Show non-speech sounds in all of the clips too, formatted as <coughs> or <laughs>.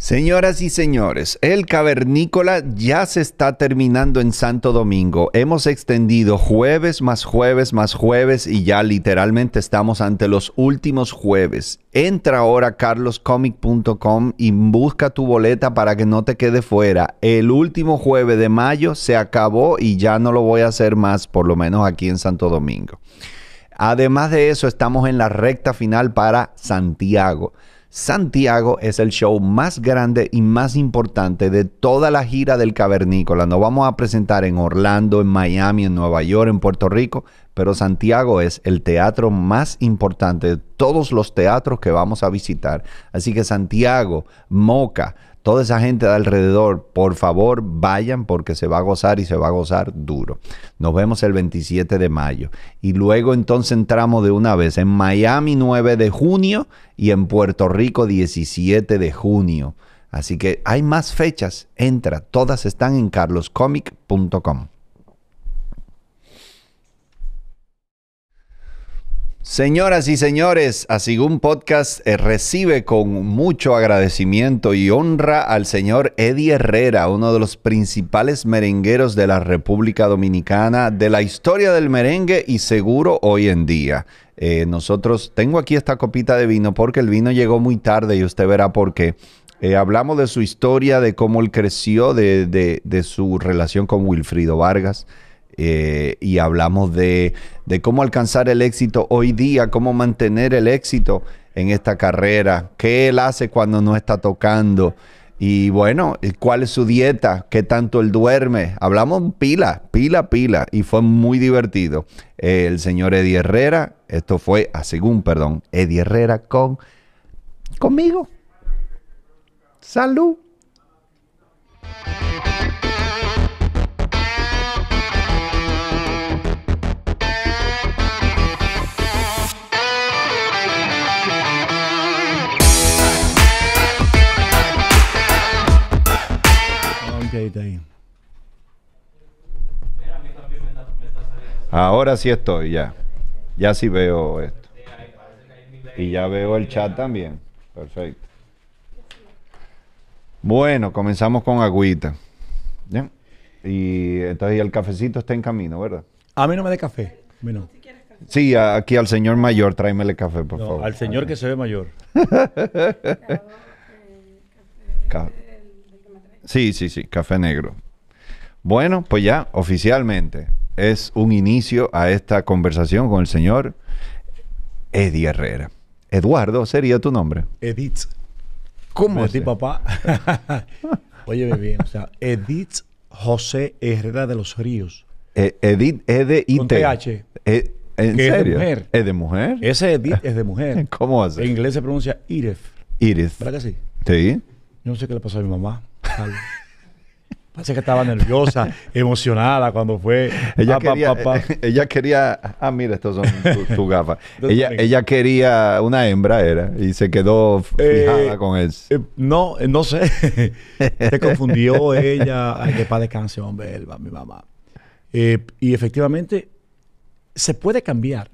Señoras y señores, el cavernícola ya se está terminando en Santo Domingo. Hemos extendido jueves más jueves más jueves y ya literalmente estamos ante los últimos jueves. Entra ahora a carloscomic.com y busca tu boleta para que no te quede fuera. El último jueves de mayo se acabó y ya no lo voy a hacer más, por lo menos aquí en Santo Domingo. Además de eso, estamos en la recta final para Santiago. Santiago es el show más grande y más importante de toda la gira del Cavernícola. Nos vamos a presentar en Orlando, en Miami, en Nueva York, en Puerto Rico, pero Santiago es el teatro más importante de todos los teatros que vamos a visitar. Así que Santiago, Moca, toda esa gente de alrededor, por favor, vayan porque se va a gozar y se va a gozar duro. Nos vemos el 27 de mayo. Y luego entonces entramos de una vez en Miami 9 de junio y en Puerto Rico 17 de junio. Así que hay más fechas, entra, todas están en carloscomic.com. Señoras y señores, Asigún Podcast eh, recibe con mucho agradecimiento y honra al señor Eddie Herrera, uno de los principales merengueros de la República Dominicana, de la historia del merengue y seguro hoy en día. Eh, nosotros, tengo aquí esta copita de vino porque el vino llegó muy tarde y usted verá por qué. Eh, hablamos de su historia, de cómo él creció, de, de su relación con Wilfrido Vargas. Eh, y hablamos de, cómo alcanzar el éxito hoy día, cómo mantener el éxito en esta carrera, qué él hace cuando no está tocando. Y bueno, eh, ¿cuál es su dieta? ¿Qué tanto él duerme? Hablamos pila, pila, pila. Y fue muy divertido. el señor Eddie Herrera, esto fue, a ah, según, perdón, Eddie Herrera con... conmigo. Salud. Ahora sí estoy, ya. Ya sí veo esto. Y ya veo el chat también. Perfecto. Bueno, comenzamos con agüita. Y entonces el cafecito está en camino, ¿verdad? A mí no me dé café. Bueno. Sí, aquí al señor mayor, tráemele café, por favor. Al señor que se ve mayor. <laughs> Sí, sí, sí, café negro. Bueno, pues ya, oficialmente, es un inicio a esta conversación con el señor Eddie Herrera. Eduardo sería tu nombre. Edith. ¿Cómo es? papá. Oye, <laughs> bien, o sea, Edith José Herrera de los Ríos. E Edith, E d I Con e, ¿En serio? Es de mujer. Ese Edith es de mujer. <laughs> ¿Cómo hace? En inglés se pronuncia Irith. Irith. ¿Verdad que sí? Sí. Yo no sé qué le pasó a mi mamá. Parece que estaba nerviosa, <laughs> emocionada cuando fue. Ah, eh, eh, ella, quería, Ah, mira, estos son tus <laughs> gafas. ella, ella quería una hembra, era, y se quedó eh, fijada con él. no, no sé. <laughs> se confundió ella. Ay, que paz descanse, hombre, mi mamá. y efectivamente, se puede cambiar.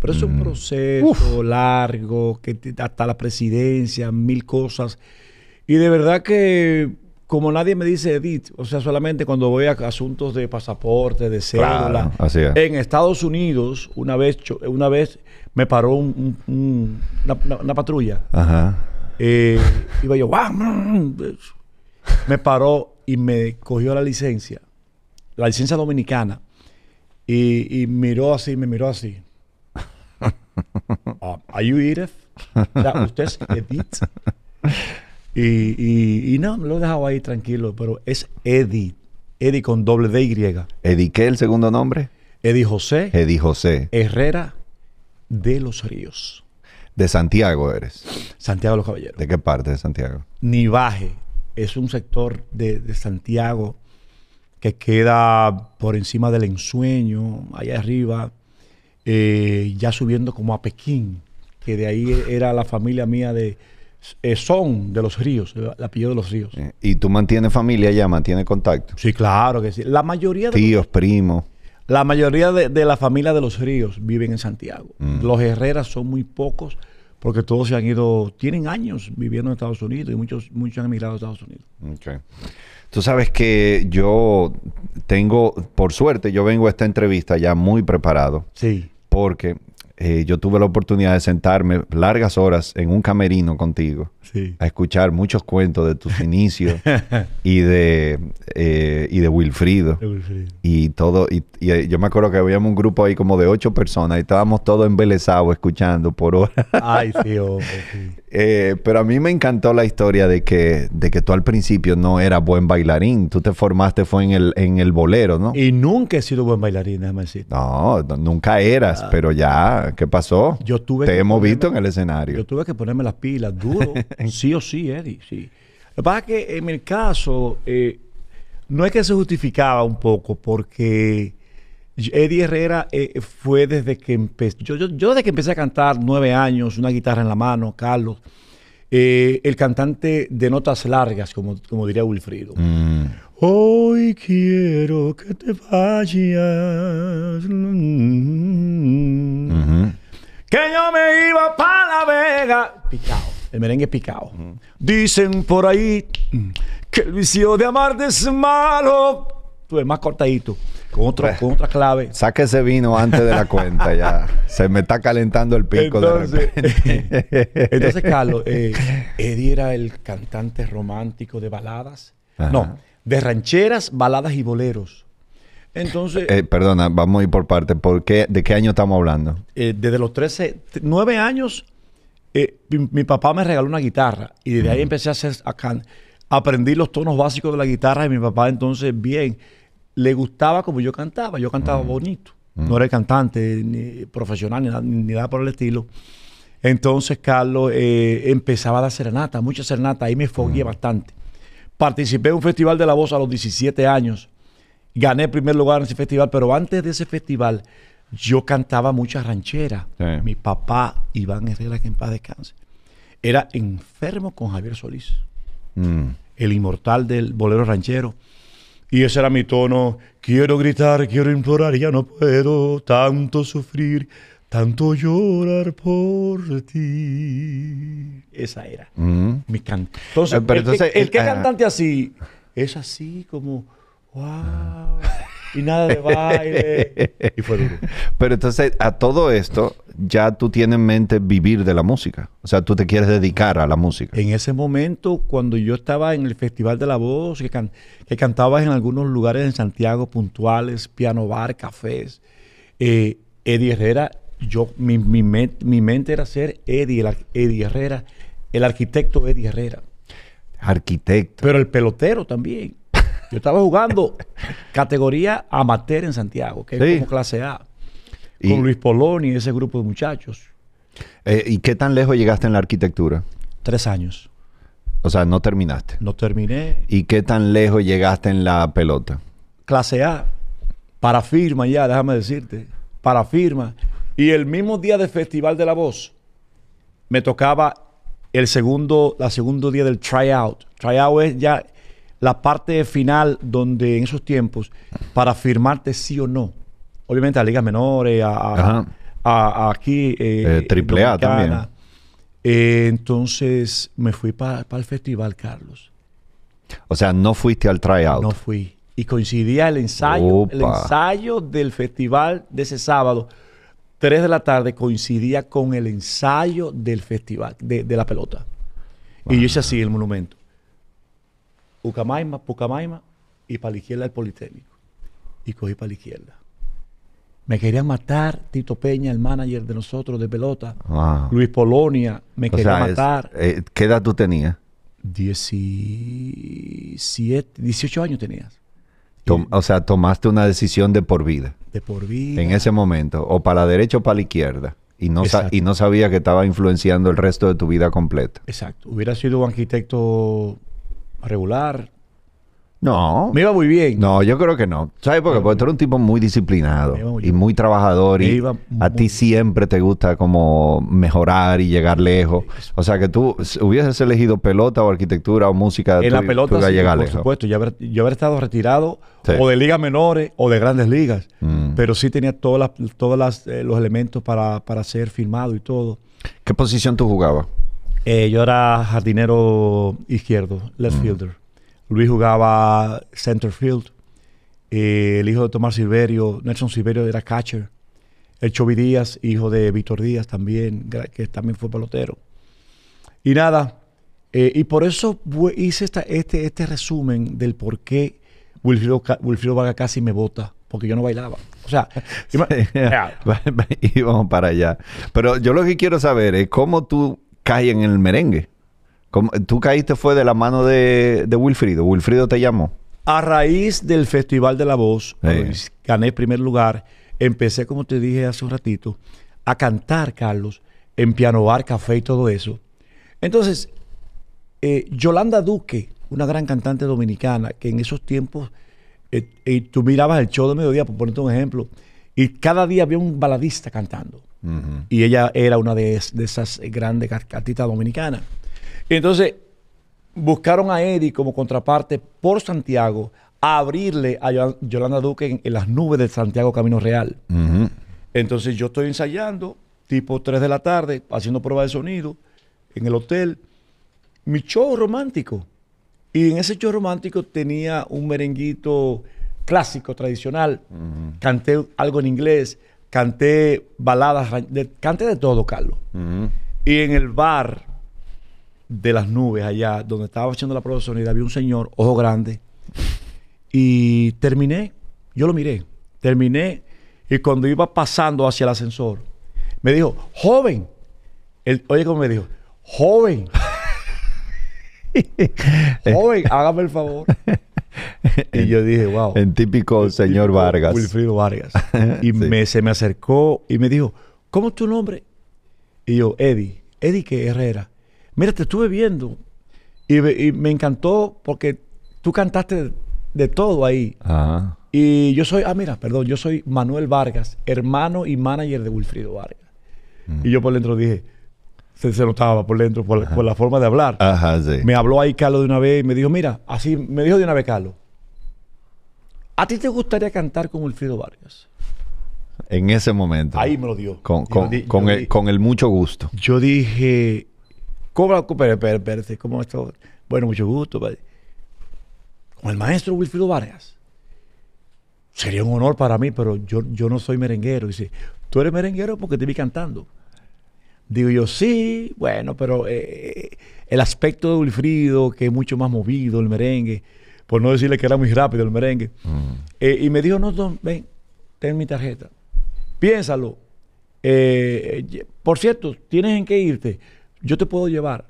Pero es un mm. proceso largo, que hasta la presidencia, mil cosas. Y de verdad que como nadie me dice Edith, o sea, solamente cuando voy a asuntos de pasaporte, de cédula. En Estados Unidos, una vez, una vez me paró una, patrulla. Ajá. Eh, iba yo, mm, mm, mm", Me paró y me cogió la licencia, la licencia dominicana, y, miró así, me miró así. <laughs> Ah, ¿Are you Edith? ¿Usted es Edith? Y, no, lo he dejado ahí tranquilo, pero es Edi Edi con doble D y. ¿Eddie qué el segundo nombre? Edi José. Edi José. Herrera de los Ríos. De Santiago eres. Santiago de los Caballeros. ¿De qué parte de Santiago? Nibaje, Es un sector de, de Santiago que queda por encima del ensueño, allá arriba, eh, ya subiendo como a Pekín, que de ahí era la familia mía de, eh, son de los ríos, la apellido de los ríos. Eh, ¿Y tú mantienes familia ya? ¿Mantienes contacto? Sí, claro que sí. La mayoría de Tíos, primos. La mayoría de, de, la familia de los ríos viven en Santiago. Mm. Los Herreras son muy pocos porque todos se han ido, tienen años viviendo en Estados Unidos y muchos, muchos han emigrado a Estados Unidos. Okay. Tú sabes que yo tengo, por suerte, yo vengo a esta entrevista ya muy preparado. Sí. Porque eh, yo tuve la oportunidad de sentarme largas horas en un camerino contigo a escuchar muchos cuentos de tus <laughs> inicios y de eh, y de Wilfrido, y todo y, eh, yo me acuerdo que habíamos un grupo ahí como de ocho personas y estábamos todos embelesados escuchando por horas ay sí, <laughs> pero a mí me encantó la historia de que de que tú al principio no eras buen bailarín tú te formaste fue en el en el bolero no y nunca he sido buen bailarín déjame decir no, nunca eras ah. pero ya ¿qué pasó? Yo tuve Te hemos visto en el escenario. Yo tuve que ponerme las pilas duro, <laughs> sí o sí, Eddie, sí. Lo que pasa es que en mi caso, eh, no es que se justificaba un poco, porque Eddie Herrera eh, fue desde que empecé, yo, desde que empecé a cantar, nueve años, una guitarra en la mano, Carlos, eh, el cantante de notas largas, como, diría Wilfrido. Mm. Hoy quiero que te vayas. Que yo me iba para la vega. Picao. El merengue picado. Dicen por ahí que el vicio de amarte es malo. Tú más cortadito. Con, otra clave. Saque ese vino antes de la <laughs> cuenta ya. Se me está calentando el pico <laughs> entonces, Carlos, eh, Eddie era el cantante romántico de baladas. No de rancheras, baladas y boleros. Entonces. Eh, perdona, vamos a ir por parte. ¿De qué año estamos hablando? Eh, desde los 13, 9 años, eh, mi, papá me regaló una guitarra y desde ahí empecé a hacer. aprendí los tonos básicos de la guitarra y mi papá, entonces, bien, le gustaba como yo cantaba. Yo cantaba bonito. No era cantante ni profesional ni nada, por el estilo. Entonces, Carlos empezaba a dar serenata, mucha serenata. Ahí me fogué bastante. Participé en un festival de la voz a los 17 años. Gané primer lugar en ese festival, pero antes de ese festival yo cantaba mucha ranchera Mi papá, Iván Herrera, que en paz descanse, era enfermo con Javier Solís, mm. el inmortal del bolero ranchero. Y ese era mi tono. Quiero gritar, quiero implorar, ya no puedo tanto sufrir tanto llorar por ti. Esa era mm. mi canto. Entonces, eh, el, que eh, ah. cantante así es así como, wow, y nada de baile. y fue duro. Pero entonces, a todo esto, ya tú tienes en mente vivir de la música. O sea, tú te quieres dedicar a la música. En ese momento, cuando yo estaba en el Festival de la Voz, que, que cantabas en algunos lugares en Santiago puntuales, piano bar, cafés, eh, Eddie Herrera yo, mi, mi, mente era ser Eddie, Herrera, el arquitecto Eddie Herrera. Arquitecto. Pero el pelotero también. Yo estaba jugando <laughs> categoría amateur en Santiago, que es como clase A, con Luis Poloni y ese grupo de muchachos. Eh, ¿Y qué tan lejos llegaste en la arquitectura? Tres años. O sea, no terminaste. No terminé. ¿Y qué tan lejos llegaste en la pelota? Clase A. Para firma ya, déjame decirte. Para firma. Y el mismo día del Festival de la Voz, me tocaba el segundo, la segundo día del tryout. Tryout es ya la parte final donde en esos tiempos, para firmarte sí o no. Obviamente a ligas menores, a, a, aquí. Eh, eh, triple A también. Eh, entonces me fui para el festival, Carlos. O sea, no fuiste al tryout. No fui. Y coincidía el ensayo, el ensayo del festival de ese sábado 3 de la tarde coincidía con el ensayo del festival, de, la pelota. Y yo hice así el monumento. Ucamaima, Pucamaima y para la izquierda el Politécnico. Y cogí para la izquierda. Me querían matar Tito Peña, el manager de nosotros de pelota. Luis Polonia, me quería matar. Eh, ¿Qué edad tú tenías? 17, 18 años tenías o sea, tomaste una decisión de por vida. De por vida. En ese momento, o para la derecha o para la izquierda. Y no, y no sabía que estaba influenciando el resto de tu vida completa. Exacto. Hubiera sido un arquitecto regular, no. Me iba muy bien. No, yo creo que no. ¿Sabes por qué? Porque tú eres un tipo muy disciplinado y muy trabajador y a ti siempre te gusta como mejorar y llegar lejos. O sea, que tú hubieses elegido pelota o arquitectura o música. En la pelota, por supuesto. Yo habría yo estado retirado o de ligas menores o de grandes ligas. Mm. Pero sí tenía todos todas las, eh, los elementos para, ser firmado y todo. ¿Qué posición tú jugabas? Eh, yo era jardinero izquierdo, left mm. fielder. Luis jugaba center field. Eh, el hijo de Tomás Silverio, Nelson Silverio era catcher. El Chovi Díaz, hijo de Víctor Díaz también, que también fue pelotero. Y nada, eh, y por eso hice esta, este, este resumen del por qué Wilfrido, Wilfrido casi me vota, porque yo no bailaba. O sea, <laughs> <laughs> íbamos para allá. Pero yo lo que quiero saber es cómo tú caes en el merengue. Tú caíste fue de la mano de, Wilfrido. Wilfrido te llamó. A raíz del Festival de la Voz, gané primer lugar. Empecé, como te dije hace un ratito, a cantar, Carlos, en piano bar, café y todo eso. Entonces, eh, Yolanda Duque, una gran cantante dominicana, que en esos tiempos, eh, Y tú mirabas el show de mediodía, por ponerte un ejemplo, y cada día había un baladista cantando. Y ella era una de, esas grandes artistas dominicanas. Entonces, buscaron a Eddie como contraparte por Santiago a abrirle a Yolanda Duque en, las nubes del Santiago Camino Real. Entonces yo estoy ensayando, tipo 3 de la tarde, haciendo pruebas de sonido en el hotel. Mi show romántico. Y en ese show romántico tenía un merenguito clásico, tradicional. Canté algo en inglés, canté baladas, canté de todo, Carlos. Y en el bar de las nubes allá, donde estaba haciendo la profesión y había un señor, ojo grande, y terminé, yo lo miré, terminé, y cuando iba pasando hacia el ascensor, me dijo, joven, el, oye cómo me dijo, joven, <laughs> joven, hágame el favor. <laughs> y yo dije, wow. En típico señor Vargas. Wilfrido Vargas. <laughs> Y me, se me acercó y me dijo, ¿cómo es tu nombre? Y yo, Eddie. Eddie que Herrera mira, te estuve viendo y, me encantó porque tú cantaste de, todo ahí. Ajá. Y yo soy, ah, mira, perdón, yo soy Manuel Vargas, hermano y manager de Wilfrido Vargas. Mm. Y yo por dentro dije, se, notaba por dentro, por, la, forma de hablar. Ajá, sí. Me habló ahí Carlos de una vez y me dijo, mira, así, me dijo de una vez Carlos, ¿a ti te gustaría cantar con Wilfrido Vargas? En ese momento. Ahí me lo dio. Con, el, con el mucho gusto. Yo dije, ¿Cómo? esto? Bueno, mucho gusto. Con el maestro Wilfrido Vargas. Sería un honor para mí, pero yo, yo no soy merenguero. Dice, tú eres merenguero porque te vi cantando. Digo yo, sí, bueno, pero eh, eh, el aspecto de Wilfrido, que es mucho más movido el merengue, por no decirle que era muy rápido el merengue. Mm. Eh, y me dijo, no, don, ven, ten mi tarjeta. Piénsalo. por cierto, tienes en qué irte yo te puedo llevar.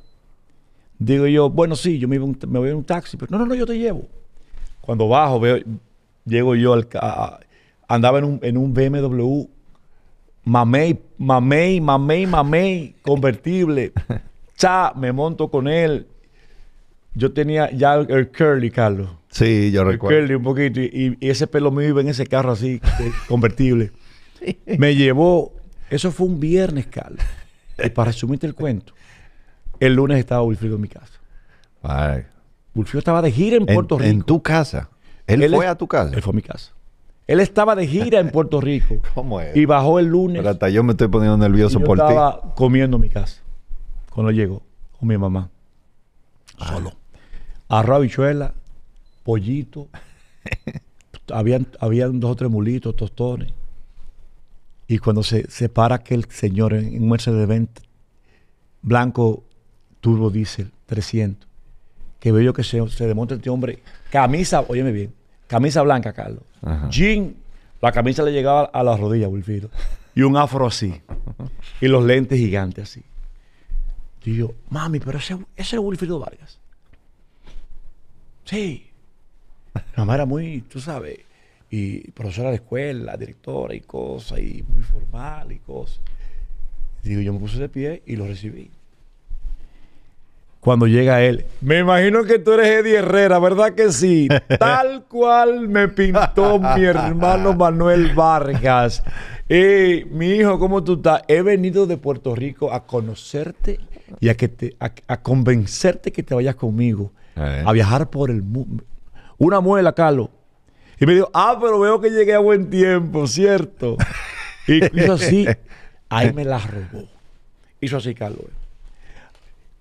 Digo yo, bueno, sí, yo me, voy en un taxi, pero no, no, no, yo te llevo. Cuando bajo, veo, llego yo al... andaba en un, BMW, mamey, mamey, mamey, mamey, convertible. <laughs> Cha, me monto con él. Yo tenía ya el, curly, Carlos. Sí, yo recuerdo. el Curly un poquito. Y, ese pelo mío iba en ese carro así, <laughs> eh, convertible. Me llevó. Eso fue un viernes, Carlos. Y para resumirte el cuento, el lunes estaba Wilfrido en mi casa. Ay. estaba de gira en Puerto Rico. ¿En tu casa? ¿Él, fue a tu casa? Él fue a mi casa. Él estaba de gira en Puerto Rico. <laughs> ¿Cómo es? Y bajó el lunes. Pero hasta yo me estoy poniendo nervioso por ti. Estaba comiendo en mi casa cuando llegó con mi mamá. Ah. Solo. Arroz, habichuela, pollito. <laughs> habían, habían dos o tres mulitos, tostones. Y cuando se, se para aquel señor en un mercedes 20, blanco turbo diesel 300. que bello que se, se demuestra este hombre. Camisa, óyeme bien, camisa blanca, Carlos. Jean, la camisa le llegaba a las rodillas, Wilfredo, Y un afro así. Y los lentes gigantes así. Y yo, mami, pero ese, ese es Wilfredo Vargas. Sí. mamá era muy, tú sabes, y profesora de escuela, directora y cosas, y muy formal y cosas. Digo, yo me puse de pie y lo recibí cuando llega él. Me imagino que tú eres Eddie Herrera, ¿verdad que sí? <laughs> Tal cual me pintó mi hermano Manuel Vargas. Eh, mi hijo, ¿cómo tú estás? He venido de Puerto Rico a conocerte y a, que te, a, convencerte que te vayas conmigo a viajar por el mundo. Una muela, Carlos. Y me dijo, ah, pero veo que llegué a buen tiempo, ¿cierto? <laughs> Y hizo así, ahí me la robó. Hizo así, Carlos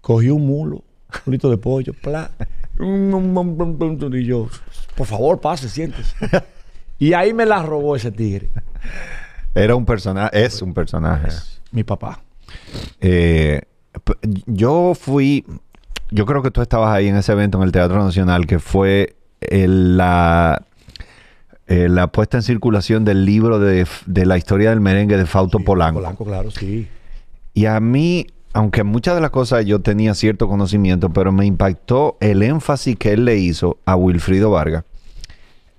cogió un mulo, un de pollo, pla. Y yo, por favor, pase, siéntese. Y ahí me la robó ese tigre. Era un personaje, es un personaje. mi papá. Eh, yo fui, yo creo que tú estabas ahí en ese evento en el Teatro Nacional que fue la, eh, la puesta en circulación del libro de, la historia del merengue de Fausto Polanco. Polanco, claro, sí. Y a mí aunque muchas de las cosas yo tenía cierto conocimiento, pero me impactó el énfasis que él le hizo a Wilfrido Vargas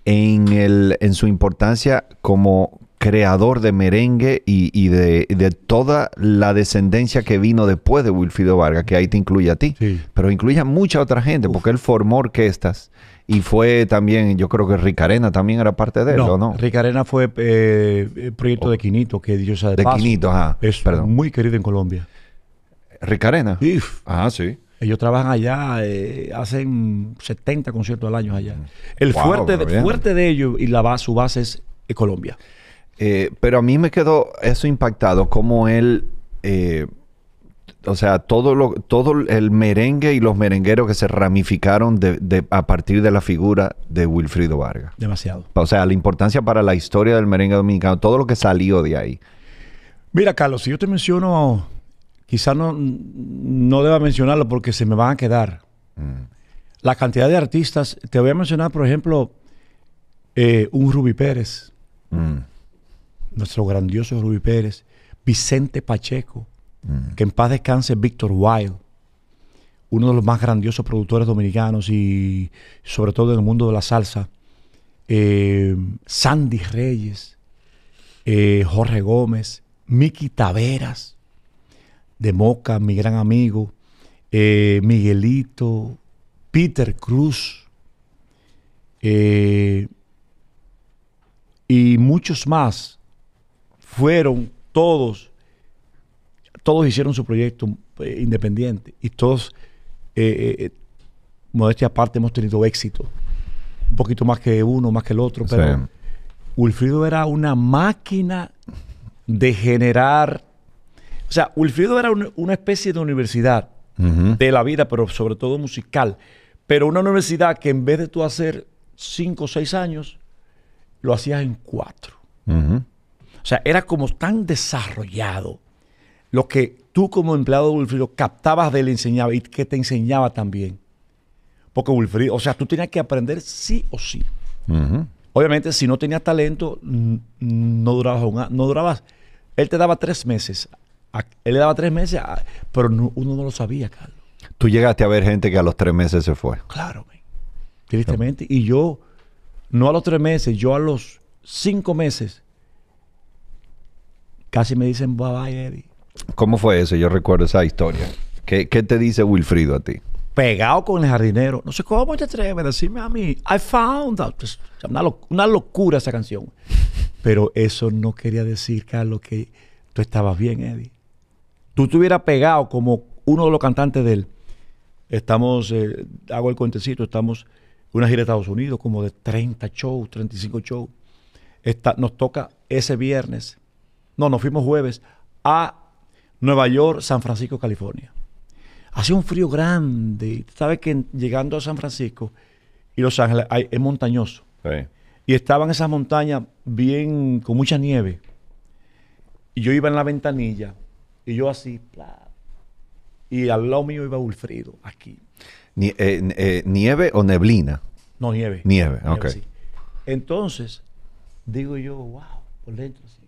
en, el, en su importancia como creador de merengue y, de, toda la descendencia que vino después de Wilfrido Vargas, que ahí te incluye a ti, pero incluye a mucha otra gente, porque él formó orquestas y fue también, yo creo que Ricarena también era parte de eso, no, Ricarena fue eh, eh, proyecto de oh. Quinito, que Dios sabe. De, Quinito, ajá. Es muy querido en Colombia. Ricarena. Ah, sí. Ellos trabajan allá, eh, hacen 70 conciertos al año allá. Mm. El fuerte, de, fuerte de ellos y la su base es Colombia. Eh, pero a mí me quedó eso impactado, como él, eh, o sea, todo, todo el merengue y los merengueros que se ramificaron a partir de la figura de Wilfrido Vargas. Demasiado. O sea, la importancia para la historia del merengue dominicano, todo lo que salió de ahí. Mira, Carlos, si yo te menciono quizás no, deba mencionarlo porque se me van a quedar. Mm. La cantidad de artistas, te voy a mencionar, por ejemplo, eh, un Rubí Pérez, mm. nuestro grandioso Ruby Pérez, Vicente Pacheco, mm. que en paz descanse Víctor Wild, uno de los más grandiosos productores dominicanos y sobre todo en el mundo de la salsa, eh, Sandy Reyes, eh, Jorge Gómez, Miki Taveras, de Moca, mi gran amigo, eh, Miguelito, Peter Cruz eh, y muchos más fueron todos, todos hicieron su proyecto eh, independiente y todos, modestia aparte, hemos tenido éxito. Un poquito más que uno, más que el otro, pero Wilfrido era una máquina de generar o sea, Wilfrido era una especie de universidad de la vida, pero sobre todo musical. Pero una universidad que en vez de tú hacer cinco o seis años, lo hacías en cuatro. O sea, era como tan desarrollado lo que tú como empleado de Wilfrido captabas de él enseñaba y que te enseñaba también. Porque Wilfrido, o sea, tú tenías que aprender sí o sí. Obviamente, si no tenías talento, no durabas, un, no durabas. Él te daba tres meses él le daba tres meses, pero uno no lo sabía, Carlos. Tú llegaste a ver gente que a los tres meses se fue. Claro, tristemente. Y yo, no a los tres meses, yo a los cinco meses, casi me dicen bye bye, Eddie. ¿Cómo fue eso? Yo recuerdo esa historia. ¿Qué, te dice Wilfrido a ti? Pegado con el jardinero. No sé cómo te atreves a decirme a mí, I found out. Pues, una locura esa canción. Pero eso no quería decir, Carlos, que tú estabas bien, Eddie tú estuvieras pegado como uno de los cantantes de él, estamos, eh, hago el cuentecito, estamos en una gira de Estados Unidos, como de 30 shows, 35 shows. Está, nos toca ese viernes, no, nos fuimos jueves a Nueva York, San Francisco, California. Hacía un frío grande. Sabes que llegando a San Francisco y Los Ángeles es montañoso. Y estaban esas montañas bien con mucha nieve. Y yo iba en la ventanilla y yo así, Y al lado mío iba Wilfrido, aquí. Eh, eh, ¿Nieve o neblina? No, nieve. Nieve, ok. Entonces, digo yo, wow, por dentro, sí.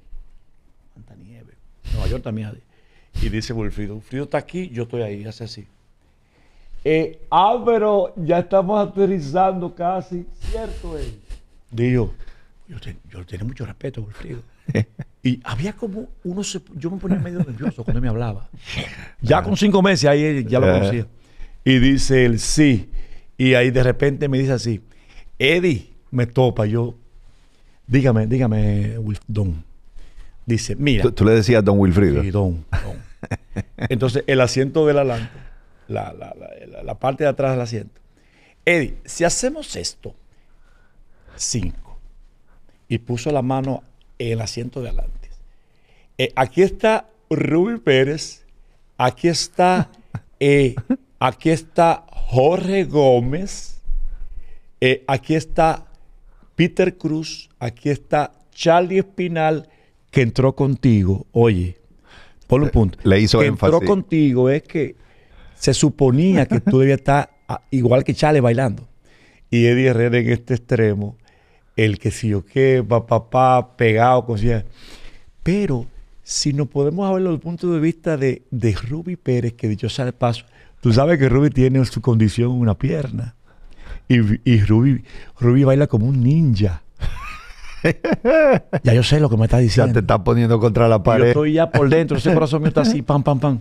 Cuánta nieve. Nueva York también. Y dice Wilfrido, Wilfrido está aquí, yo estoy ahí, hace así. Eh, ah, ya estamos aterrizando casi, ¿cierto? es? Digo, yo, te, yo mucho respeto, Wilfrido. <laughs> Y había como uno yo me ponía medio nervioso cuando él me hablaba. Ya con cinco meses ahí ya lo eh. conocía. Y dice él, sí. Y ahí de repente me dice así, Eddie me topa. Yo, dígame, dígame, Don. Dice, mira. Tú, le decías Don Wilfrido. Sí, Don. Entonces, el asiento del adelante, la, la, la, la parte de atrás del asiento. Eddie, si hacemos esto, cinco. Y puso la mano el asiento de adelante. Eh, aquí está Rubí Pérez, aquí está, <laughs> eh, aquí está Jorge Gómez, eh, aquí está Peter Cruz, aquí está Charlie Espinal, que entró contigo. Oye, por un punto. Le hizo que entró contigo es que se suponía que tú debías estar igual que Charlie bailando. Y Eddie Herrera en este extremo el que si o qué, papá, pa, pegado, cosillas. Pero si nos podemos hablar desde el punto de vista de, de Ruby Pérez, que dicho sea de paso, tú sabes que Ruby tiene en su condición una pierna. Y, y Ruby, Ruby baila como un ninja. <laughs> ya yo sé lo que me está diciendo. Ya te estás poniendo contra la pared. yo estoy ya por dentro, ese corazón mío está así, pam, pam, pam.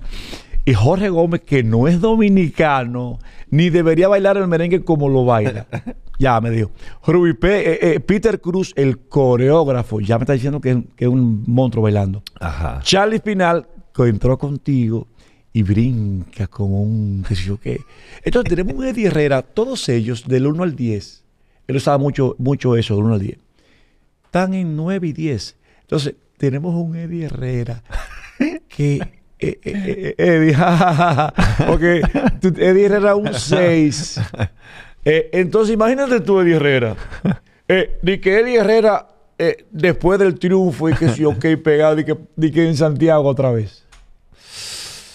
Y Jorge Gómez, que no es dominicano, ni debería bailar el merengue como lo baila. <laughs> ya me dijo. Rubí P, eh, eh, Peter Cruz, el coreógrafo, ya me está diciendo que, es un monstruo bailando. Ajá. Charlie Pinal, que entró contigo y brinca como un qué sé Entonces tenemos un Eddie Herrera, todos ellos, del 1 al 10. Él usaba mucho, mucho eso, del 1 al 10. Están en 9 y 10. Entonces, tenemos un Eddie Herrera <laughs> que Eddie, Eddie Herrera un 6. <laughs> Eh, entonces imagínate tú, Eddie Herrera. Ni eh, que Eddie Herrera, eh, después del triunfo y que si ok <laughs> pegado, y que, que en Santiago otra vez.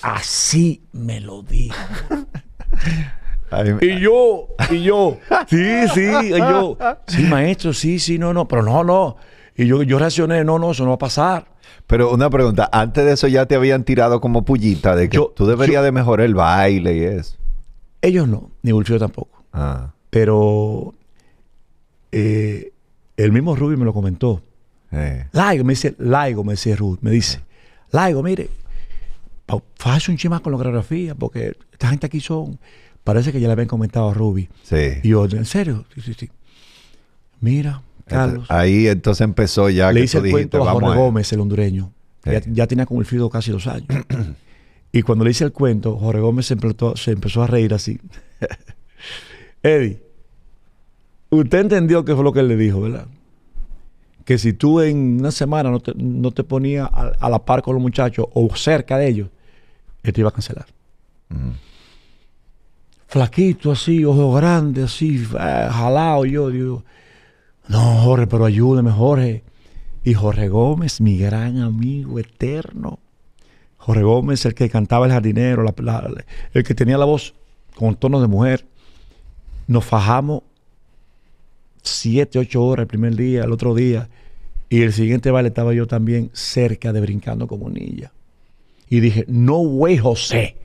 Así me lo dijo. y yo, y yo, <laughs> sí, sí, y yo, sí, maestro, sí, sí, no, no, pero no, no. Y yo, yo reaccioné, no, no, eso no va a pasar. Pero una pregunta, antes de eso ya te habían tirado como pullita de que tú deberías de mejorar el baile y eso. Ellos no, ni Ulfio tampoco. Ah. Pero eh, el mismo Ruby me lo comentó. Eh. Laigo, me dice, Laigo, me dice Ruth, me dice, Laigo, mire, haz un chima con la coreografía, porque esta gente aquí son, parece que ya le habían comentado a Ruby. Sí. Y yo, ¿en serio? Sí, sí, sí. Mira, Ahí entonces empezó ya le que hice el cuento a Jorge Gómez, el hondureño. Ya, tenía con el Fido casi dos años. y cuando le hice el cuento, Jorge Gómez se empezó, a reír así. <laughs> Eddie, usted entendió qué fue lo que él le dijo, ¿verdad? Que si tú en una semana no te, ponías a, la par con los muchachos o cerca de ellos, él te iba a cancelar. Flaquito así, ojo grande así, eh, jalado yo, digo no, Jorge, pero ayúdeme, Jorge. Y Jorge Gómez, mi gran amigo eterno. Jorge Gómez, el que cantaba el jardinero, la, el que tenía la voz con tono de mujer. Nos fajamos siete, ocho horas el primer día, el otro día. Y el siguiente baile estaba yo también cerca de brincando como niña. Y dije, no voy José.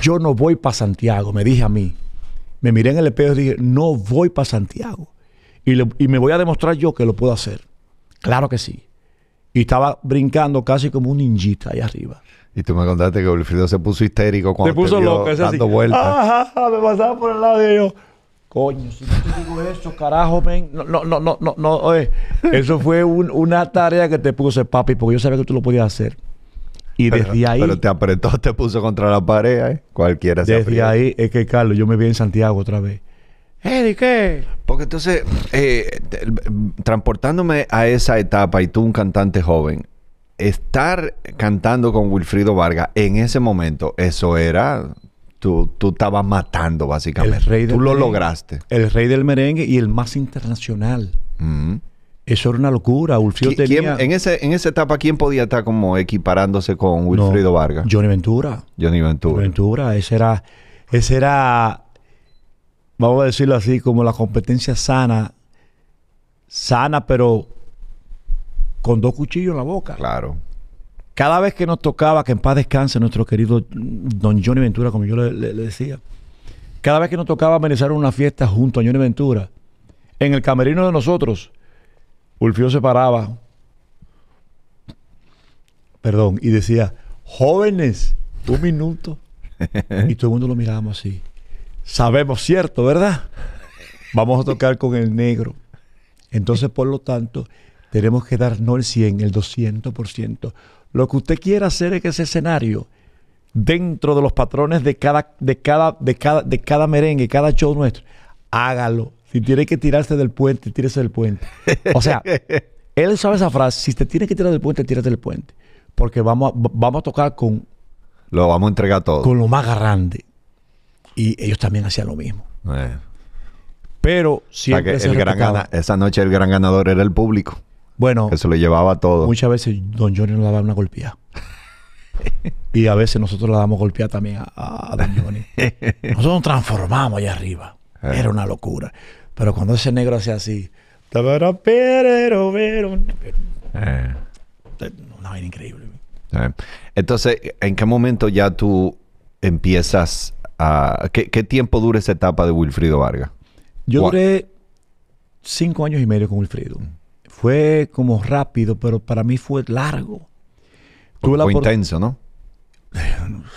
Yo no voy para Santiago, me dije a mí. Me miré en el espejo y dije, no voy para Santiago. Y, me voy a demostrar yo que lo puedo hacer. Claro que sí. Y estaba brincando casi como un ninjita ahí arriba. Y tú me contaste que Wilfrido se puso histérico cuando se puso te vio dando vueltas. me pasaba por el lado de yo. Coño, si no te digo eso, carajo, ven. No, no, no, no, no, Eso fue una tarea que te puse, papi, porque yo sabía que tú lo podías hacer. Y desde ahí. Pero te apretó, te puso contra la pared, ¿eh? Cualquiera se Desde ahí es que, Carlos, yo me vi en Santiago otra vez. ¿Eh, qué? Porque entonces, eh, transportándome a esa etapa y tú un cantante joven, estar cantando con Wilfrido Vargas en ese momento, eso era... Tú, tú estabas matando, básicamente. rey tú lo lograste. El rey del merengue y el más internacional. Mm. Eso era una locura. Wilfrido tenía... en, ese, en esa etapa, ¿quién podía estar como equiparándose con Wilfrido Vargas? Johnny Ventura. Johnny Ventura. Johnny Ventura. Ese era, ese era vamos a decirlo así, como la competencia sana, sana pero con dos cuchillos en la boca. Claro. Cada vez que nos tocaba, que en paz descanse nuestro querido don Johnny Ventura, como yo le, decía, cada vez que nos tocaba amenizar una fiesta junto a Johnny Ventura, en el camerino de nosotros, Ulfio se paraba, perdón, y decía, jóvenes, un minuto. <laughs> y todo el mundo lo mirábamos así. Sabemos, cierto, ¿verdad? Vamos a tocar con el negro. Entonces, por lo tanto, tenemos que dar no el 100, el 200%. Lo que usted quiera hacer es que ese escenario, dentro de los patrones de cada, de cada, de cada, de cada merengue, cada show nuestro, hágalo. Si tiene que tirarse del puente, tírese del puente. O sea, <laughs> él sabe esa frase, si te tiene que tirar del puente, tírate del puente. Porque vamos a, vamos a tocar con... Lo vamos a entregar todo. Con lo más grande. Y ellos también hacían lo mismo. Eh. Pero siempre el Esa noche el gran ganador era el público. Bueno. eso se lo llevaba todo. Muchas veces Don Johnny nos daba una golpeada. <laughs> y a veces nosotros le damos golpeada también a, Don Johnny. <laughs> nosotros nos transformamos allá arriba. Eh. Era una locura. Pero cuando ese negro hacía así... pero eh. Una vaina increíble. Entonces, ¿en qué momento ya tú empiezas ¿qué, tiempo dura esa etapa de Wilfrido Vargas? Yo duré cinco años y medio con Wilfrido. Fue como rápido, pero para mí fue largo. fue intenso, ¿no?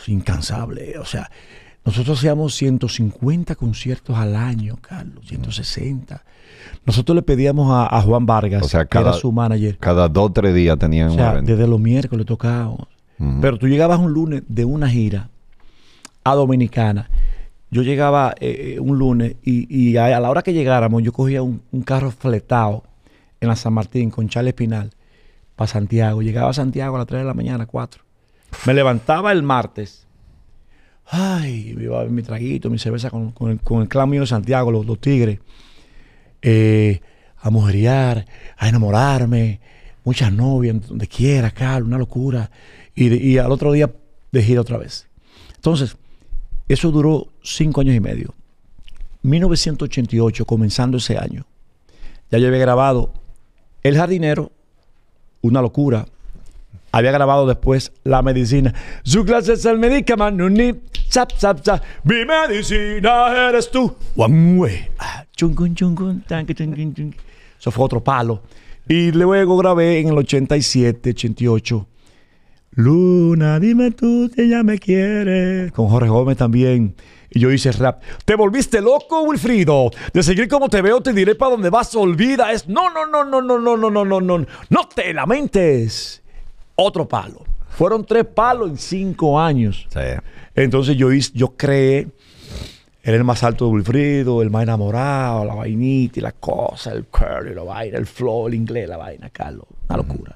Incansable. O sea, nosotros hacíamos 150 conciertos al año, Carlos, 160. Mm. Nosotros le pedíamos a, Juan Vargas, que era su manager. Cada dos o tres días tenían Desde los miércoles tocábamos. Pero tú llegabas un lunes de una gira Dominicana, yo llegaba eh, eh, un lunes y, a, la hora que llegáramos, yo cogía un, carro fletado en la San Martín con Charles Espinal para Santiago. Llegaba a Santiago a las 3 de la mañana, 4. Me levantaba el martes. Ay, me iba a mi traguito, mi cerveza con, el, con de Santiago, los, tigres. Eh, a mujeriar, a enamorarme, muchas novias, donde quiera, Carlos, una locura. Y, y al otro día de gira otra vez. Entonces, eso duró cinco años y medio. 1988, comenzando ese año, ya yo había grabado El jardinero, una locura. Había grabado después La medicina. Su clase es el medicamento. Zap, zap, Mi medicina eres tú. Ah, Eso fue otro palo. Y luego grabé en el 87, 88 Luna, dime tú si ya me quieres. Con Jorge Gómez también. Y yo hice rap. ¿Te volviste loco, Wilfrido? De seguir como te veo, te diré para dónde vas. Olvida es. No, no, no, no, no, no, no, no, no, no. No te lamentes. Otro palo. Fueron tres palos en cinco años. Sí. Entonces yo, hice, yo creé. Era el más alto de Wilfrido, el más enamorado, la vainita y la cosa, el curly, la vaina, el flow, el inglés, la vaina, Carlos. Una locura.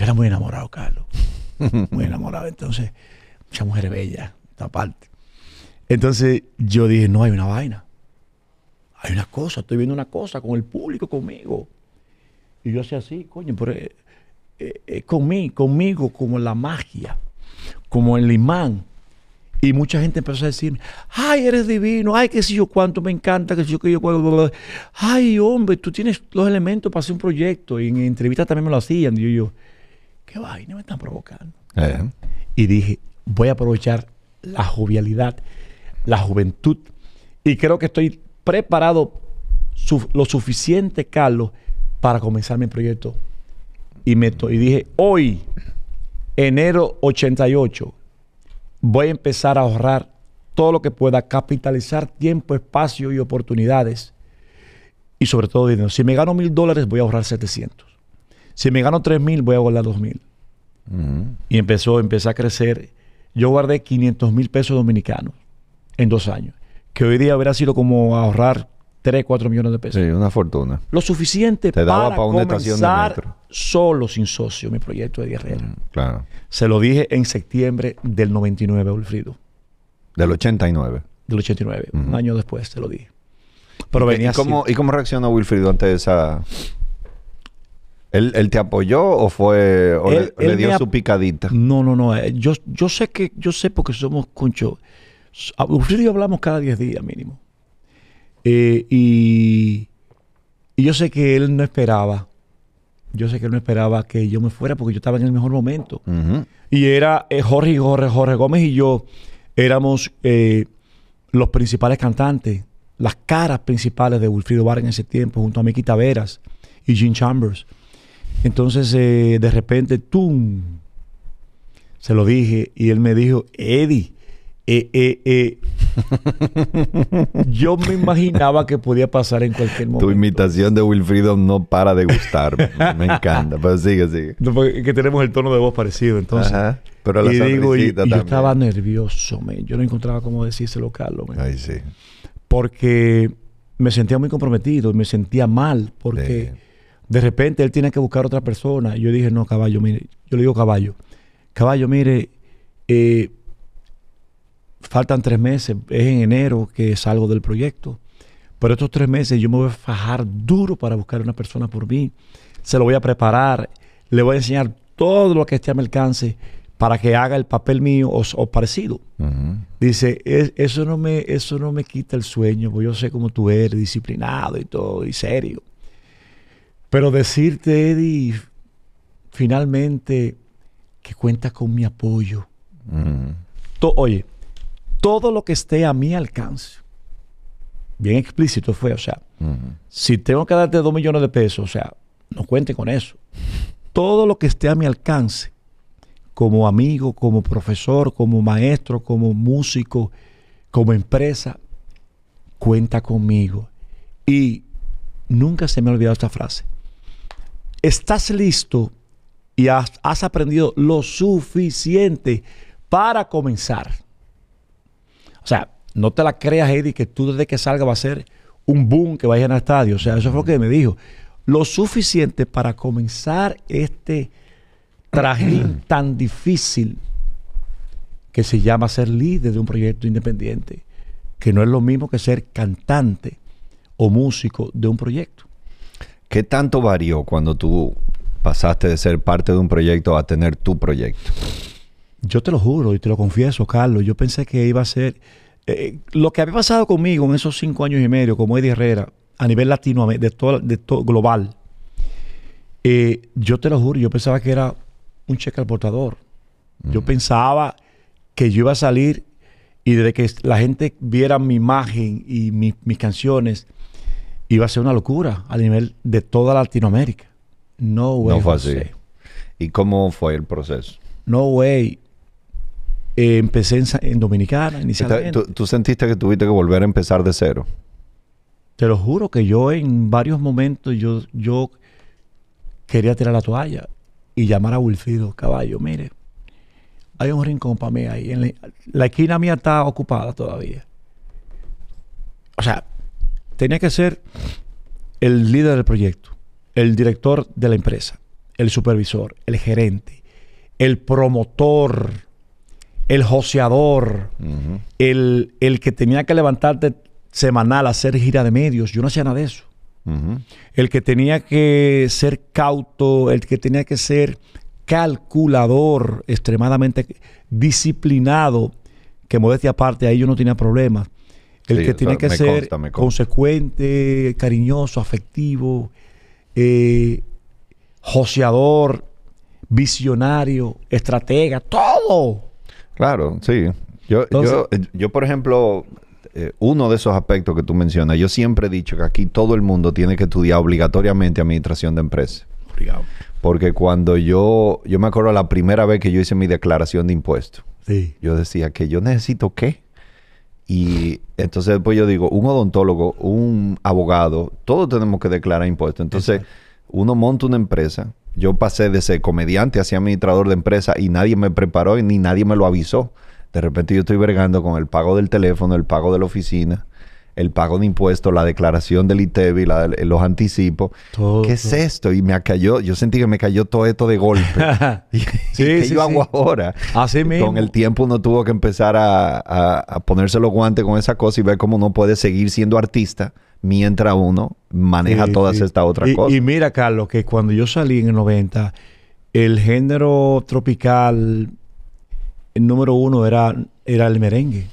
Era muy enamorado, Carlos. <laughs> muy enamorado. Entonces, mucha mujer bella, esta parte. Entonces yo dije, no, hay una vaina. Hay una cosa, estoy viendo una cosa con el público, conmigo. Y yo hacía así, coño, eh, eh, eh, conmigo, conmigo, como la magia, como el imán. Y mucha gente empezó a decirme, ay, eres divino, ay, qué sé yo cuánto, me encanta, qué sé yo qué yo cuánto, ay, hombre, tú tienes los elementos para hacer un proyecto. Y en entrevistas también me lo hacían. Y yo, qué vaina me están provocando. Eh. Y dije, voy a aprovechar la jovialidad, la juventud. Y creo que estoy preparado lo suficiente, Carlos, para comenzar mi proyecto. Y, y dije, hoy, enero 88, voy a empezar a ahorrar todo lo que pueda, capitalizar tiempo, espacio y oportunidades. Y sobre todo dinero. Si me gano mil dólares, voy a ahorrar 700. Si me gano 3 mil, voy a guardar 2 mil. Y empezó, empezó a crecer. Yo guardé 500 mil pesos dominicanos en dos años. Que hoy día hubiera sido como ahorrar 3, 4 millones de pesos. Sí, una fortuna. Lo suficiente Te daba para, una comenzar de solo, sin socio, mi proyecto de guerrera. Mm, claro. Se lo dije en septiembre del 99, Wilfrido. Del 89. Del 89, un año después te lo dije. Pero ¿Y, venía cómo, ¿Y cómo reaccionó Wilfrido ante esa ¿Él, te apoyó o fue le, dio su picadita? No, no, no. Eh, yo, yo sé que, yo sé porque somos concho. Ah, usted y yo hablamos cada 10 días mínimo. Eh, y, yo sé que él no esperaba. Yo sé que él no esperaba que yo me fuera porque yo estaba en el mejor momento. Y era eh, Jorge, Jorge, Jorge Gómez y yo éramos los principales cantantes, las caras principales de Wilfrido Vargas en ese tiempo, junto a Miki Taveras y Gene Chambers. Entonces, eh, de repente, ¡tum! Se lo dije y él me dijo, Eddie, eh, eh, eh. <laughs> Yo me imaginaba que podía pasar en cualquier momento. Tu imitación de Wilfrido no para de gustarme. <laughs> Me encanta. Pero sigue, sigue. Porque que tenemos el tono de voz parecido, entonces. Ajá. Pero la y yo estaba nervioso, me. yo no encontraba cómo decírselo, Carlos. Me. Ay, sí. Porque me sentía muy comprometido, me sentía mal, porque de repente él tiene que buscar otra persona. yo dije, no, caballo, mire, yo le digo caballo, caballo, mire, eh, faltan tres meses, es en enero que salgo del proyecto, pero estos tres meses yo me voy a fajar duro para buscar una persona por mí, se lo voy a preparar, le voy a enseñar todo lo que esté a mi alcance para que haga el papel mío o, o parecido. Dice, eso, no me, eso no me quita el sueño, pues yo sé cómo tú eres, disciplinado y todo, y serio. Pero decirte, Eddie, finalmente, que cuenta con mi apoyo. Mm. oye, todo lo que esté a mi alcance, bien explícito fue, o sea, mm. si tengo que darte dos millones de pesos, o sea, no cuente con eso. Todo lo que esté a mi alcance, como amigo, como profesor, como maestro, como músico, como empresa, cuenta conmigo. Y nunca se me ha olvidado esta frase estás listo y has, aprendido lo suficiente para comenzar. O sea, no te la creas, Eddie, que tú desde que salga va a ser un boom que vayan a estadio. O sea, eso fue lo que me dijo. Lo suficiente para comenzar este traje <clears throat> tan difícil que se llama ser líder de un proyecto independiente, que no es lo mismo que ser cantante o músico de un proyecto. ¿Qué tanto varió cuando tú pasaste de ser parte de un proyecto a tener tu proyecto? Yo te lo juro y te lo confieso, Carlos. Yo pensé que iba a ser. Eh, lo que había pasado conmigo en esos cinco años y medio, como Eddie Herrera, a nivel latino, de todo, global, eh, yo te lo juro, yo pensaba que era un cheque al portador. Yo pensaba que yo iba a salir y desde que la gente viera mi imagen y mis canciones, iba a ser una locura a nivel de toda Latinoamérica. No way. No fue así. ¿Y cómo fue el proceso? No way. Eh, empecé en, Dominicana inicialmente. ¿Tú, sentiste que tuviste que volver a empezar de cero? Te lo juro que yo en varios momentos yo, yo quería tirar la toalla y llamar a Wilfrido Caballo. Mire, hay un rincón para mí ahí. la esquina mía está ocupada todavía. O sea, tenía que ser el líder del proyecto, el director de la empresa, el supervisor, el gerente, el promotor, el joseador, el, que tenía que levantarte semanal a hacer gira de medios. Yo no hacía nada de eso. El que tenía que ser cauto, el que tenía que ser calculador, extremadamente disciplinado, que modestia aparte, ahí yo no tenía problemas el que tiene que ser consecuente, cariñoso, afectivo, eh, joseador, visionario, estratega, todo. Claro, sí. Yo, por ejemplo, eh, uno de esos aspectos que tú mencionas, yo siempre he dicho que aquí todo el mundo tiene que estudiar obligatoriamente administración de empresas. Obligado. Porque cuando yo, yo me acuerdo la primera vez que yo hice mi declaración de impuestos, sí. yo decía que yo necesito qué. Y entonces después yo digo, un odontólogo, un abogado, todos tenemos que declarar impuestos. Entonces, uno monta una empresa. Yo pasé de ser comediante a ser administrador de empresa y nadie me preparó y ni nadie me lo avisó. De repente yo estoy vergando con el pago del teléfono, el pago de la oficina el pago de impuestos, la declaración del ITEBI, e eh, los anticipos. ¿Qué es esto? Y me cayó, yo sentí que me cayó todo esto de golpe. <laughs> sí, ¿Qué hago ahora? Así mismo. Con el tiempo uno tuvo que empezar a, a, a ponerse los guantes con esa cosa y ver cómo uno puede seguir siendo artista mientras uno maneja todas estas otras cosas. Y mira, Carlos, que cuando yo salí en el 90, el género tropical el número uno era, era el merengue.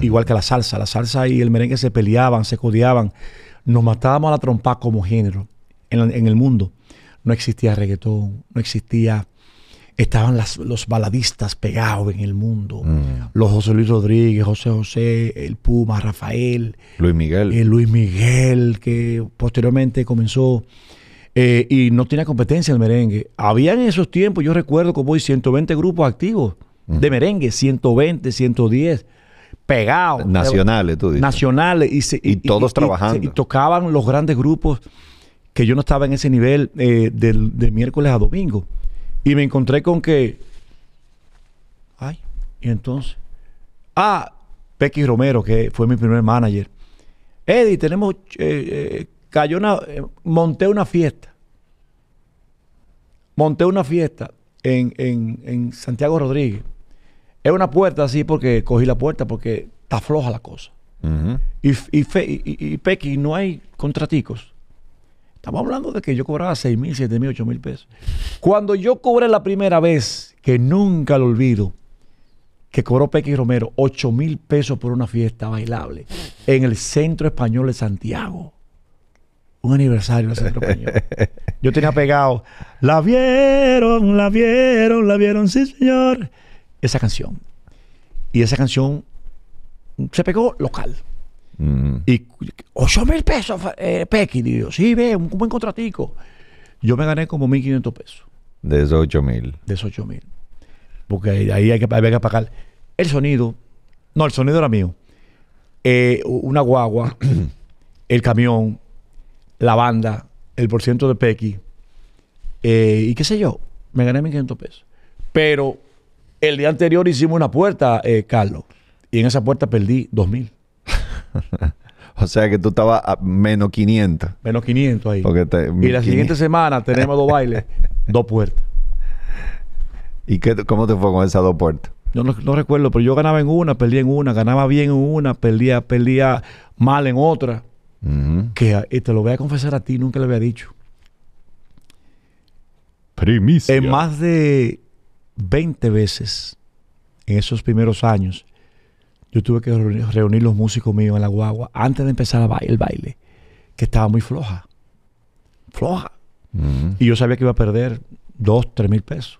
Igual que la salsa. La salsa y el merengue se peleaban, se codiaban. Nos matábamos a la trompa como género en, el mundo. No existía reggaetón, no existía... Estaban los baladistas pegados en el mundo. Los José Luis Rodríguez, José José, el Puma, Rafael. Luis Miguel. Eh, Luis Miguel, que posteriormente comenzó... Eh, y no tenía competencia el merengue. Había en esos tiempos, yo recuerdo como hoy, 120 grupos activos de merengue, 120, 110 pegados. Eh, nacionales, tú dices. Nacionales. Y, todos trabajando. y, tocaban los grandes grupos que yo no estaba en ese nivel eh, de miércoles a domingo. Y me encontré con que. Ay, y entonces. Ah, Pequi Romero, que fue mi primer manager. Eddie, tenemos. Eh, cayó una. monté una fiesta. Monté una fiesta en Santiago Rodríguez. Es una puerta así porque cogí la puerta porque está floja la cosa. y, y, Pequi, no hay contraticos. Estamos hablando de que yo cobraba 6 mil, 7 mil, 8 mil pesos. Cuando yo cobré la primera vez, que nunca lo olvido, que cobró Pequi Romero 8 mil pesos por una fiesta bailable en el Centro Español de Santiago. Un aniversario del Centro Español. Yo tenía pegado, la vieron, la vieron, la vieron, sí señor esa canción. Y esa canción se pegó local. Mm. Y 8 mil pesos, eh, Pequi. sí, ve, un buen contratico. Yo me gané como 1.500 pesos. De esos 8 mil. De esos 8 mil. Porque ahí hay que, pagar el sonido. No, el sonido era mío. Eh, una guagua, <coughs> el camión, la banda, el ciento de Pequi. Eh, y qué sé yo, me gané 1.500 pesos. Pero el día anterior hicimos una puerta, eh, Carlos, y en esa puerta perdí 2000. <laughs> o sea que tú estabas a menos 500. Menos 500 ahí. y la siguiente semana tenemos dos bailes, <laughs> dos puertas. ¿Y cómo te fue con esas dos puertas? no, recuerdo, pero yo ganaba en una, perdía en una, ganaba bien en una, perdía, perdía mal en otra. Que ah, y te lo voy a confesar a ti, nunca le había dicho. Primicia. En más de 20 veces en esos primeros años. Yo tuve que reunir los músicos míos en la guagua antes de empezar a bailar el baile, que estaba muy floja. Floja. Y yo sabía que iba a perder 2, tres mil pesos.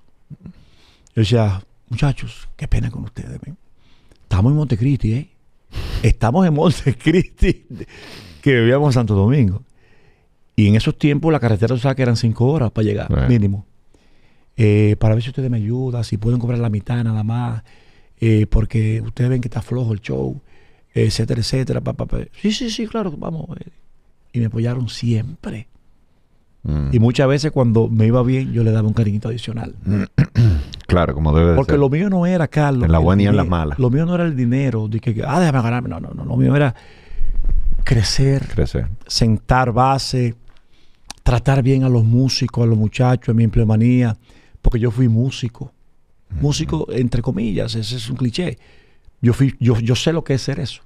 Yo decía, muchachos, qué pena con ustedes. Estamos en Montecristi, ¿eh? Estamos en Montecristi, <laughs> que vivíamos en Santo Domingo. Y en esos tiempos la carretera, sea, que eran cinco horas para llegar, eh. mínimo. Eh, para ver si ustedes me ayudan, si pueden cobrar la mitad nada más, eh, porque ustedes ven que está flojo el show, etcétera, etcétera. Pa, pa, Sí, sí, sí, claro, vamos. Eh. Y me apoyaron siempre. Mm. Y muchas veces cuando me iba bien, yo le daba un cariñito adicional. <clears throat> claro, como debe ser. Porque lo mío no era, Carlos. En la buena y en la mala Lo mío no era el dinero, de que, ah, déjame ganarme. No, no, no. Lo mío era crecer, crecer. sentar base, tratar bien a los músicos, a los muchachos, a mi empleomanía porque yo fui músico. Músico, entre comillas, ese es un cliché. Yo, fui, yo, yo sé lo que es ser eso.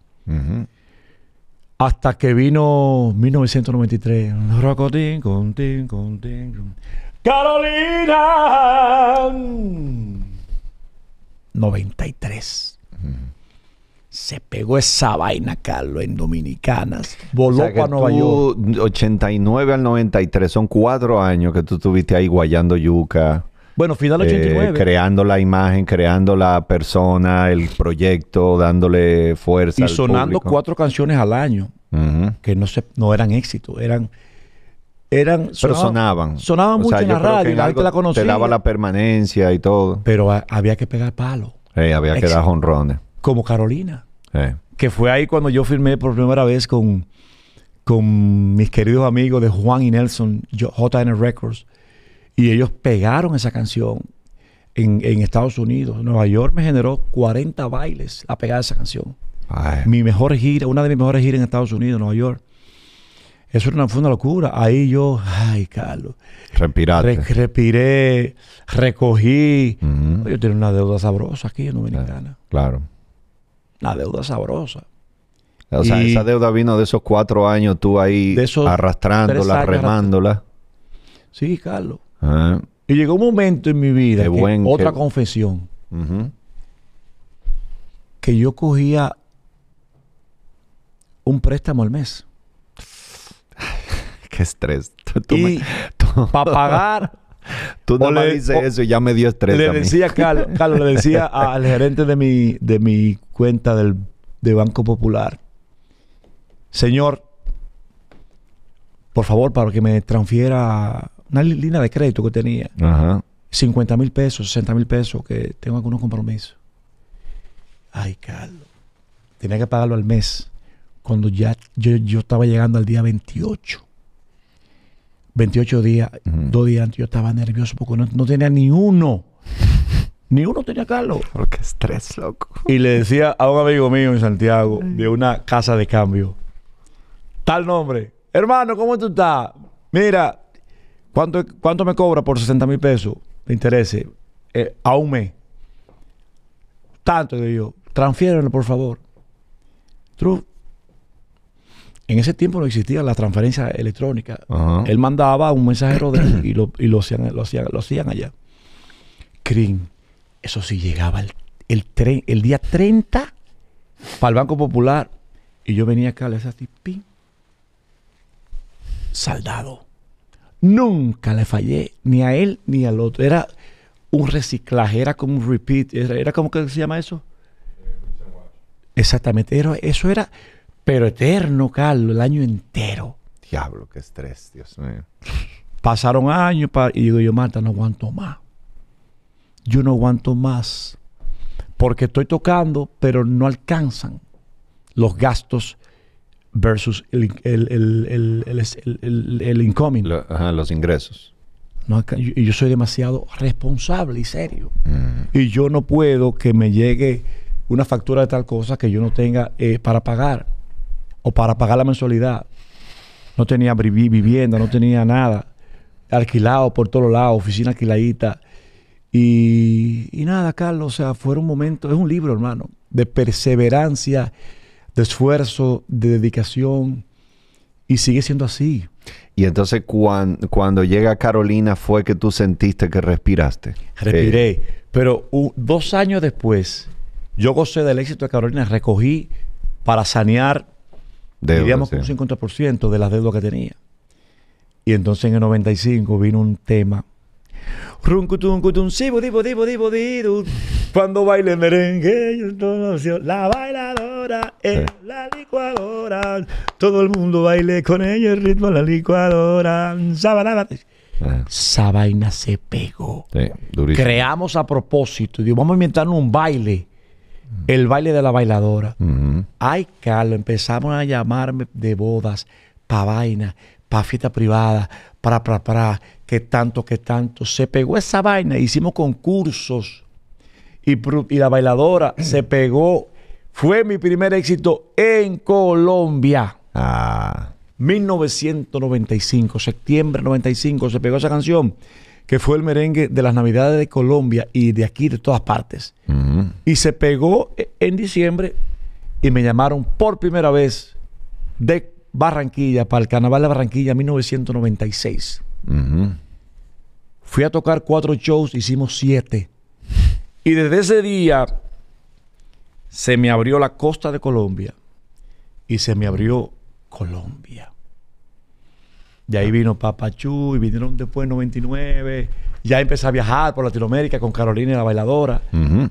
Hasta que vino 1993. Carolina. 93. Se pegó esa vaina, Carlos, en Dominicanas. Voló para Nueva York. 89 al 93, son cuatro años que tú estuviste ahí guayando yuca. Bueno, Fidal 89. Eh, creando la imagen, creando la persona, el proyecto, dándole fuerza. Y sonando cuatro canciones al año, que no, se, no eran éxito, eran eran pero sonaban sonaban, mucho en la radio la la conocía te daba la permanencia y todo pero había que pegar palo había que dar honrones como Carolina que fue ahí cuando yo firmé por primera vez con con mis queridos amigos de Juan y Nelson JN Records y ellos pegaron esa canción en, Estados Unidos. Nueva York me generó 40 bailes a pegar esa canción. Mi mejor gira, una de mis mejores giras en Estados Unidos, Nueva York. Eso fue una locura. Ahí yo, ay, Carlos. Respiraste. respiré, recogí. Yo tenía una deuda sabrosa aquí en Dominicana. Eh, claro. Una deuda sabrosa. O sea, esa deuda vino de esos cuatro años tú ahí arrastrándola, remándola. Sí, Carlos. Y llegó un momento en mi vida, otra confesión, que yo cogía un préstamo al mes. Qué estrés. y para pagar... <laughs> Tú no le dices eso y ya me dio estrés. Le a mí. decía, Carlos, Carlos, le decía <laughs> al gerente de mi, de mi cuenta de Banco Popular, señor, por favor, para que me transfiera una línea de crédito que tenía. 50 mil pesos, 60 mil pesos, que tengo algunos compromisos. Ay, Carlos. Tenía que pagarlo al mes. Cuando ya yo, estaba llegando al día 28. 28 días, dos días antes, yo estaba nervioso porque no, no tenía ni uno. <laughs> Ni uno tenía Carlos. Porque oh, estrés, loco. Y le decía a un amigo mío en Santiago, de una casa de cambio, tal nombre, hermano, ¿cómo tú estás? Mira, ¿Cuánto, me cobra por 60 mil pesos de interés eh, a un mes? Tanto, digo yo, transfiérenlo, por favor. True. En ese tiempo no existía la transferencia electrónica. Él mandaba un mensajero de y, lo, lo, hacían, lo, hacían, allá. Crin, eso sí llegaba el, el día 30 para el Banco Popular. Y yo venía acá, le hacía así, saldado. Nunca le fallé ni a él ni al otro. Era un reciclaje, era como un repeat, era, como que se llama eso. Exactamente, eso era, pero eterno, Carlos, el año entero. Diablo, qué estrés, Dios mío. Pasaron años y digo yo, Marta, no aguanto más. Yo no aguanto más. Porque estoy tocando, pero no alcanzan los gastos versus el, el, incoming. ajá, los ingresos. yo, soy demasiado responsable y serio. Mm. Y yo no puedo que me llegue una factura de tal cosa que yo no tenga eh, para pagar o para pagar la mensualidad. No tenía vivienda, no tenía nada. Alquilado por todos lados, oficina alquiladita. Y, y nada, Carlos, o sea, fue un momento, es un libro, hermano, de perseverancia de esfuerzo, de dedicación, y sigue siendo así. Y entonces cuando cuando llega Carolina fue que tú sentiste que respiraste. Respiré, eh. pero dos años después yo gocé del éxito de Carolina, recogí para sanear, deuda, un 50% de las deudas que tenía. Y entonces en el 95 vino un tema. Cuando baile merengue, la bailadora es eh. la licuadora. Todo el mundo baile con ella el ritmo la licuadora. Esa vaina ah. se pegó. Creamos a propósito. Digo, vamos a inventar un baile. El baile de la bailadora. Ay, Carlos, empezamos a llamarme de bodas, pa' vaina, pa' fiesta privada, para, para, para, que tanto, que tanto. Se pegó esa vaina. Hicimos concursos y, la bailadora <clears throat> se pegó. Fue mi primer éxito en Colombia. Ah. 1995, septiembre 95, se pegó esa canción que fue el merengue de las Navidades de Colombia y de aquí, de todas partes. Y se pegó e, en diciembre y me llamaron por primera vez de Barranquilla para el Carnaval de Barranquilla 1996. Fui a tocar cuatro shows, hicimos siete. Y desde ese día se me abrió la costa de Colombia y se me abrió Colombia. De ahí vino Papachú y vinieron después 99. Ya empecé a viajar por Latinoamérica con Carolina la bailadora.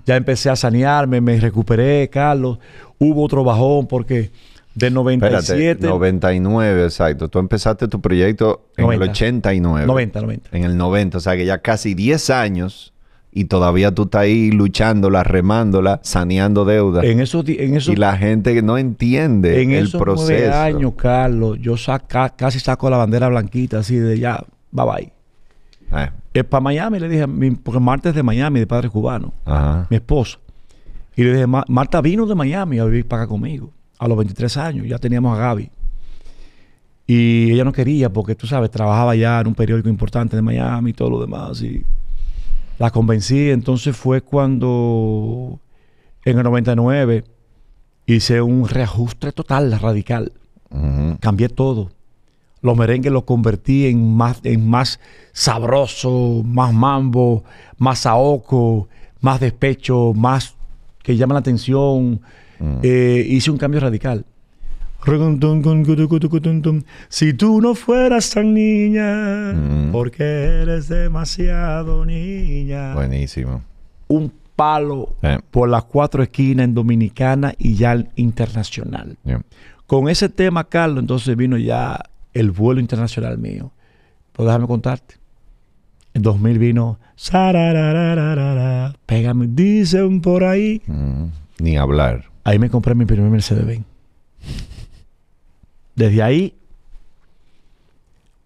Ya empecé a sanearme, me recuperé, Carlos. Hubo otro bajón porque de 97. 99, exacto. Tú empezaste tu proyecto en el 89. 90, 90. En el 90, o sea que ya casi 10 años y todavía tú estás ahí luchándola, remándola, saneando deudas. En esos, y la gente no entiende el proceso. En años, Carlos, yo casi saco la bandera blanquita así de ya, bye bye. Ah. Es para Miami le dije, porque Marta es de Miami, de padre cubano, Ajá. mi esposa. Y le dije, Marta vino de Miami a vivir para acá conmigo. A los 23 años, ya teníamos a Gaby. Y ella no quería porque, tú sabes, trabajaba ya en un periódico importante de Miami y todo lo demás. Y la convencí. Entonces fue cuando en el 99 hice un reajuste total, radical. Cambié todo. Los merengues los convertí en más, en más sabroso, más mambo, más ahoco, más despecho, más que llama la atención. Eh, hice un cambio radical. Si tú no fueras tan niña, mm. porque eres demasiado niña. Buenísimo. Un palo eh. por las cuatro esquinas en Dominicana y ya internacional. Con ese tema, Carlos, entonces vino ya el vuelo internacional mío. Pues déjame contarte. En 2000 vino. Pégame, dicen por ahí. Mm. Ni hablar. Ahí me compré mi primer Mercedes-Benz. Desde ahí,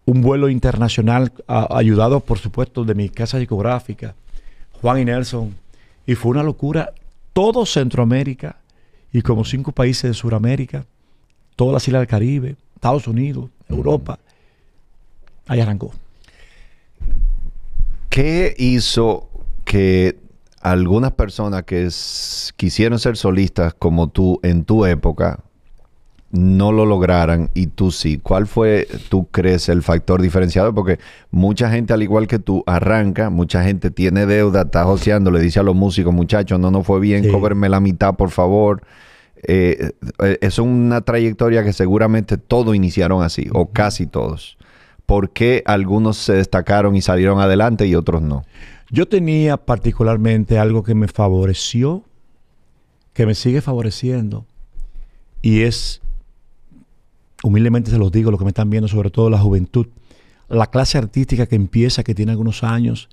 un vuelo internacional ayudado, por supuesto, de mi casa discográfica, Juan y Nelson. Y fue una locura. Todo Centroamérica y como cinco países de Sudamérica, toda las islas del Caribe, Estados Unidos, Europa. Ahí arrancó. ¿Qué hizo que algunas personas que quisieron ser solistas como tú en tu época, no lo lograran y tú sí, ¿cuál fue, tú crees, el factor diferenciado? Porque mucha gente, al igual que tú, arranca, mucha gente tiene deuda, está joseando, le dice a los músicos, muchachos, no no fue bien, sí. la mitad, por favor. Eh, eh, es una trayectoria que seguramente todos iniciaron así, o casi todos. ¿Por qué algunos se destacaron y salieron adelante y otros no? Yo tenía particularmente algo que me favoreció, que me sigue favoreciendo, y es humildemente se los digo, lo que me están viendo, sobre todo la juventud, la clase artística que empieza, que tiene algunos años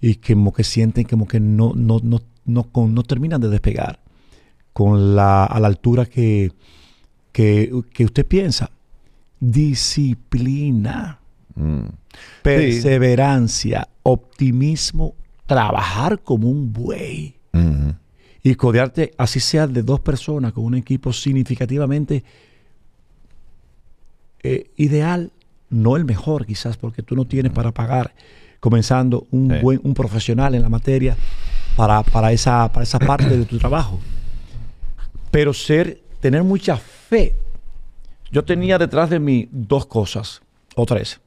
y que que sienten como que no, no, terminan de despegar con la, a la altura que, que, usted piensa. Disciplina, mm. perseverancia, optimismo, trabajar como un buey. Y codearte, así sea de dos personas, con un equipo significativamente eh, ideal, no el mejor quizás, porque tú no tienes para pagar, comenzando un buen un profesional en la materia para, esa, para esa parte de tu trabajo. Pero ser, tener mucha fe. Yo tenía detrás de mí dos cosas, o tres.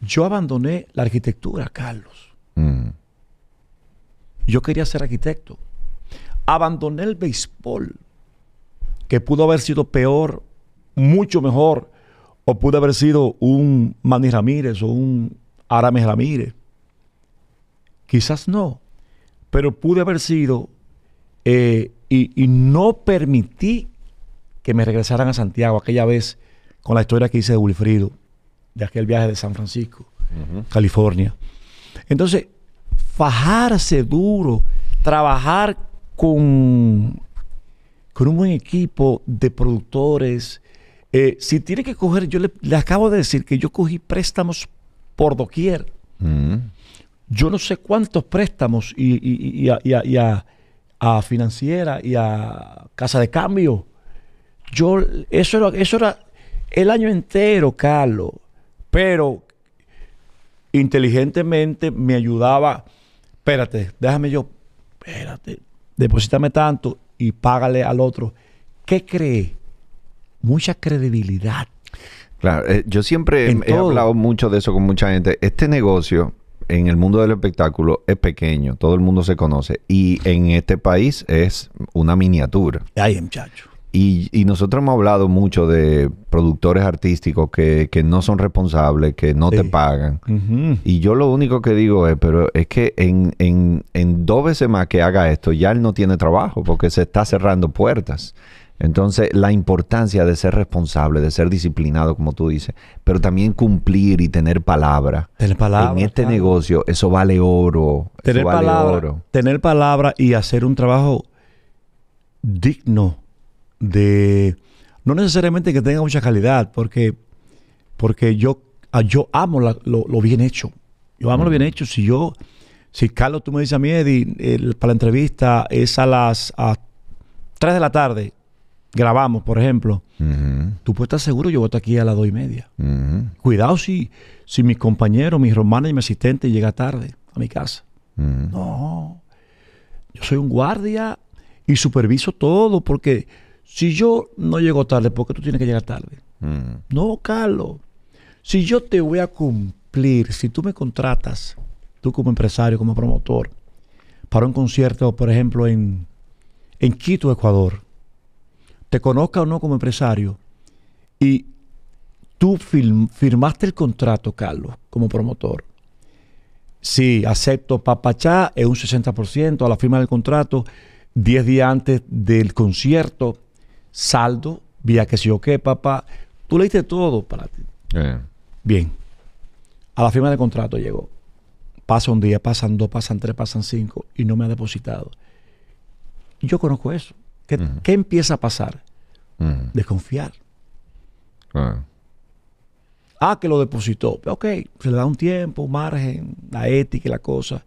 Yo abandoné la arquitectura, Carlos. Mm. Yo quería ser arquitecto. Abandoné el béisbol, que pudo haber sido peor, mucho mejor, o pude haber sido un Manny Ramírez o un Aramis Ramírez. Quizás no. Pero pude haber sido eh, y, no permití que me regresaran a Santiago aquella vez con la historia que hice de Wilfrido, de aquel viaje de San Francisco, California. Entonces, fajarse duro, trabajar con, con un buen equipo de productores, eh, si tiene que coger, yo le, acabo de decir que yo cogí préstamos por doquier. Mm. Yo no sé cuántos préstamos y, a, financiera y a casa de cambio. Yo, eso era, eso era el año entero, Carlos. Pero inteligentemente me ayudaba. Espérate, déjame yo, espérate, deposítame tanto y págale al otro. ¿Qué cree? mucha credibilidad. Claro, eh, yo siempre he hablado mucho de eso con mucha gente. Este negocio en el mundo del espectáculo es pequeño, todo el mundo se conoce y en este país es una miniatura. muchacho. Y, nosotros hemos hablado mucho de productores artísticos que, no son responsables, que no te pagan. Y yo lo único que digo es, pero es que en, en, en dos veces más que haga esto, ya él no tiene trabajo porque se está cerrando puertas. Entonces, la importancia de ser responsable, de ser disciplinado, como tú dices, pero también cumplir y tener palabra. Tener palabra. En este negocio, eso vale oro. Tener palabra. Tener palabra y hacer un trabajo digno de. No necesariamente que tenga mucha calidad, porque, porque yo, ah, yo amo lo, bien hecho. Yo amo lo bien hecho. Si yo, si Carlos, tú me dices a mí, Eddie, para la entrevista es a las a 3 de la tarde grabamos, por ejemplo, tú puedes estar seguro, yo voy aquí a las dos y media. Cuidado si, si mis compañeros, mis romanos y mi asistente llega tarde a mi casa. No, yo soy un guardia y superviso todo porque si yo no llego tarde, ¿por qué tú tienes que llegar tarde? No, Carlos, si yo te voy a cumplir, si tú me contratas, tú como empresario, como promotor, para un concierto, por ejemplo, en, en Quito, Ecuador, te conozca o no como empresario, y tú firmaste el contrato, Carlos, como promotor. Sí, acepto papachá, es un 60% a la firma del contrato, 10 días antes del concierto, saldo, vía que si yo qué, papá. Tú leíste todo para ti. Eh. Bien. A la firma del contrato llegó. Pasa un día, pasan dos, pasan tres, pasan cinco y no me ha depositado. Yo conozco eso. ¿Qué, empieza a pasar? Desconfiar. Ah, que lo depositó. Ok, se le da un tiempo, un margen, la ética y la cosa.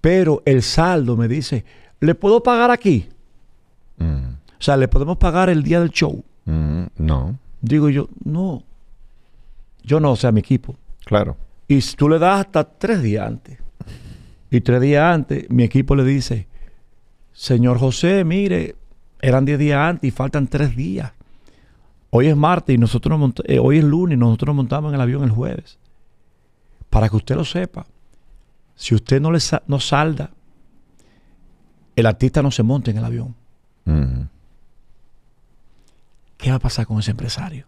Pero el saldo me dice, ¿le puedo pagar aquí? O sea, ¿le podemos pagar el día del show? no. Digo yo, no. Yo no, o sea, mi equipo. Claro. Y tú le das hasta tres días antes. Y tres días antes, mi equipo le dice, señor José, mire, eran 10 días antes y faltan 3 días. Hoy es martes y nosotros eh, hoy es lunes y nosotros nos montamos en el avión el jueves. Para que usted lo sepa, si usted no, le salda, el artista no se monta en el avión. ¿Qué va a pasar con ese empresario?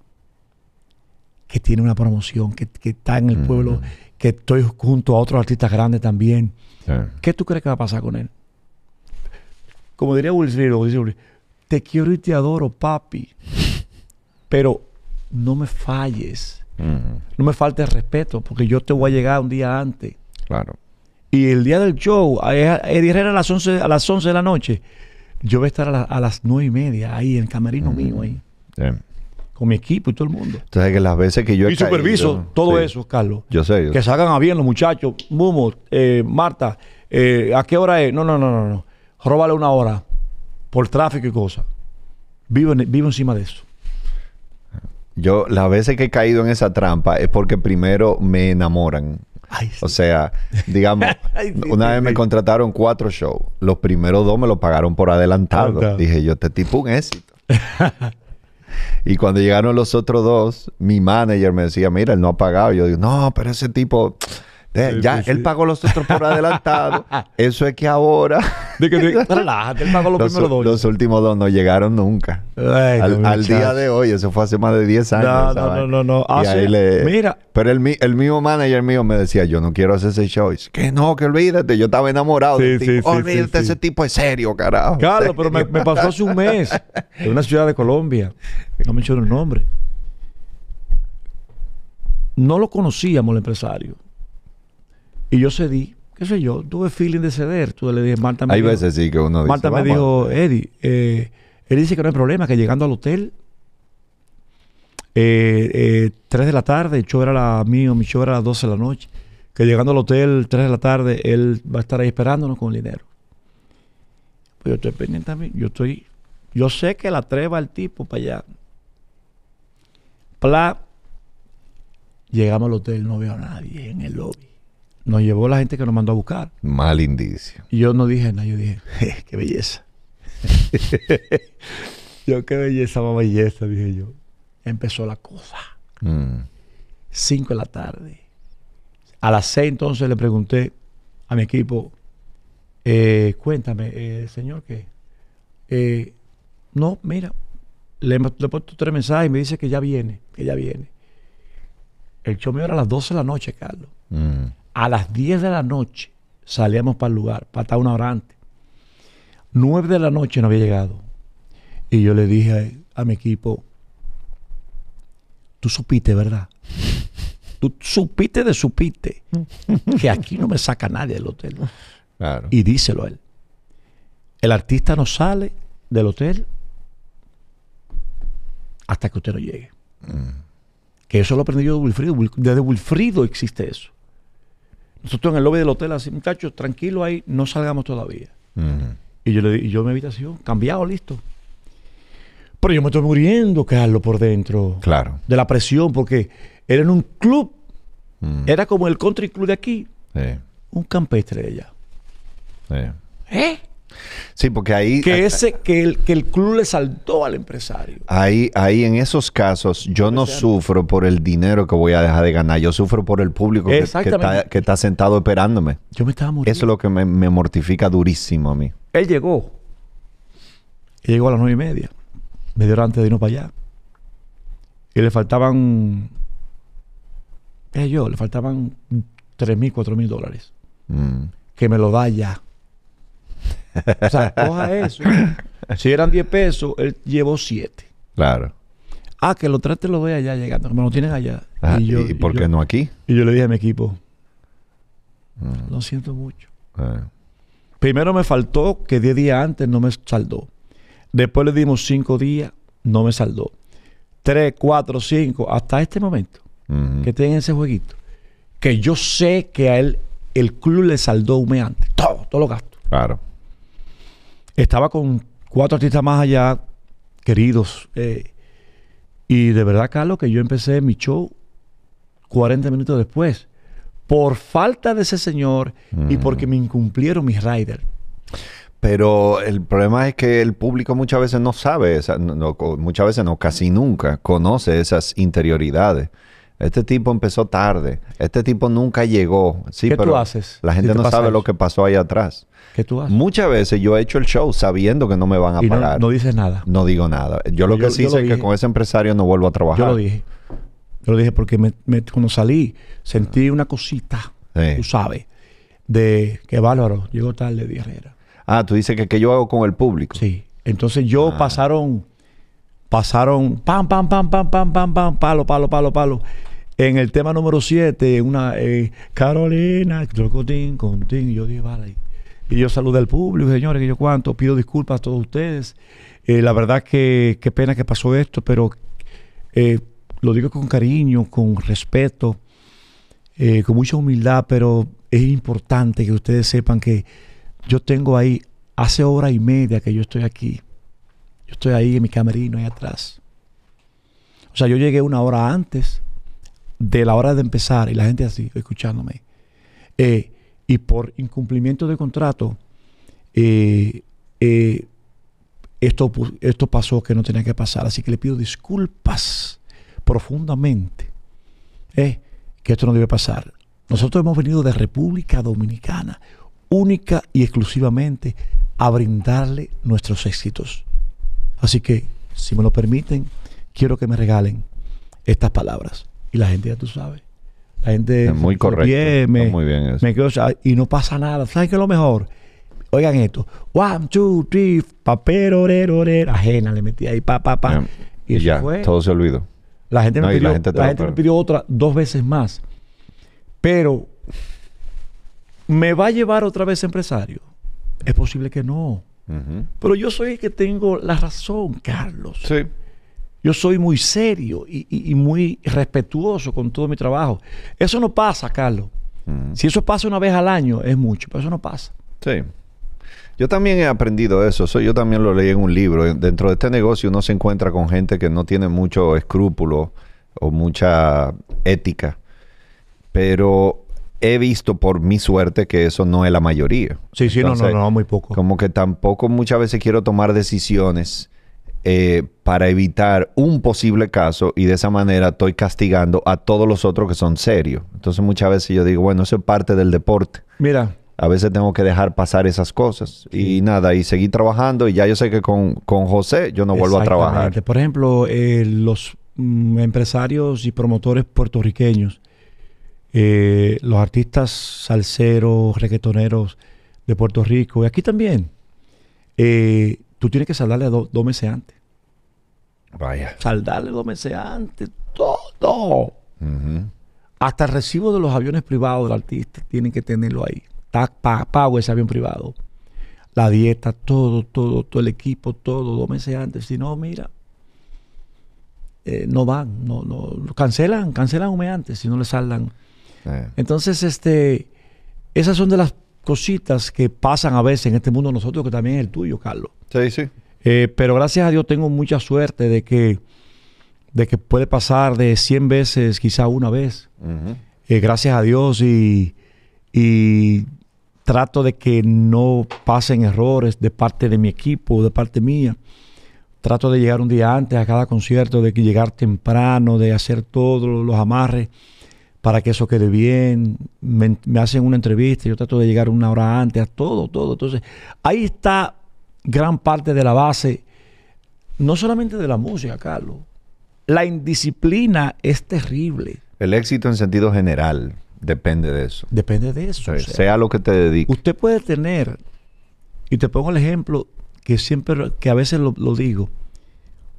Que tiene una promoción, que, está en el pueblo, que estoy junto a otros artistas grandes también. ¿Qué tú crees que va a pasar con él? Como diría Will Smith, te quiero y te adoro, papi, pero no me falles. No me faltes respeto, porque yo te voy a llegar un día antes. Claro. Y el día del show, Herrera eh, a las 11, a las 11 de la noche, yo voy a estar a, las 9 y media ahí en el camerino mío, ahí. Con mi equipo y todo el mundo. Entonces, que las veces que yo superviso todo eso, Carlos. Yo sé. que salgan a bien los muchachos. Mumo, eh, Marta, eh, ¿a qué hora es? No, no, no, no, no. Róbale una hora por tráfico y cosas. Vivo, vivo encima de eso. Yo las veces que he caído en esa trampa es porque primero me enamoran. O sea, digamos, <laughs> una vez me contrataron cuatro shows. Los primeros dos me lo pagaron por adelantado. Dije yo, este tipo un éxito. <laughs> y cuando llegaron los otros dos, mi manager me decía, mira, él no ha pagado. Yo digo, no, pero ese tipo ya, pues él pagó los otros por adelantado. <laughs> Eso es que ahora. <laughs> relájate, él pagó los, primeros dos. Los últimos dos no llegaron nunca. al, día de hoy, eso fue hace más de 10 años. No, no, no, no, ah, Mira. Pero el, mismo manager mío me decía, yo no quiero hacer ese choice que no, que olvídate. Yo estaba enamorado. Sí, de sí, olvídate, ese tipo es serio, carajo. Carlos, pero me, me, pasó hace un mes en una ciudad de Colombia. No me menciono el nombre. No lo conocíamos el empresario. Y yo cedí, qué sé yo, tuve feeling de ceder. Tú le dije, Marta me Hay dijo, veces sí que uno dice, Marta me dijo, Eddie, eh, él dice que no hay problema, que llegando al hotel, 3 eh, eh, de la tarde, el era la mío, mi show era a las 12 de la noche, que llegando al hotel, 3 de la tarde, él va a estar ahí esperándonos con el dinero. Pues yo estoy pendiente a yo estoy, yo sé que la treva el tipo para allá. Pla, llegamos al hotel, no veo a nadie en el lobby nos llevó la gente que nos mandó a buscar. Mal indicio. yo no dije nada, yo dije, <laughs> qué belleza. <laughs> yo, qué belleza, más belleza, dije yo. Empezó la cosa. Mm. Cinco de la tarde. A las seis entonces le pregunté a mi equipo, eh, cuéntame, eh, señor, ¿qué? Eh, no, mira, le, he puesto tres mensajes y me dice que ya viene, que ya viene. El show era a las 12 de la noche, Carlos. Mm. A las 10 de la noche salíamos para el lugar, para una hora antes. 9 de la noche no había llegado. Y yo le dije a, mi equipo, tú supiste, ¿verdad? <laughs> Tú supiste de supiste que aquí no me saca nadie del hotel. Y díselo a él. El artista no sale del hotel hasta que usted no llegue. Mm. Que eso lo aprendí yo de Wilfrido. Desde Wilfrido existe eso nosotros en el lobby del hotel, así, muchachos, tranquilo ahí, no salgamos todavía. Y yo le dije, y yo en mi habitación, cambiado, listo. Pero yo me estoy muriendo, Carlos, por dentro. Claro. De la presión, porque era en un club. Mm. Era como el country club de aquí. Un campestre de allá. ¿Eh? Sí, porque ahí... Que, ese, que, el, que el club le saltó al empresario. Ahí, ahí en esos casos yo no sufro por el dinero que voy a dejar de ganar, yo sufro por el público que, está, sentado esperándome. Yo me Eso es lo que me, mortifica durísimo a mí. Él llegó. llegó a las nueve y media, medio hora antes de irnos para allá. Y le faltaban... Eh, yo, le faltaban tres mil, cuatro mil dólares. Mm. Que me lo da ya. O sea, coja eso. Si eran 10 pesos, él llevó 7. Claro. Ah, que lo trate lo doy allá llegando, me lo tienen allá. y, yo, ¿Y, por qué no aquí? Y yo le dije a mi equipo, mm. lo siento mucho. Primero me faltó que 10 días antes no me saldó. Después le dimos 5 días, no me saldó. 3, 4, 5, hasta este momento que estén ese jueguito. Que yo sé que a él el club le saldó humeante. Todo, todo lo gasto. Claro. Estaba con cuatro artistas más allá, queridos. Eh, y de verdad, Carlos, que yo empecé mi show 40 minutos después. Por falta de ese señor y porque mm. me incumplieron mis riders. Pero el problema es que el público muchas veces no sabe, muchas veces no, casi nunca conoce esas interioridades. Este tipo empezó tarde. Este tipo nunca llegó. Sí, ¿Qué pero tú haces? La gente no sabe lo que pasó ahí atrás. ¿Qué tú haces? Muchas veces yo he hecho el show sabiendo que no me van a pagar. No, dices nada. No digo nada. Yo lo que sí sé es que con ese empresario no vuelvo a trabajar. Yo lo dije. Yo lo dije porque cuando salí sentí ah. una cosita, tú sabes, de que Bálvaro llegó tarde de Herrera. Ah, tú dices que, que yo hago con el público. Sí. Entonces yo ah. pasaron pasaron pam, pam, pam, pam, pam, pam, pam, palo, palo, palo, palo. En el tema número 7, una eh, Carolina, contín, contín, yo dije, vale. Y yo saludo al público, señores, que yo cuánto, pido disculpas a todos ustedes. Eh, la verdad que qué pena que pasó esto, pero eh, lo digo con cariño, con respeto, eh, con mucha humildad, pero es importante que ustedes sepan que yo tengo ahí hace hora y media que yo estoy aquí estoy ahí en mi camerino, ahí atrás. O sea, yo llegué una hora antes de la hora de empezar y la gente así, escuchándome. Eh, y por incumplimiento de contrato, eh, eh, esto, pasó que no tenía que pasar. Así que le pido disculpas profundamente. que esto no debe pasar. Nosotros hemos venido de República Dominicana, única y exclusivamente, a brindarle nuestros éxitos. Así que, si me lo permiten, quiero que me regalen estas palabras. Y la gente ya tú sabes. La gente muy correcto. muy bien eso. y no pasa nada. ¿Sabes qué es lo mejor? Oigan esto. One, two, three, papero, ajena, le metí ahí, pa, pa, pa. Y, ya, todo se olvidó. La gente, me, pidió, la gente me pidió otra dos veces más. Pero, ¿me va a llevar otra vez empresario? Es posible que no. Pero yo soy el que tengo la razón, Carlos. Sí. Yo soy muy serio y, muy respetuoso con todo mi trabajo. Eso no pasa, Carlos. Si eso pasa una vez al año, es mucho, pero eso no pasa. Sí. Yo también he aprendido eso. eso. Yo también lo leí en un libro. Dentro de este negocio uno se encuentra con gente que no tiene mucho escrúpulo o mucha ética. Pero he visto por mi suerte que eso no es la mayoría. Sí, sí, no, no, no, muy poco. Como que tampoco muchas veces quiero tomar decisiones eh, para evitar un posible caso y de esa manera estoy castigando a todos los otros que son serios. Entonces muchas veces yo digo, bueno, eso es parte del deporte. Mira. A veces tengo que dejar pasar esas cosas y nada, y seguir trabajando y ya yo sé que con, con José yo no vuelvo a trabajar. Por ejemplo, eh, los mm, empresarios y promotores puertorriqueños eh, los artistas salseros, reggaetoneros de Puerto Rico y aquí también, eh, tú tienes que saldarle dos meses antes. Vaya. Saldarle dos meses antes, todo. Hasta el recibo de los aviones privados del artista tienen que tenerlo ahí. pago ese avión privado. La dieta, todo, todo, todo el equipo, todo, dos meses antes. Si no, mira, eh, no van, no, no, cancelan, cancelan un mes antes si no le saldan entonces, este, esas son de las cositas que pasan a veces en este mundo nosotros, que también es el tuyo, Carlos. Sí, sí. Eh, pero gracias a Dios tengo mucha suerte de que, de que puede pasar de 100 veces, quizá una vez. Eh, gracias a Dios y, y trato de que no pasen errores de parte de mi equipo, de parte mía. Trato de llegar un día antes a cada concierto, de llegar temprano, de hacer todos los amarres para que eso quede bien, me, hacen una entrevista, yo trato de llegar una hora antes, a todo, todo. Entonces, ahí está gran parte de la base, no solamente de la música, Carlos. La indisciplina es terrible. El éxito en sentido general depende de eso. Depende de eso. sea, lo que te dediques. Usted puede tener, y te pongo el ejemplo que siempre, que a veces lo, lo digo,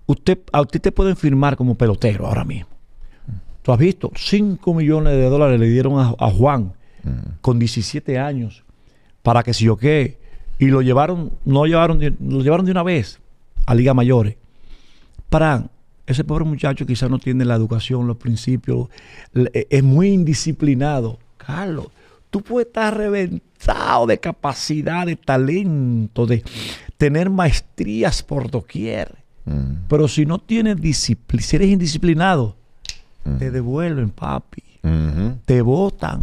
usted, a usted te pueden firmar como pelotero ahora mismo Tú has visto, 5 millones de dólares le dieron a, Juan mm. con 17 años para que si yo qué. Y lo llevaron, no llevaron, lo llevaron de una vez a Liga Mayores. Para ese pobre muchacho quizás no tiene la educación, los principios, e, es muy indisciplinado. Carlos, tú puedes estar reventado de capacidad, de talento, de tener maestrías por doquier. Mm. Pero si no tienes disciplina, si eres indisciplinado, te devuelven, papi. Te votan.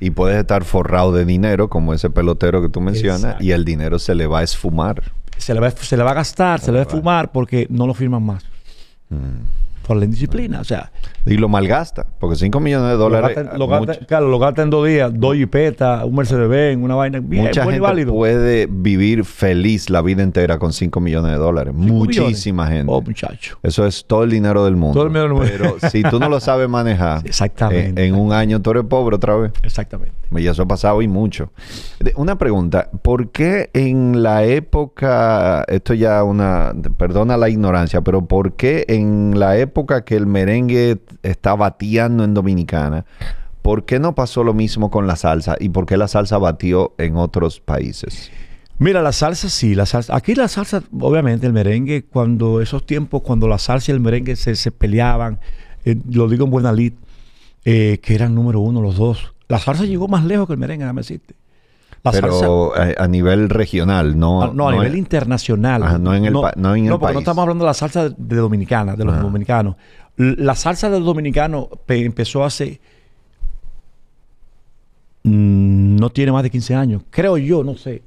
Y puedes estar forrado de dinero, como ese pelotero que tú mencionas, y el dinero se le va a esfumar. Se le va, se le va a gastar, se, le va a esfumar porque no lo firman más. Mm por la indisciplina. O sea. Y lo malgasta, porque 5 millones de dólares. Lo gasta, en dos días, dos peta un Mercedes Benz, una vaina. Bien, mucha gente puede vivir feliz la vida entera con 5 millones de dólares. Muchísima gente. Oh, muchacho. Eso es todo el dinero del mundo. Todo Pero si tú no lo sabes manejar, <laughs> Exactamente. Eh, en un año tú eres pobre otra vez. Exactamente. Y eso ha pasado y mucho. Una pregunta, ¿por qué en la época, esto ya una, perdona la ignorancia, pero ¿por qué en la época que el merengue está batiendo en Dominicana, ¿por qué no pasó lo mismo con la salsa y por qué la salsa batió en otros países? Mira, la salsa sí, la salsa. Aquí la salsa, obviamente, el merengue, cuando esos tiempos, cuando la salsa y el merengue se, peleaban, eh, lo digo en buena lid, eh, que eran número uno los dos la salsa llegó más lejos que el merengue, déjame decirte. Pero a, nivel regional, no. Ah, no, a nivel internacional. no en el, no, porque No estamos hablando de la salsa de, dominicana, de los dominicanos. La salsa de los dominicanos empezó hace. Mm, no tiene más de 15 años, creo yo, no sé.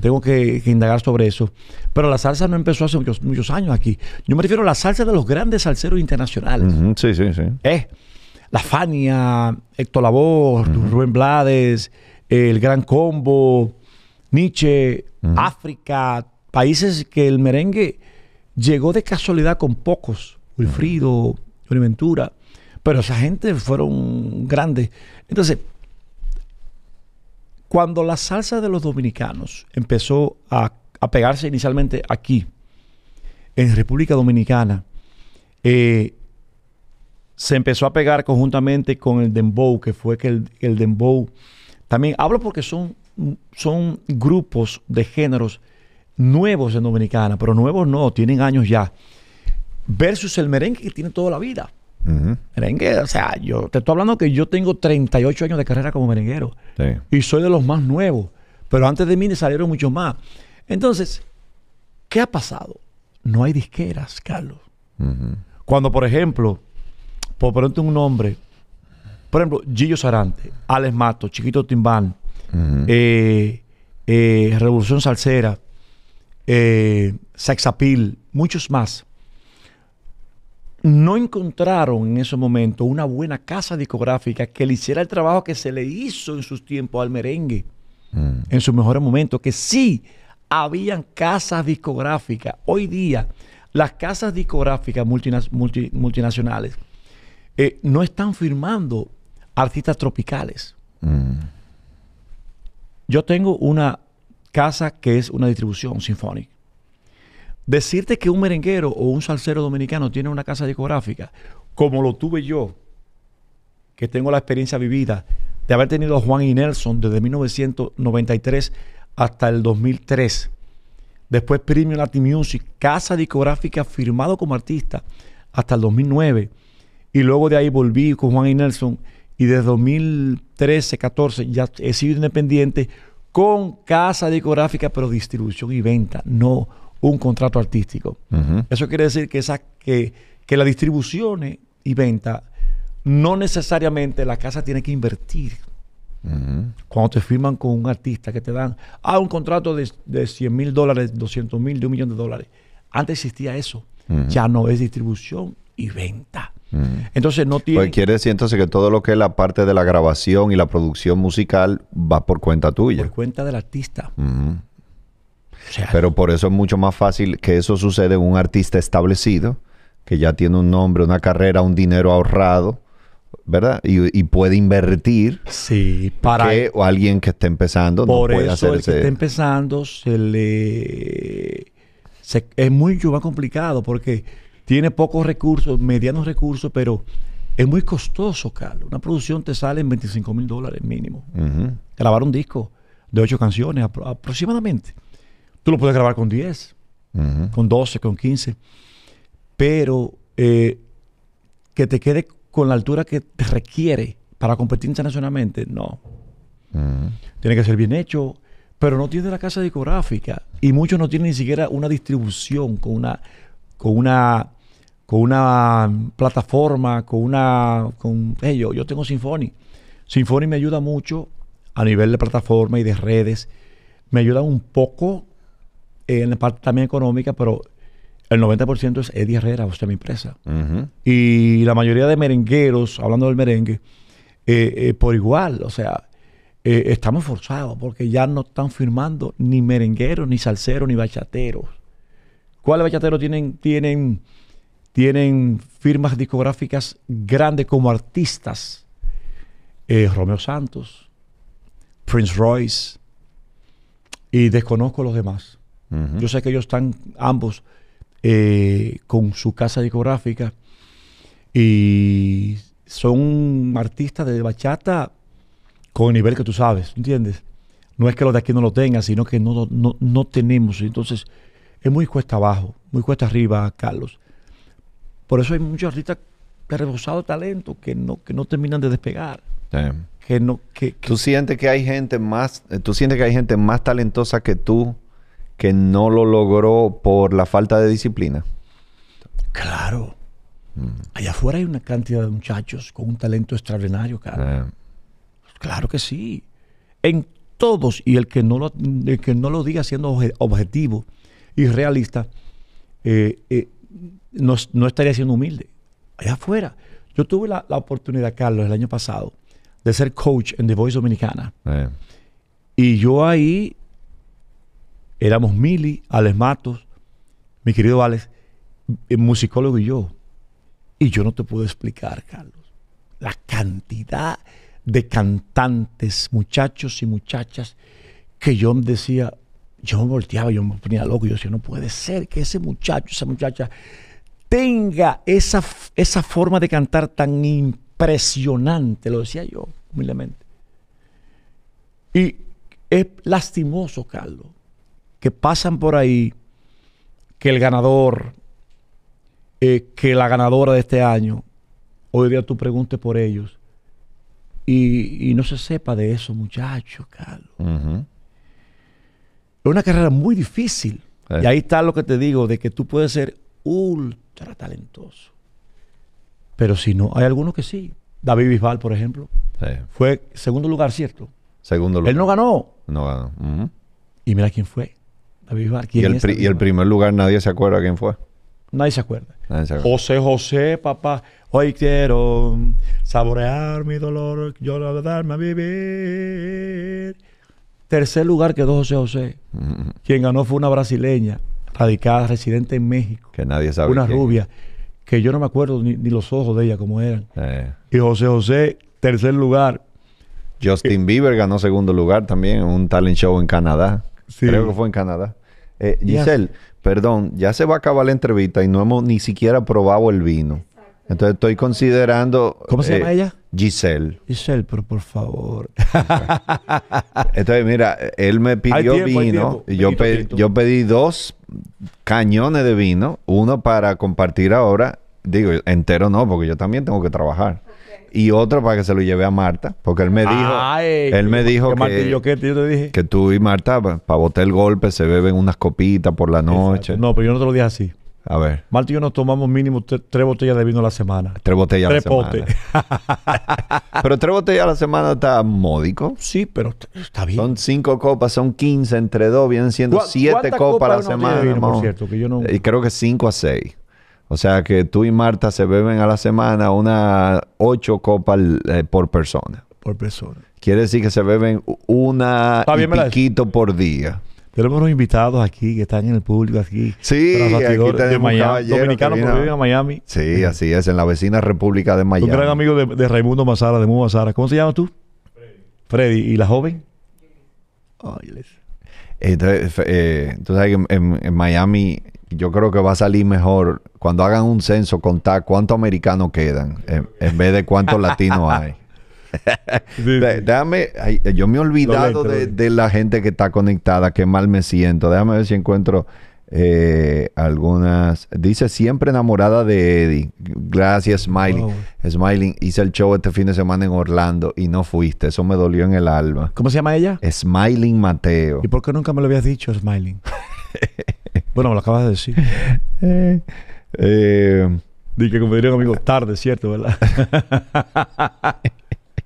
Tengo que, indagar sobre eso. Pero la salsa no empezó hace muchos, años aquí. Yo me refiero a la salsa de los grandes salseros internacionales. Sí, sí, sí. ¿Eh? La Fania, Héctor Lavoe, Rubén Blades, el Gran Combo, Nietzsche, África, países que el merengue llegó de casualidad con pocos, Wilfrido, Ventura, pero esa gente fueron grandes. Entonces, cuando la salsa de los dominicanos empezó a, a pegarse inicialmente aquí, en República Dominicana, eh, se empezó a pegar conjuntamente con el Dembow, que fue que el, Dembow. También hablo porque son, son grupos de géneros nuevos en Dominicana, pero nuevos no, tienen años ya. Versus el merengue que tiene toda la vida. Merengue, o sea, yo te estoy hablando que yo tengo 38 años de carrera como merenguero. Y soy de los más nuevos. Pero antes de mí salieron muchos más. Entonces, ¿qué ha pasado? No hay disqueras, Carlos. Cuando, por ejemplo, por un nombre, por ejemplo, Gillo Sarante, Alex Mato, Chiquito Timbán, eh, eh, Revolución Salcera, eh, Saxapil, muchos más, no encontraron en ese momento una buena casa discográfica que le hiciera el trabajo que se le hizo en sus tiempos al merengue, mm. en sus mejores momentos, que sí habían casas discográficas. Hoy día, las casas discográficas multinacionales eh, no están firmando artistas tropicales. Mm. Yo tengo una casa que es una distribución sinfónica. Decirte que un merenguero o un salsero dominicano tiene una casa discográfica, como lo tuve yo, que tengo la experiencia vivida de haber tenido a Juan y Nelson desde 1993 hasta el 2003. Después premio Latin Music, casa discográfica firmado como artista hasta el 2009. Y luego de ahí volví con Juan y Nelson y desde 2013, 14 ya he sido independiente con casa discográfica, pero distribución y venta, no un contrato artístico. Eso quiere decir que, esa, que, que las distribuciones y venta no necesariamente la casa tiene que invertir. Cuando te firman con un artista que te dan ah, un contrato de, 100 mil dólares, 200 mil, de un millón de dólares. Antes existía eso. Ya no es distribución y venta. Mm. Entonces no pues tiene... Pues quiere decir entonces que todo lo que es la parte de la grabación y la producción musical va por cuenta tuya. Por cuenta del artista. Pero por eso es mucho más fácil que eso suceda en un artista establecido, que ya tiene un nombre, una carrera, un dinero ahorrado. ¿verdad? Y, puede invertir. Sí, para. Que alguien que esté empezando. Por no puede eso, el que esté empezando se le. es muy más complicado porque tiene pocos recursos, medianos recursos, pero es muy costoso, Carlos. Una producción te sale en 25 mil dólares mínimo. Grabar un disco de ocho canciones aproximadamente. Tú lo puedes grabar con 10, con 12, con 15. Pero eh, que te quede con la altura que te requiere para competir internacionalmente, no. Tiene que ser bien hecho, pero no tiene la casa discográfica. Y muchos no tienen ni siquiera una distribución con una con una, con una plataforma, con una... Con, yo, tengo Symfony. Symfony me ayuda mucho a nivel de plataforma y de redes. Me ayuda un poco en la parte también económica, pero el 90% es Eddie Herrera, usted mi empresa. Y la mayoría de merengueros, hablando del merengue, eh, eh, por igual, o sea, eh, estamos forzados porque ya no están firmando ni merengueros, ni salseros, ni bachateros. ¿Cuáles bachateros tienen, tienen, tienen firmas discográficas grandes como artistas? Eh, Romeo Santos, Prince Royce, y desconozco los demás. Yo sé que ellos están ambos eh, con su casa discográfica y son artistas de bachata con el nivel que tú sabes, ¿entiendes? No es que los de aquí no lo tengan, sino que no, no, no tenemos. Entonces, es muy cuesta abajo, muy cuesta arriba, Carlos. Por eso hay muchos artistas de rebosado talento que no, que no terminan de despegar. no, que, tú sientes que hay gente más, eh, tú sientes que hay gente más talentosa que tú que no lo logró por la falta de disciplina. Claro. Mm. Allá afuera hay una cantidad de muchachos con un talento extraordinario, Carlos. Pues claro que sí. En todos, y el que no lo, que no lo diga siendo objetivo, y realista, eh, eh, no, estaría siendo humilde. Allá afuera. Yo tuve la, oportunidad, Carlos, el año pasado, de ser coach en The Voice Dominicana. Eh. Y yo ahí éramos Mili, Alex Matos, mi querido Alex, musicólogo y yo. Y yo no te puedo explicar, Carlos, la cantidad de cantantes, muchachos y muchachas, que yo decía, yo me volteaba, yo me ponía loco, yo decía, no puede ser que ese muchacho, esa muchacha tenga esa, esa forma de cantar tan impresionante, lo decía yo humildemente. Y es lastimoso, Carlos, que pasan por ahí que el ganador, eh, que la ganadora de este año, hoy día tú preguntes por ellos y, no se sepa de eso, muchacho, Carlos. Ajá. Es una carrera muy difícil. Eh. Y ahí está lo que te digo, de que tú puedes ser ultra talentoso. Pero si no, hay algunos que sí. David Bisbal, por ejemplo, fue segundo lugar, ¿cierto? Segundo lugar. Él no ganó. No ganó. Y mira quién fue. David Bisbal. ¿Quién y, el, primer lugar nadie se acuerda quién fue. Nadie se acuerda. José José, papá, hoy quiero saborear mi dolor, yo darme a vivir. Tercer lugar quedó José José. Quien ganó fue una brasileña, radicada, residente en México. Que nadie sabe. Una rubia, que yo no me acuerdo ni, los ojos de ella como eran. Eh. Y José José, tercer lugar. Justin eh. Bieber ganó segundo lugar también en un talent show en Canadá. Creo que fue en Canadá. Eh, Giselle, perdón, ya se va a acabar la entrevista y no hemos ni siquiera probado el vino. Entonces estoy considerando... ¿Cómo se llama ella? Giselle. Giselle, pero por favor. <laughs> Entonces, mira, él me pidió vino. yo, yo pedí dos cañones de vino, uno para compartir ahora, digo, entero no, porque yo también tengo que trabajar. Y otro para que se lo lleve a Marta, porque él me dijo, él me dijo que, tú y Marta, para botar el golpe, se beben unas copitas por la noche. No, pero yo no te lo dije así. A ver. Marta y yo nos tomamos mínimo tres botellas de vino a la semana. Tres botellas a la semana. <laughs> pero tres botellas a la semana está módico. Sí, pero está bien. Son cinco copas, son quince entre dos, vienen siendo siete copas a la semana. Y creo que cinco a seis. O sea que tú y Marta se beben a la semana Una ocho copas eh, por persona. Por persona. Quiere decir que se beben una y piquito por día. Tenemos unos invitados aquí que están en el público aquí. Sí, aquí de Miami, dominicanos que viven en Miami. Sí, así es, en la vecina República de Miami. Un gran amigo de, Raimundo Mazara, de Mundo Mazara. ¿Cómo se llama tú? Freddy. ¿Y la joven? Ay les... Entonces, eh, en, Miami yo creo que va a salir mejor cuando hagan un censo contar cuántos americanos quedan en vez de cuántos <laughs> latinos hay. <laughs> Déjame, yo me he olvidado de, la gente que está conectada, que mal me siento. Déjame ver si encuentro eh, algunas. Dice siempre enamorada de Eddie. Gracias, Smiley. Smiley, hice el show este fin de semana en Orlando y no fuiste. Eso me dolió en el alma. ¿Cómo se llama ella? Smiling Mateo. ¿Y por qué nunca me lo habías dicho, Smiling? <laughs> bueno, me lo acabas de decir. <laughs> eh, eh Dije, como dirían amigos, tarde, ¿cierto? ¿Verdad?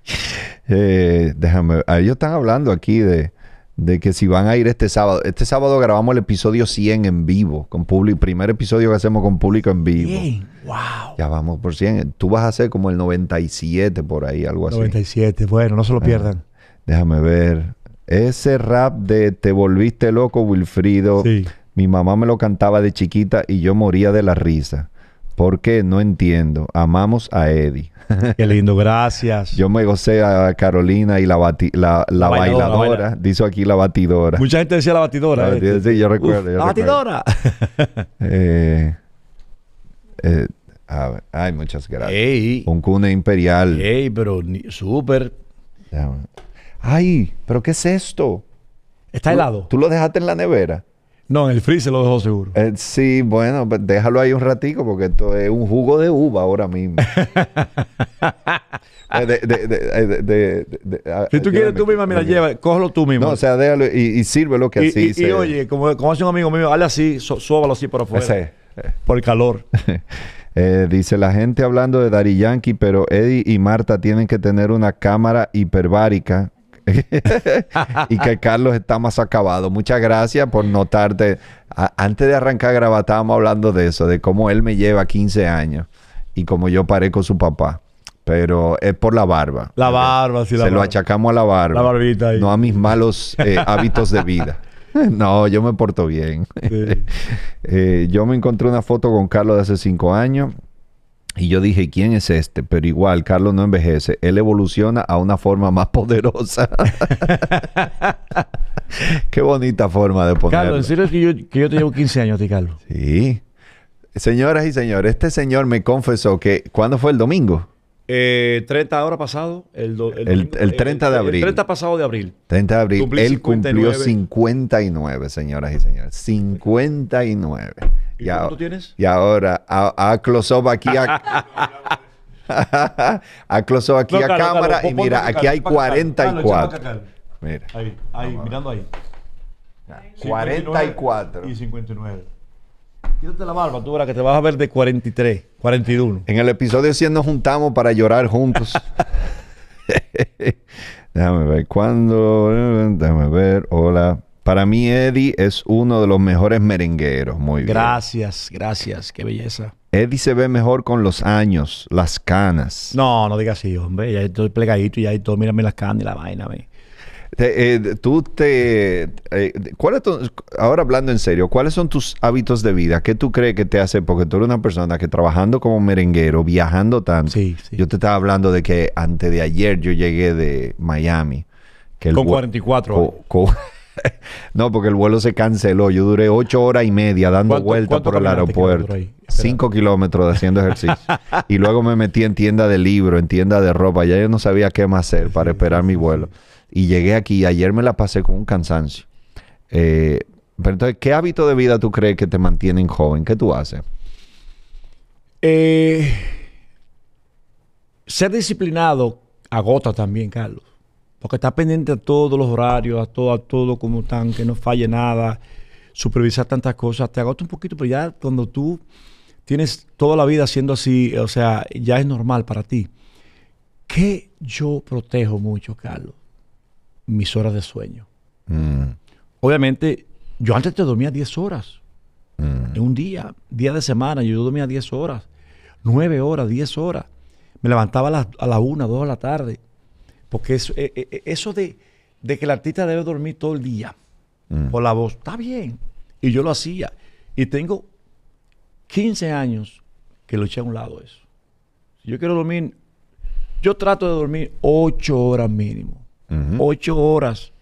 <laughs> Eh, déjame ah, Ellos están hablando aquí de, de, que si van a ir este sábado. Este sábado grabamos el episodio 100 en vivo, con público. Primer episodio que hacemos con público en vivo. ¡Wow! Ya vamos por 100. Tú vas a hacer como el 97 por ahí, algo así. 97. Bueno, no se lo pierdan. déjame ver. Ese rap de Te volviste loco, Wilfrido. Mi mamá me lo cantaba de chiquita y yo moría de la risa. ¿Por qué? no entiendo. Amamos a Eddie. Qué lindo, gracias. Yo me gocé a Carolina y la, la, bailadora. Dijo aquí la batidora. Mucha gente decía la batidora. Eh. Sí, yo recuerdo. la batidora. <laughs> Eh, eh, ay, muchas gracias. Un cune imperial. Ey, pero súper. Ay, pero ¿qué es esto? Está helado. ¿Tú lo dejaste en la nevera? No, en el freezer lo dejó seguro. Eh, sí, bueno, pues déjalo ahí un ratico porque esto es un jugo de uva ahora mismo. si tú quieres tú misma, mira, lleva, cógelo tú mismo. No, o sea, déjalo y, y sírvelo que así y, y oye, como, hace un amigo mío, hazle así, so, así por afuera. Por el calor. <laughs> Eh, dice la gente hablando de Dari Yankee, pero Eddie y Marta tienen que tener una cámara hiperbárica <laughs> y que Carlos está más acabado. Muchas gracias por notarte. antes de arrancar a grabar estábamos hablando de eso, de cómo él me lleva 15 años y cómo yo parezco su papá. Pero es por la barba. La barba, sí, Se lo achacamos a la barba. La No a mis malos eh, <laughs> hábitos de vida. <laughs> No, yo me porto bien. Eh, yo me encontré una foto con Carlos de hace cinco años y yo dije, ¿quién es este? Pero igual, Carlos no envejece, él evoluciona a una forma más <laughs> poderosa. <laughs> Qué bonita forma de ponerlo. Carlos, en que yo, que te llevo 15 años a Carlos. Sí. Señoras y señores, este señor me confesó que, ¿cuándo fue el domingo? 30 eh, horas pasado, el, 30 eh, de abril. El 30 pasado de abril. 30 de abril. Él cumplió 59, señoras y señores. 59. ¿Y, cuánto tienes? Y ahora, a, close up aquí a, a close up aquí a <laughs> cámara y mira, aquí hay 44. Mira. Ahí, mirando ahí. 44. Y 59. Quítate la barba, tú verás que te vas a ver de 43, 41. En el episodio 100 nos juntamos para llorar juntos. <laughs> <laughs> Déjame ver, ¿cuándo? Déjame ver, hola. Para mí, Eddie es uno de los mejores merengueros. Muy bien. Gracias, gracias. Qué belleza. Eddie se ve mejor con los años, las canas. No, no digas así, hombre. Ya estoy plegadito y ya todo. Mírame las canas y la vaina, ve. Eh, tú te. Eh, ahora hablando en serio, ¿cuáles son tus hábitos de vida? ¿Qué tú crees que te hace? Porque tú eres una persona que trabajando como merenguero, viajando tanto. Sí, sí. Yo te estaba hablando de que antes de ayer yo llegué de Miami. Que con 44. <laughs> no, porque el vuelo se canceló. Yo duré ocho horas y media dando vueltas por el aeropuerto. Cinco kilómetros haciendo ejercicio. <laughs> y luego me metí en tienda de libro, en tienda de ropa. Ya yo no sabía qué más hacer para esperar mi vuelo. Y llegué aquí. Ayer me la pasé con un cansancio. Eh, pero entonces, ¿qué hábito de vida tú crees que te mantienen joven? ¿Qué tú haces? Eh, ser disciplinado agota también, Carlos que está pendiente a todos los horarios, a todo, todo como están, que no falle nada, supervisar tantas cosas, te agota un poquito, pero ya cuando tú tienes toda la vida haciendo así, o sea, ya es normal para ti. ¿Qué yo protejo mucho, Carlos? Mis horas de sueño. Mm. Obviamente, yo antes te dormía 10 horas. Mm. En un día, día de semana, yo dormía 10 horas, 9 horas, 10 horas. Me levantaba a la 1, 2 de la tarde. Porque eh, eh, eh, eso, de, que el artista debe dormir todo el día mm. por la voz, está bien. Y yo lo hacía. Y tengo 15 años que lo eché a un lado eso. Si yo quiero dormir, yo trato de dormir 8 horas mínimo. ocho 8 horas.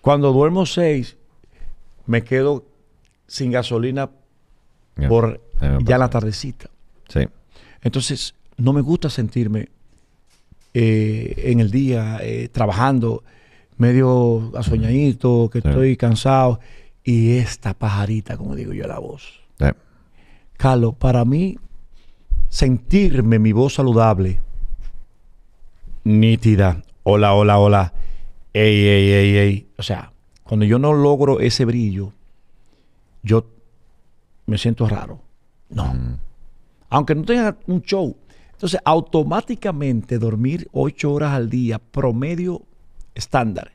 Cuando duermo 6, me quedo sin gasolina por ya la tardecita. Entonces, no me gusta sentirme eh, en el día, eh, trabajando, medio asoñadito, que estoy cansado. Y esta pajarita, como digo yo, la voz. Carlos, para mí, sentirme mi voz saludable, nítida, hola, hola, hola, ey, O sea, cuando yo no logro ese brillo, yo me siento raro. No. Mm. Aunque no tenga un show, entonces, automáticamente dormir ocho horas al día, promedio estándar,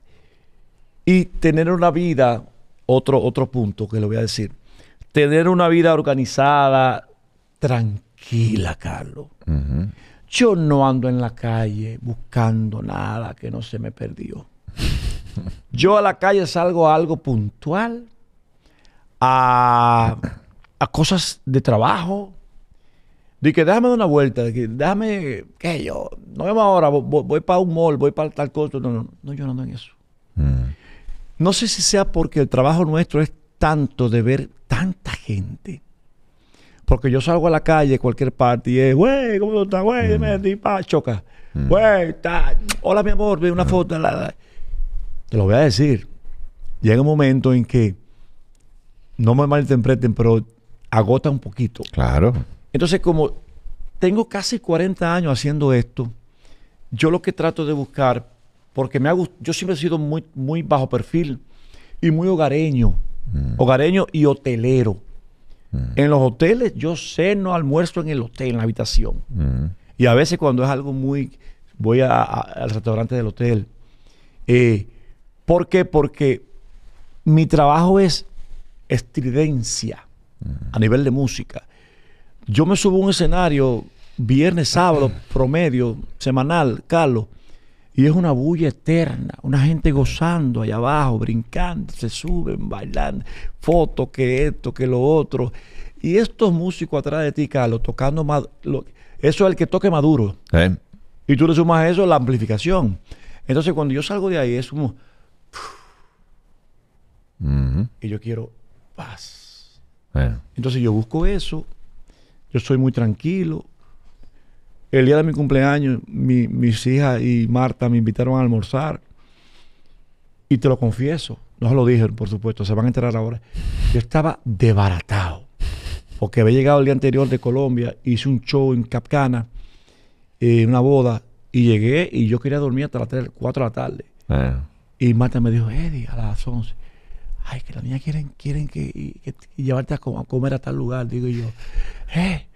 y tener una vida, otro, otro punto que le voy a decir, tener una vida organizada, tranquila, Carlos. Yo no ando en la calle buscando nada que no se me perdió. <laughs> Yo a la calle salgo a algo puntual, a, a cosas de trabajo, Dije, déjame dar una vuelta, déjame, qué yo, no vemos ahora, voy, para un mall, voy para tal cosa. No, no, no, yo no ando en eso. Mm. No sé si sea porque el trabajo nuestro es tanto de ver tanta gente. Porque yo salgo a la calle, cualquier parte, y es, güey, ¿cómo estás? Güey, me mm. di pa, choca. Güey, mm. está, hola mi amor, ve una foto. La, la. Te lo voy a decir. Llega un momento en que, no me malinterpreten, pero agota un poquito. Claro. Entonces, como tengo casi 40 años haciendo esto, yo lo que trato de buscar, porque me ha yo siempre he sido muy, muy bajo perfil y muy hogareño, mm. hogareño y hotelero. Mm. En los hoteles yo ceno, almuerzo en el hotel, en la habitación. Mm. Y a veces cuando es algo muy... Voy al restaurante del hotel. Eh, ¿Por qué? Porque mi trabajo es estridencia a nivel de música. Yo me subo a un escenario viernes, sábado, <clears throat> promedio, semanal, Carlos, y es una bulla eterna, una gente gozando allá abajo, brincando, se suben, bailando, fotos, que esto, que lo otro. Y estos músicos atrás de ti, Carlos, tocando más... Eso es el que toque maduro. Y tú le sumas a eso la amplificación. Entonces, cuando yo salgo de ahí, es como. Y yo quiero paz. Entonces, yo busco eso yo soy muy tranquilo. El día de mi cumpleaños, mi, mis hijas y Marta me invitaron a almorzar. Y te lo confieso, no se lo dije, por supuesto, se van a enterar ahora. Yo estaba desbaratado. Porque había llegado el día anterior de Colombia, hice un show en Capcana, en eh, una boda, y llegué y yo quería dormir hasta las 3, 4 de la tarde. Eh. Y Marta me dijo, Eddie, a las 11 ay, que las niñas quieren, quieren que, llevarte a, comer a tal lugar. Digo yo, eh,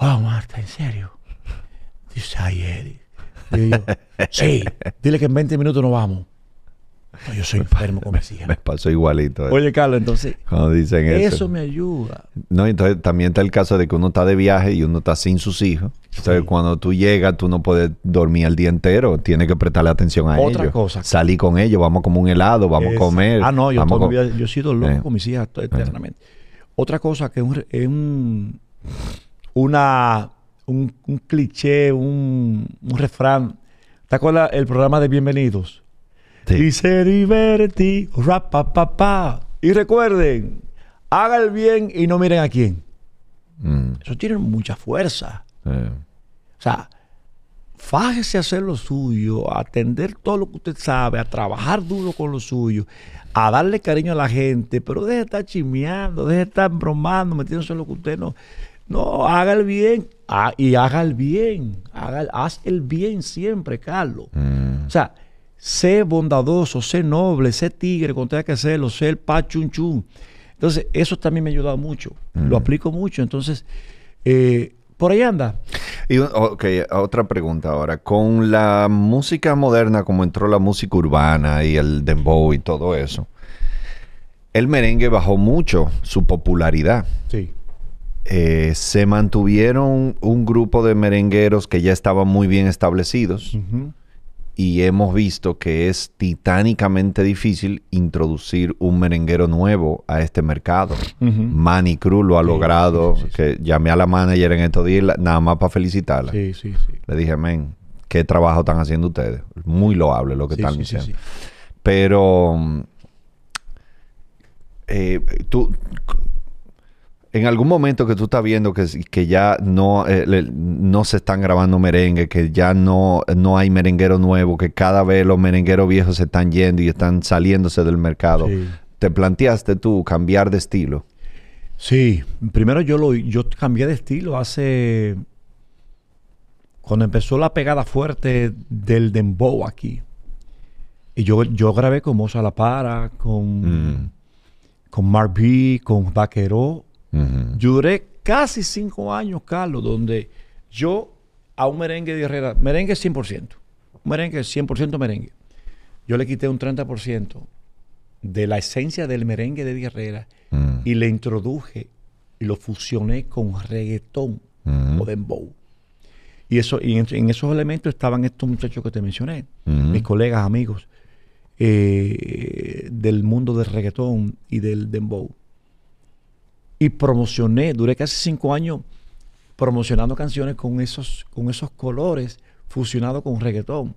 wow, Marta, ¿en serio? Dice, ay, Eddie. Digo yo, sí, dile que en 20 minutos nos vamos. yo soy enfermo como decía <laughs> Me pasó igualito. Eh. Oye, Carlos, entonces. Cuando dicen eso. Eso me ayuda. No, entonces también está el caso de que uno está de viaje y uno está sin sus hijos. Entonces, cuando tú llegas, tú no puedes dormir el día entero. Tienes que prestarle atención a ellos. Otra cosa. Salí con ellos, vamos como un helado, vamos a comer. Ah, no, yo, he sido loco eh. con mis hijas eh. eternamente. Otra cosa que es un, una, un, cliché, un, refrán. ¿Te acuerdas el programa de Bienvenidos? Sí. Y se pa. papá. Y recuerden, haga el bien y no miren a quién. Mm. Eso tiene mucha fuerza. Eh. O sea, fájese a hacer lo suyo, a atender todo lo que usted sabe, a trabajar duro con lo suyo, a darle cariño a la gente, pero deje de estar chismeando, deje de estar bromando, metiéndose en lo que usted no. No, haga el bien ah, y haga el bien. Haga, haz el bien siempre, Carlos. Mm. O sea, sé bondadoso, sé noble, sé tigre, cuando tenga que hacerlo, sé el pachunchun. Entonces, eso también me ha ayudado mucho. Lo mm. aplico mucho. Entonces, eh, por ahí anda. ok, otra pregunta ahora. Con la música moderna, como entró la música urbana y el dembow y todo eso, el merengue bajó mucho su popularidad. Sí. Eh, se mantuvieron un grupo de merengueros que ya estaban muy bien establecidos y hemos visto que es titánicamente difícil introducir un merenguero nuevo a este mercado. Manny Cruz lo ha logrado, que llamé a la manager en estos días nada más para felicitarla. Sí, sí, sí. Le dije, men, qué trabajo están haciendo ustedes. Muy loable lo que están diciendo. Pero... Mm, eh, tú, en algún momento que tú estás viendo que, que ya no, eh, no se están grabando merengue, que ya no, no hay merenguero nuevo, que cada vez los merengueros viejos se están yendo y están saliéndose del mercado, ¿te planteaste tú cambiar de estilo? Sí, primero yo, lo, yo cambié de estilo hace... Cuando empezó la pegada fuerte del dembow aquí. Y yo, yo grabé con Moza La Para, con... Mm. con Mark B, con Vaqueró yo duré casi cinco años, Carlos, donde yo a un merengue de Herrera, merengue 100%, merengue 100% merengue, yo le quité un 30% de la esencia del merengue de Herrera mm. y le introduje y lo fusioné con reggaetón mm. o dembow. Y, eso, en, esos elementos estaban estos muchachos que te mencioné, mm. mis colegas, amigos eh, del mundo del reggaetón y del dembow y promocioné, duré casi cinco años promocionando canciones con esos, con esos colores fusionados con reggaetón.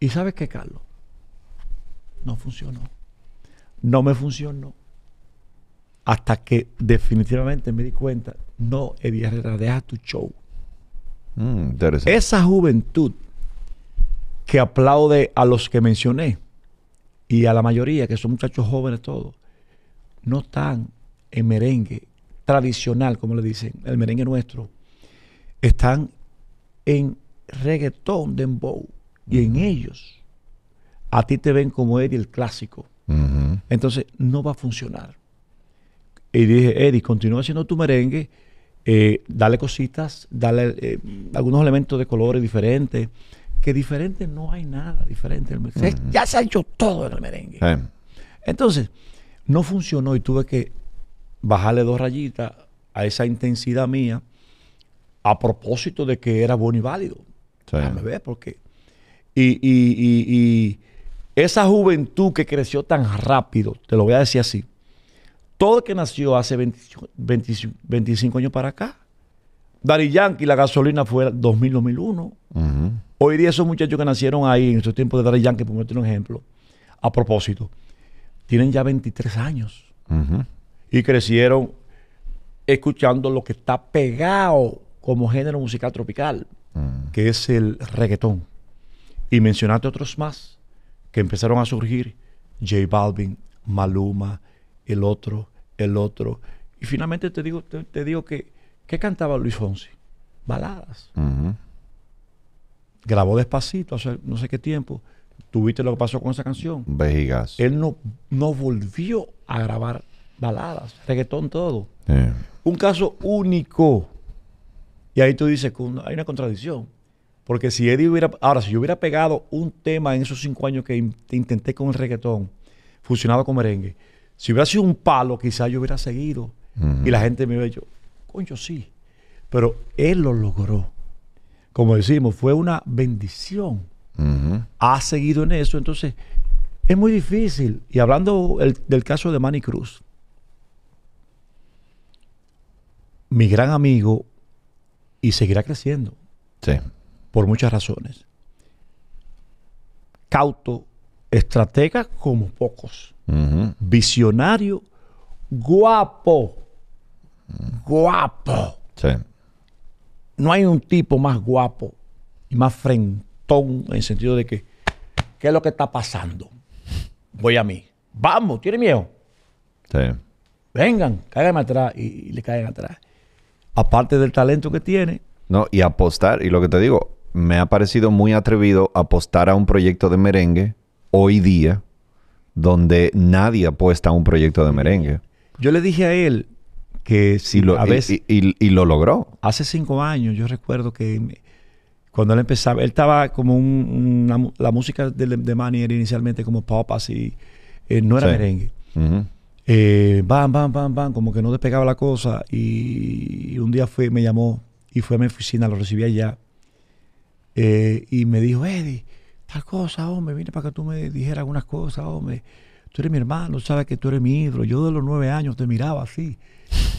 ¿Y sabes qué, Carlos? No funcionó. No me funcionó. Hasta que definitivamente me di cuenta, no, Eddie Herrera, deja tu show. Mm, Esa juventud que aplaude a los que mencioné y a la mayoría, que son muchachos jóvenes todos, no están en merengue tradicional, como le dicen, el merengue nuestro, están en reggaetón de embou. Y en ellos, a ti te ven como Eddie el clásico. Entonces, no va a funcionar. Y dije, Eddie, continúa haciendo tu merengue, eh, dale cositas, dale eh, algunos elementos de colores diferentes, que diferente no hay nada diferente. Ya se ha hecho todo en el merengue. Entonces, no funcionó y tuve que bajarle dos rayitas a esa intensidad mía a propósito de que era bueno y válido. Sí. Déjame ver por qué. Y, y, y, esa juventud que creció tan rápido, te lo voy a decir así, todo el que nació hace 25 años para acá, Dari Yankee, la gasolina fue 2000-2001. Hoy día esos muchachos que nacieron ahí, en esos tiempos de Dari Yankee, por un ejemplo, a propósito, tienen ya 23 años. Ajá y crecieron escuchando lo que está pegado como género musical tropical, mm. que es el reggaetón. Y mencionaste otros más que empezaron a surgir, J Balvin, Maluma, el otro, el otro. Y finalmente te digo, te, digo que, ¿qué cantaba Luis Fonsi? Baladas. Grabó despacito, hace no sé qué tiempo. ¿Tuviste lo que pasó con esa canción? Vejigas. Él no, no volvió a grabar baladas, reggaetón, todo. Eh. Un caso único. Y ahí tú dices hay una contradicción. Porque si Eddie hubiera. Ahora, si yo hubiera pegado un tema en esos cinco años que intenté con el reggaetón, fusionado con merengue, si hubiera sido un palo, quizás yo hubiera seguido. Y la gente me hubiera dicho, coño, sí. Pero él lo logró. Como decimos, fue una bendición. Ha seguido en eso. Entonces, es muy difícil. Y hablando del caso de Manny Cruz, mi gran amigo y seguirá creciendo. Por muchas razones. Cauto, estratega como pocos. Visionario, guapo. Guapo. No hay un tipo más guapo y más frentón en el sentido de que, ¿qué es lo que está pasando? Voy a mí. Vamos, tiene miedo. Vengan, cáiganme atrás y, y le caigan atrás aparte del talento que tiene. No, y apostar, y lo que te digo, me ha parecido muy atrevido apostar a un proyecto de merengue hoy día, donde nadie apuesta a un proyecto de merengue. Yo le dije a él que si lo, y, lo logró. Hace cinco años, yo recuerdo que cuando él empezaba, él estaba como un, la música de, de Manny era inicialmente como pop, así, eh, no era merengue bam bam bam bam como que no despegaba la cosa. Y, un día fue, me llamó y fue a mi oficina, lo recibí allá. Eh, y me dijo, Eddie, tal cosa, hombre, vine para que tú me dijeras algunas cosas, hombre. Tú eres mi hermano, sabes que tú eres mi hijo Yo de los nueve años te miraba así.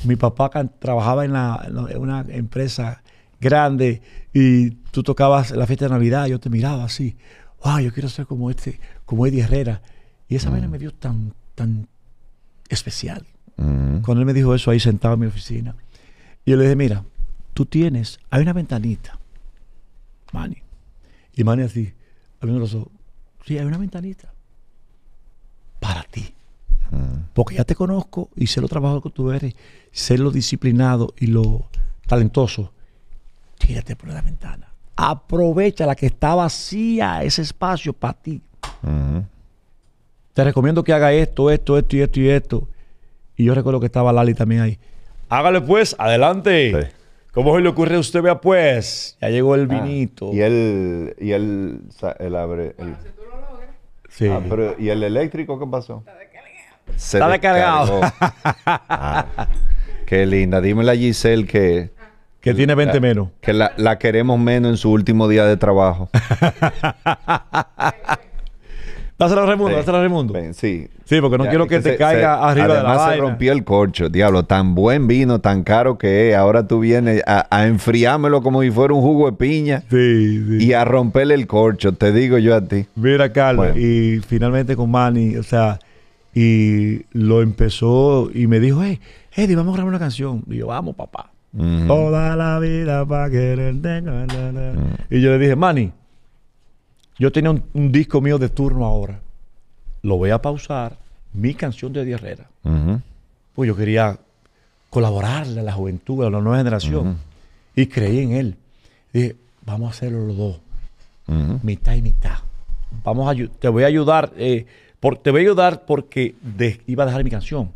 Mi papá trabajaba en, una empresa grande y tú tocabas la fiesta de Navidad, yo te miraba así. Wow, yo quiero ser como este, como Eddie Herrera. Y esa mm. vaina me dio tan, tan, especial. Mm. Cuando él me dijo eso ahí sentado en mi oficina, y yo le dije, mira, tú tienes, hay una ventanita, Mani. Y Mani así, abriendo los ojos, sí, hay una ventanita para ti. Mm. Porque ya te conozco y sé lo trabajador que tú eres, sé lo disciplinado y lo talentoso. Tírate por la ventana. Aprovecha la que está vacía, ese espacio para ti. Mm te recomiendo que haga esto, esto, esto y esto y esto. Y yo recuerdo que estaba Lali también ahí. Hágale pues, adelante. ¿Cómo hoy le ocurre a usted? Vea pues, ya llegó el ah. vinito. y él, y él, el abre. Ah, ¿y el eléctrico qué pasó? Está descargado. Está descargado. <laughs> Ah, qué linda. Dímela a Giselle que... Que tiene 20 menos. Que la, la queremos menos en su último día de trabajo. <laughs> Dáselo a Raimundo, sí. a sí. Sí, porque no quiero que te caiga arriba de la Además se rompió el corcho, diablo. Tan buen vino, tan caro que es. Ahora tú vienes a, enfriármelo como si fuera un jugo de piña. Sí, Y a romperle el corcho, te digo yo a ti. Mira, Carlos, y finalmente con Manny, o sea, y lo empezó y me dijo, hey, Eddie, vamos a grabar una canción. Y yo, vamos, papá. Toda la vida para quererte. Y yo le dije, Manny, yo tenía un, disco mío de turno ahora. Lo voy a pausar, mi canción de Eddie Herrera. Pues yo quería colaborarle a la juventud, a la nueva generación. Y creí en él. Dije, vamos a hacerlo los dos. Mitad y mitad. Vamos a, te voy a ayudar, eh, te voy a ayudar porque iba a dejar mi canción.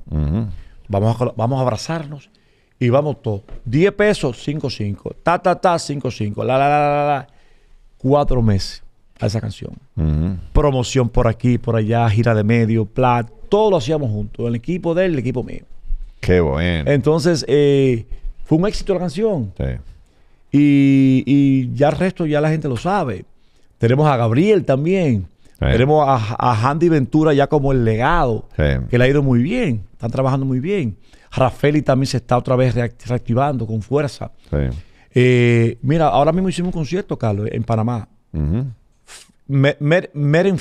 vamos, a, vamos a abrazarnos y vamos todos. 10 pesos, 5-5. Ta, ta, ta, 5-5. La, la, la, la, la. Cuatro meses a esa canción. Promoción por aquí, por allá, gira de medio, plat, todo lo hacíamos juntos, el equipo de él, el equipo mío. Qué bueno. Entonces, eh, fue un éxito la canción. Sí. Y, y, ya el resto ya la gente lo sabe. Tenemos a Gabriel también. Tenemos a, a, Handy Ventura ya como el legado, que le ha ido muy bien, están trabajando muy bien. y también se está otra vez reactivando con fuerza. Eh, mira, ahora mismo hicimos un concierto, Carlos, en Panamá. Uh Merengue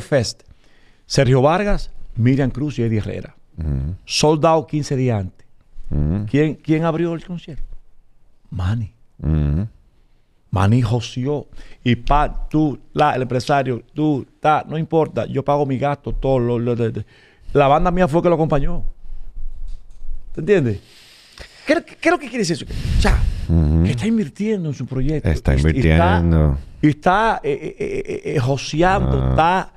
Fest, Sergio Vargas, Miriam Cruz y Eddie Herrera. Soldado 15 días antes. ¿Quién, abrió el concierto? Manny. Mani José Y pa, tú, la, el empresario, tú, ta, no importa, yo pago mi gasto, todo. Lo, la banda mía fue que lo acompañó. ¿Te entiendes? ¿Qué, es lo que quiere decir eso? O sea, que está invirtiendo en su proyecto. Está invirtiendo. Y eh, eh, eh, ah. está, está joseando, está,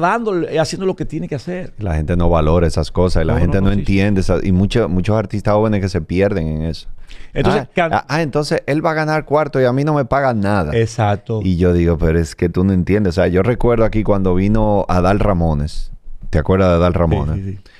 dando, haciendo lo que tiene que hacer. La gente no valora esas cosas, y la gente no, entiende. y muchos artistas jóvenes que se pierden en eso. Entonces, ah, ah, ah, entonces él va a ganar cuarto y a mí no me pagan nada. Exacto. Y yo digo, pero es que tú no entiendes. O sea, yo recuerdo aquí cuando vino Adal Ramones. ¿Te acuerdas de Adal Ramones? Sí, sí, sí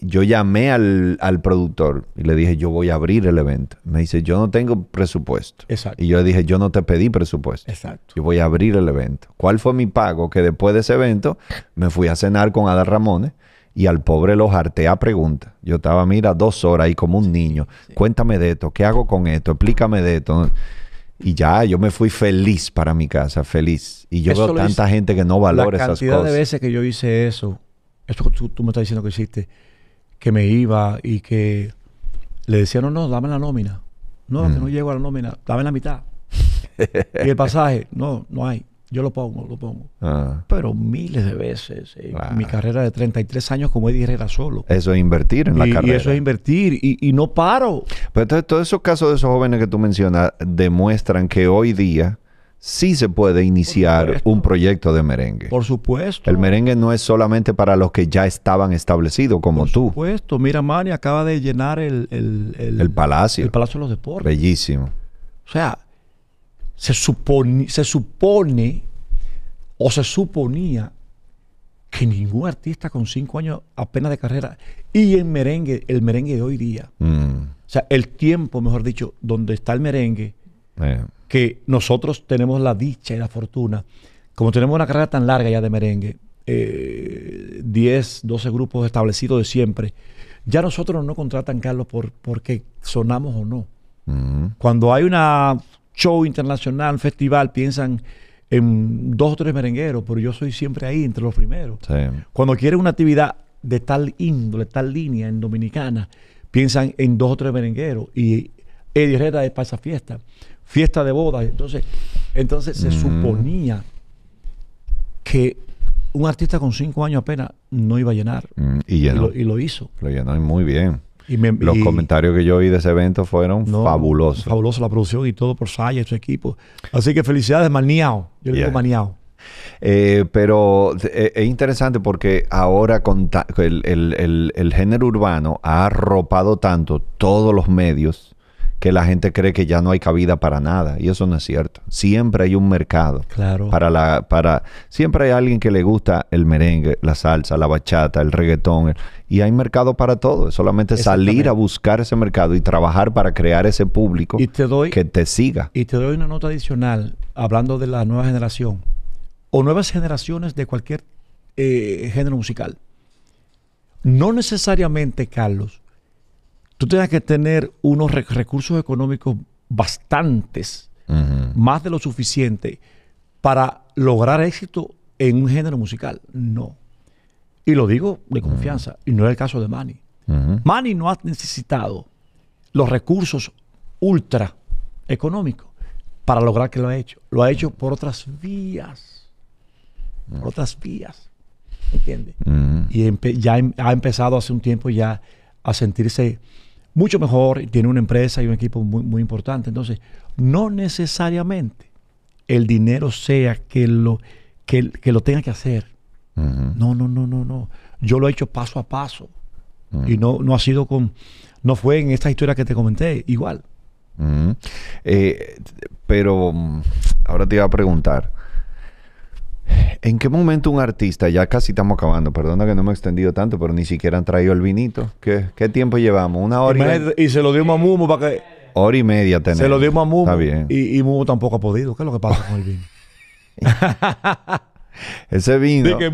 yo llamé al, productor y le dije, yo voy a abrir el evento. Me dice, yo no tengo presupuesto. Y yo le dije, yo no te pedí presupuesto. Exacto. Yo voy a abrir el evento. ¿Cuál fue mi pago? Que después de ese evento me fui a cenar con Ada Ramones y al pobre lo harté a preguntas. Yo estaba, mira, dos horas ahí como un niño. Cuéntame de esto, ¿qué hago con esto? Explícame de esto. Y ya, yo me fui feliz para mi casa, feliz. Y yo veo tanta gente que no valora esas cosas. La cantidad de veces que yo hice eso, eso que tú me estás diciendo que hiciste, que me iba y que le decían, no, no, dame la nómina. No, que mm. no llego a la nómina, dame la mitad. <laughs> y el pasaje, no, no hay. Yo lo pongo, lo pongo. Ah. Pero miles de veces. Eh, mi carrera de 33 años como Eddie Herrera solo. Eso es invertir en la carrera. Y eso es invertir. Y, y no paro. Pero entonces todos esos casos de esos jóvenes que tú mencionas demuestran que hoy día sí se puede iniciar un proyecto de merengue. Por supuesto. El merengue no es solamente para los que ya estaban establecidos como tú. Por supuesto. Mira, Mani acaba de llenar el, el, el, Palacio. El Palacio de los Deportes. Bellísimo. O sea, se supone, se supone o se suponía que ningún artista con cinco años apenas de carrera y en merengue, el merengue de hoy día. Mm. O sea, el tiempo, mejor dicho, donde está el merengue, eh que nosotros tenemos la dicha y la fortuna, como tenemos una carrera tan larga ya de merengue, eh, 10, 12 grupos establecidos de siempre, ya nosotros no contratan, Carlos, por porque sonamos o no. Cuando hay una show internacional, festival, piensan en dos o tres merengueros, pero yo soy siempre ahí entre los primeros. Cuando quieren una actividad de tal índole, tal línea en Dominicana, piensan en dos o tres merengueros y Eddie Herrera es para esa fiesta fiesta de boda. Entonces, entonces se mm. suponía que un artista con cinco años apenas no iba a llenar. Mm, y, lo, hizo. Lo llenó muy bien. Los comentarios que yo oí de ese evento fueron fabulosos. Fabulosa la producción y todo por Saya y su equipo. Así que felicidades, maniao. Yo digo maniao. Eh, pero eh, es interesante porque ahora con el género urbano ha arropado tanto todos los medios que la gente cree que ya no hay cabida para nada. Y eso no es cierto. Siempre hay un mercado. Claro. Para la, para, siempre hay alguien que le gusta el merengue, la salsa, la bachata, el reggaetón. y hay mercado para todo. Es solamente salir a buscar ese mercado y trabajar para crear ese público te que te siga. Y te doy una nota adicional, hablando de la nueva generación. O nuevas generaciones de cualquier eh, género musical. No necesariamente, Carlos, tú tengas que tener unos recursos económicos bastantes, más de lo suficiente, para lograr éxito en un género musical. No. Y lo digo de confianza, y no es el caso de Manny. Manny no ha necesitado los recursos ultra económicos para lograr que lo ha hecho. Lo ha hecho por otras vías. Por otras vías. ¿Entiendes? Y ya em-, ha empezado hace un tiempo ya a sentirse mucho mejor, tiene una empresa y un equipo muy, importante. Entonces, no necesariamente el dinero sea que lo, lo tenga que hacer. No, no, no, no, no. Yo lo he hecho paso a paso. Mm. Y no, no ha sido con. No fue en esta historia que te comenté, igual. Eh, pero mm, ahora te iba a preguntar. ¿En qué momento un artista, ya casi estamos acabando, perdona que no me he extendido tanto, pero ni siquiera han traído el vinito? ¿Qué, tiempo llevamos? ¿Una hora y, media y se lo dio a Mumu para que... Hora y media tenemos. Se lo a Está bien. Y, y, tampoco ha podido. ¿Qué es lo que pasa con el vino? <laughs> ese vino... Dije,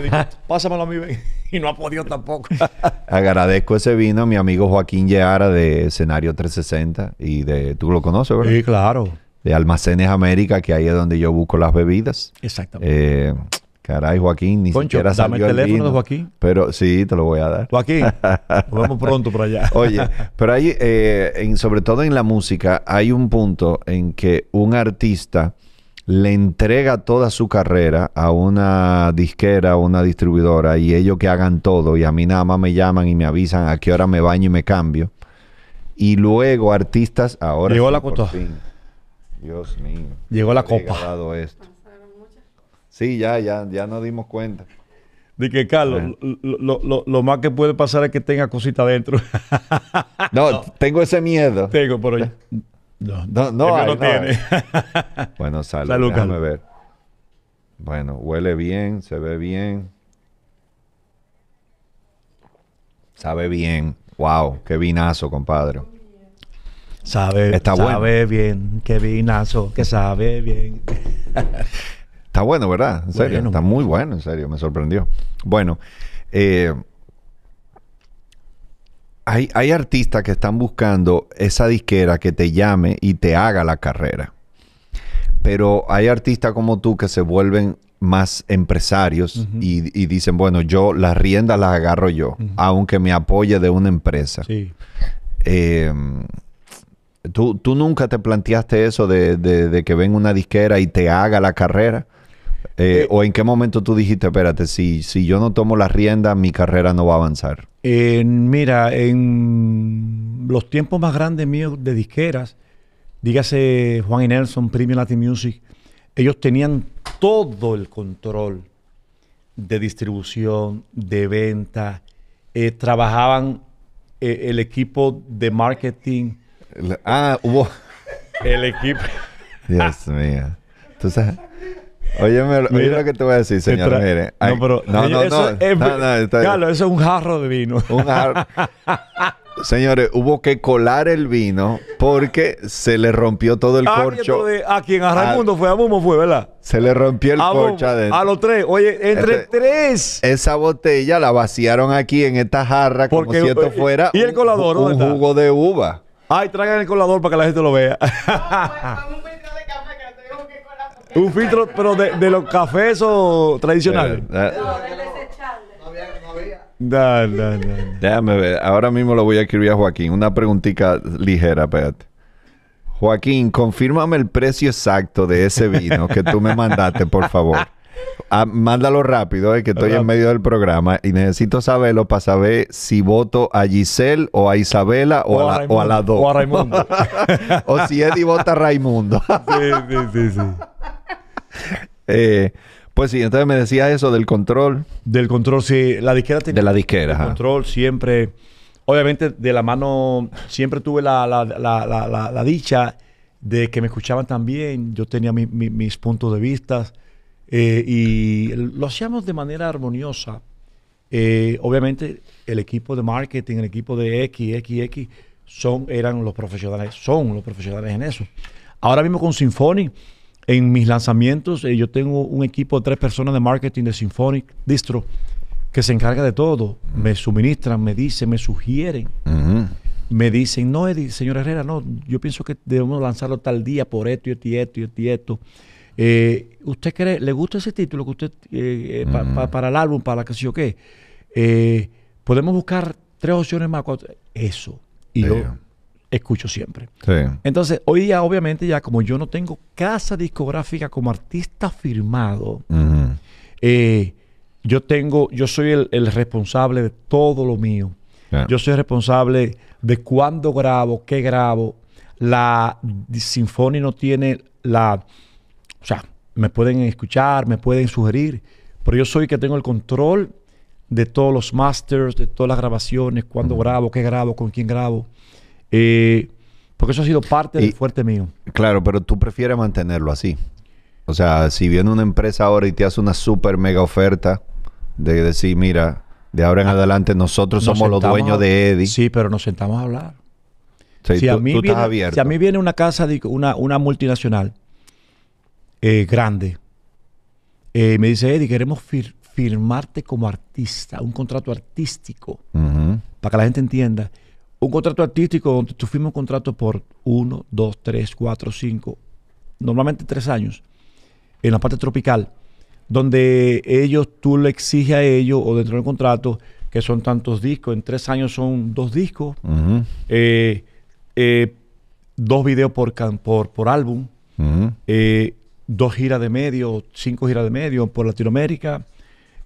que... pásamelo a mí, <laughs> Y no ha podido tampoco. <laughs> Agradezco ese vino a mi amigo Joaquín Yeara de Escenario 360 y de... ¿Tú lo conoces, verdad? Sí, claro de Almacenes América, que ahí es donde yo busco las bebidas. Exactamente. Eh, caray, Joaquín, ni siquiera salió dame el teléfono Joaquín. Pero sí, te lo voy a dar. Joaquín, nos vemos <laughs> pronto por allá. Oye, pero ahí eh, sobre todo en la música, hay un punto en que un artista le entrega toda su carrera a una disquera, a una distribuidora, y ellos que hagan todo, y a mí nada más me llaman y me avisan a qué hora me baño y me cambio. Y luego artistas, ahora... Llegó la Dios mío. Llegó la copa. esto. Sí, ya, ya, ya nos dimos cuenta. De que, Carlos, lo, más que puede pasar es que tenga cosita dentro. <laughs> no, tengo ese miedo. Tengo, por no, no, no, tiene. <laughs> bueno, saludame ver. Bueno, huele bien, se ve bien. Sabe bien. Wow, qué vinazo, compadre. Sabe, Está bueno. bien, qué vinazo, que sabe bien. <laughs> Está bueno, ¿verdad? En serio. Está muy bueno, en serio. Me sorprendió. Bueno, eh, hay, artistas que están buscando esa disquera que te llame y te haga la carrera. Pero hay artistas como tú que se vuelven más empresarios y, dicen, bueno, yo las riendas las agarro yo, aunque me apoye de una empresa. Sí. Em, ¿Tú, nunca te planteaste eso de, que venga una disquera y te haga la carrera? Eh, eh, ¿O en qué momento tú dijiste, espérate, si, si yo no tomo las riendas, mi carrera no va a avanzar? mira, en los tiempos más grandes míos de disqueras, dígase Juan y Nelson, Premium Latin Music, ellos tenían todo el control de distribución, de venta, eh, trabajaban el equipo de marketing, ah, hubo. El equipo. Dios mío. Entonces. Oye, mira, oye lo que te voy a decir, señor. Mire. no, pero. No, no, no, no, Carlos, eso es un jarro de vino. Un jarro. <laughs> Señores, hubo que colar el vino porque se le rompió todo el ah, corcho. a ah, quien a Raimundo fue, a Bumo, fue, ¿verdad? Se le rompió el corcho adentro. A los tres, oye, entre este, tres. Esa botella la vaciaron aquí en esta jarra como si esto eh, fuera un jugo de uva. Ay, traigan el colador para que la gente lo vea. Pues, <laughs> un filtro de café que que colar. ¿Un filtro, pero de, los cafés o tradicionales? Eh, eh. no, de desechable. No había, no había. Déjame ver. Ahora mismo lo voy a escribir a Joaquín. Una preguntita ligera, espérate. Joaquín, confírmame el precio exacto de ese vino que tú me mandaste, por favor. Ah, mándalo rápido, eh, que estoy en medio del programa y necesito saberlo para saber si voto a Giselle o a Isabela o, a, las dos. O a Raimundo. <laughs> o si Eddie vota a Raimundo. sí, sí, sí, eh, pues sí, entonces me decía eso del control. Del control, sí. La disquera tiene. De la disquera. El control siempre. Obviamente, de la mano, siempre tuve la, dicha de que me escuchaban también. Yo tenía mis puntos de vista eh, y lo hacíamos de manera armoniosa. Eh, obviamente, el equipo de marketing, el equipo de X, X, son, eran los profesionales, son los profesionales en eso. Ahora mismo con Symphonic, en mis lanzamientos, eh, yo tengo un equipo de tres personas de marketing de Symphonic Distro que se encarga de todo. Me suministran, me dicen, me sugieren. Me dicen, no, Eddie, señor Herrera, no, yo pienso que debemos lanzarlo tal día por esto y esto y esto. Y esto eh, ¿Usted cree, le gusta ese título que usted, eh, eh, mm. para el álbum, para la que sé yo qué? podemos buscar tres opciones más, Eso. Y yo escucho siempre. Entonces, hoy día, obviamente, ya como yo no tengo casa discográfica como artista firmado, yo tengo, yo soy el, responsable de todo lo mío. Yo soy responsable de cuándo grabo, qué grabo. La Sinfonia no tiene la o sea, me pueden escuchar, me pueden sugerir, pero yo soy el que tengo el control de todos los masters, de todas las grabaciones, cuándo grabo, qué grabo, con quién grabo. Eh, porque eso ha sido parte del fuerte mío. Claro, pero tú prefieres mantenerlo así. O sea, si viene una empresa ahora y te hace una super mega oferta de decir, mira, de ahora en adelante nosotros somos los dueños de Eddie. Sí, pero nos sentamos a hablar. si, a mí viene, si a viene una casa, una multinacional, eh, grande. Eh, me dice, Eddie, queremos firmarte como artista, un contrato artístico, para que la gente entienda. Un contrato artístico donde tú firmas un contrato por uno, dos, tres, cuatro, cinco, normalmente tres años, en la parte tropical, donde ellos, tú le exiges a ellos o dentro del contrato que son tantos discos, en tres años son dos discos, eh, dos videos por, por, por álbum, dos giras de medio, cinco giras de medio por Latinoamérica.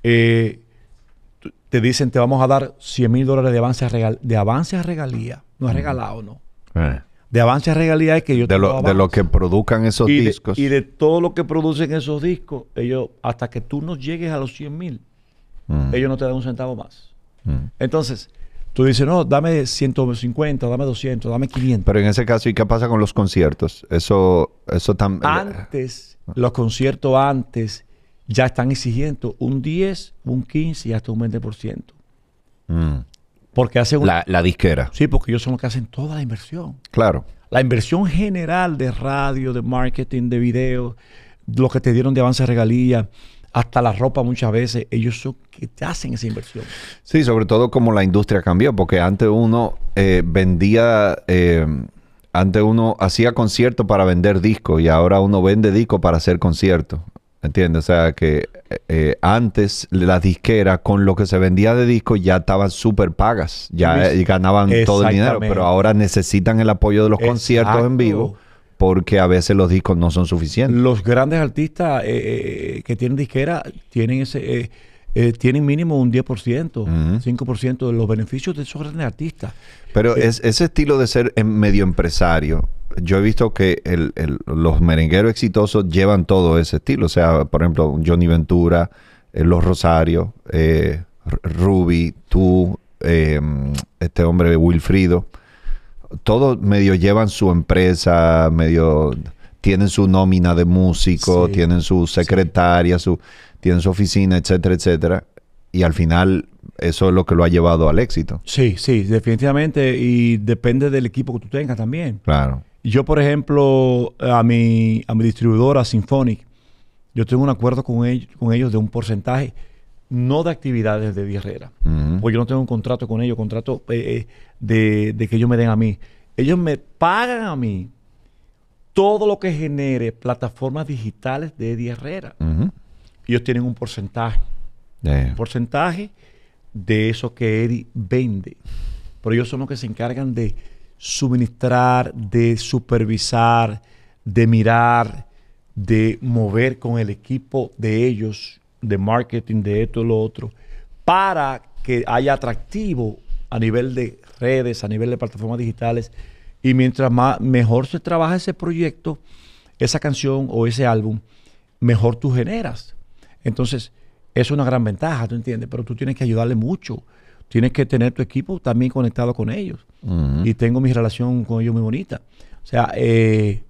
Eh, te dicen, te vamos a dar 100 mil dólares de avance a, de avance a regalía. No es regalado, no. Eh. De avance a regalía es que yo de, lo, de lo que produzcan esos discos. y de todo lo que producen esos discos, ellos, hasta que tú no llegues a los 100 mil, mm. ellos no te dan un centavo más. Mm. Entonces, tú dices, no, dame 150, dame 200, dame 500. Pero en ese caso, ¿y qué pasa con los conciertos? Eso, eso también... Eh, Antes los conciertos antes ya están exigiendo un 10, un 15 y hasta un 20%. Mm. Porque hacen la, disquera. Sí, porque ellos son los que hacen toda la inversión. Claro. La inversión general de radio, de marketing, de video, lo que te dieron de avance regalía, hasta la ropa muchas veces, ellos son que te hacen esa inversión. Sí, sobre todo como la industria cambió, porque antes uno eh, vendía. Eh, antes uno hacía conciertos para vender discos y ahora uno vende discos para hacer conciertos. ¿Entiendes? O sea que eh, eh, antes las disqueras con lo que se vendía de discos ya estaban súper pagas, ya eh, ganaban todo el dinero, pero ahora necesitan el apoyo de los conciertos en vivo porque a veces los discos no son suficientes. Los grandes artistas que tienen disquera tienen ese... tienen mínimo un 10%, 5% de los beneficios de esos grandes artistas. Pero es, ese estilo de ser em, medio empresario, yo he visto que los merengueros exitosos llevan todo ese estilo. O sea, por ejemplo, Johnny Ventura, eh, Los Rosarios, eh, Ruby, tú, em, este hombre Wilfrido. Todos medio llevan su empresa, medio tienen su nómina de músico, tienen su secretaria, su, tienen su oficina, etcétera, etcétera y al final eso es lo que lo ha llevado al éxito. Sí, sí, definitivamente. Y depende del equipo que tú tengas también. Claro. Yo, por ejemplo, a mi, a mi distribuidora Symphonic, yo tengo un acuerdo con, ellos, de un porcentaje, no de actividades de Dierrera. Porque yo no tengo un contrato con ellos, contrato eh, eh, de, que ellos me den a mí. Ellos me pagan a mí todo lo que genere plataformas digitales de Eddie Ellos tienen un porcentaje. Porcentaje de eso que Eddie vende. Pero ellos son los que se encargan de suministrar, de supervisar, de mirar, de mover con el equipo de ellos, de marketing, de esto y lo otro, para que haya atractivo a nivel de redes, a nivel de plataformas digitales. Y mientras más, mejor se trabaja ese proyecto, esa canción o ese álbum, mejor tú generas. Entonces, es una gran ventaja, ¿tú entiendes? Pero tú tienes que ayudarle mucho. Tienes que tener tu equipo también conectado con ellos. Y tengo mi relación con ellos muy bonita. O sea, eh,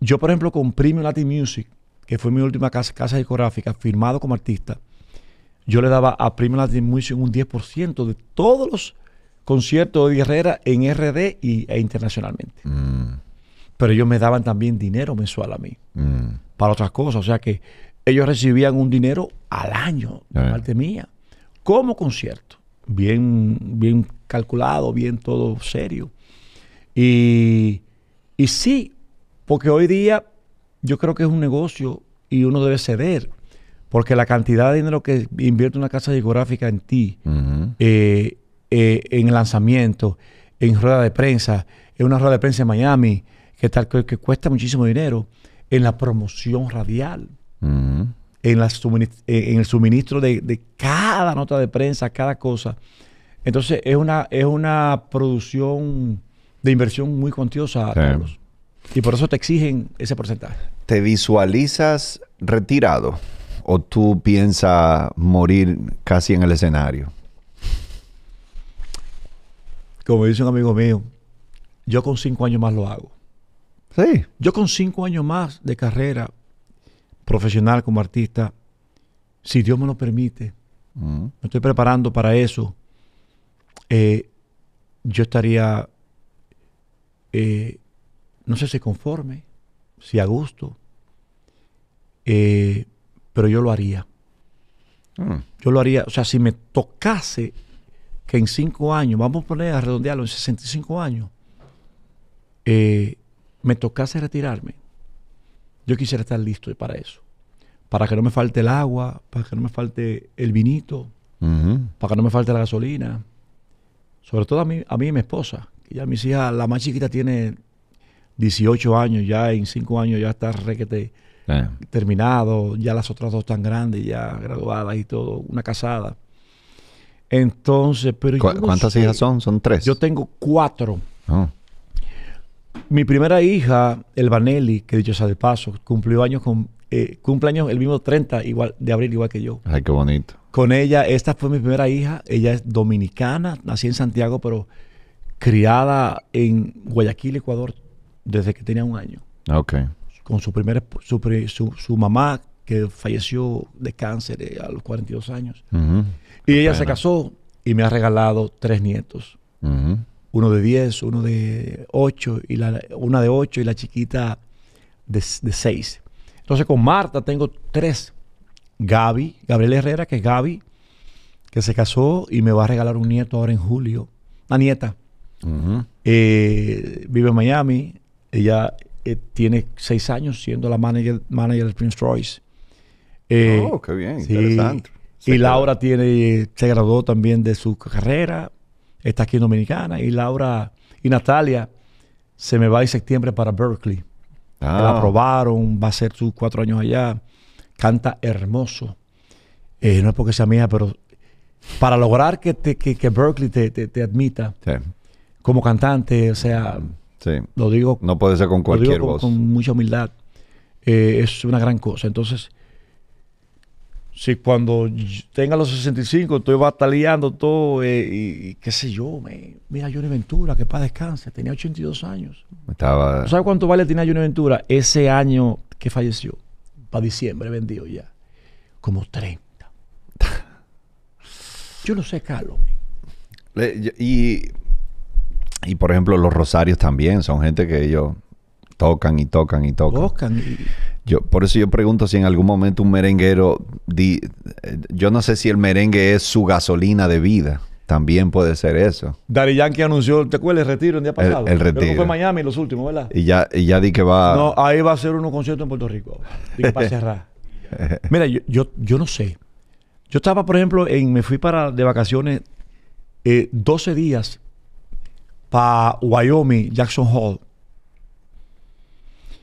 yo, por ejemplo, con Premium Latin Music, que fue mi última casa, discográfica, firmado como artista, yo le daba a Premium Latin Music un 10% de todos los conciertos de Herrera en RD y, e internacionalmente. Mm. Pero ellos me daban también dinero mensual a mí mm. para otras cosas. O sea que ellos recibían un dinero al año, de eh. parte mía, como concierto. Bien, bien calculado, bien todo serio. Y, y sí, porque hoy día yo creo que es un negocio y uno debe ceder. Porque la cantidad de dinero que invierte una casa discográfica en ti, eh, eh, en lanzamiento, en rueda de prensa, en una rueda de prensa en Miami, que, tal, que cuesta muchísimo dinero, en la promoción radial, eh, en, el suministro de, cada nota de prensa, cada cosa. Entonces es una, es una producción de inversión muy contiosa, Y por eso te exigen ese porcentaje. ¿Te visualizas retirado o tú piensas morir casi en el escenario? Como dice un amigo mío, yo con cinco años más lo hago. Sí. Yo con cinco años más de carrera profesional, como artista, si Dios me lo permite, mm. me estoy preparando para eso, eh, yo estaría, eh, no sé si conforme, si a gusto, eh, pero yo lo haría. Mm. Yo lo haría, o sea, si me tocase que en cinco años, vamos a poner a redondearlo, en 65 años, me tocase retirarme, yo quisiera estar listo para eso. Para que no me falte el agua, para que no me falte el vinito, para que no me falte la gasolina. Sobre todo a mí, a mí mi esposa, que ya mis hijas, la más chiquita tiene 18 años, ya en 5 años ya está requete eh. terminado, ya las otras dos están grandes, ya graduadas y todo, una casada. Entonces, pero ¿Cuántas hijas son? Son tres. Yo tengo cuatro. Ah mi primera hija, el Vanelli, que dicho sea de paso, cumplió años con, eh, cumpleaños el mismo 30 igual, de abril, igual que yo. Ay, qué bonito. Con ella, esta fue mi primera hija. Ella es dominicana, nací en Santiago, pero criada en Guayaquil, Ecuador, desde que tenía un año. Ok. Con su primera, su, mamá, que falleció de cáncer eh, a los 42 años. Y ella se casó y me ha regalado tres nietos. Uh uno de 10, uno de 8, y la, una de 8 y la chiquita de 6. Entonces con Marta tengo tres. Gaby, Gabriel Herrera, que es Gaby, que se casó y me va a regalar un nieto ahora en julio. Una nieta. Eh, vive en Miami. Ella eh, tiene seis años siendo la manager, manager de Prince Royce. Eh, oh, qué bien, interesante. y Laura tiene, se graduó también de su carrera está aquí en Dominicana. Y Laura y Natalia se me va en septiembre para Berkeley. Ah. La aprobaron, va a ser sus cuatro años allá. Canta hermoso. Eh, no es porque sea mía, pero para lograr que, te, que, Berkeley te, admita como cantante, o sea, lo digo. No puede ser con cualquier voz. Con mucha humildad. Eh, es una gran cosa. Entonces, si cuando tenga los 65 estoy bataleando todo eh, y, qué sé yo, me, mira Johnny Ventura, que paz descanse, tenía 82 años. ¿Sabes cuánto vale tenía Johnny Ventura ese año que falleció? Para diciembre vendió ya. Como 30. <laughs> yo no sé, Carlos. y, y por ejemplo, los Rosarios también son gente que ellos tocan y tocan y tocan. Yo, por eso yo pregunto si en algún momento un merenguero, eh, yo no sé si el merengue es su gasolina de vida. También puede ser eso. Dari Yankee anunció, ¿te acuerdas? El retiro el día pasado. El, retiro. fue Miami los últimos, ¿verdad? Y ya, y ya di que va... No, ahí va a ser unos concierto en Puerto Rico. Y para cerrar. <laughs> Mira, yo, yo, no sé. Yo estaba, por ejemplo, en, me fui para de vacaciones 12 eh, días para Wyoming, Jackson Hall.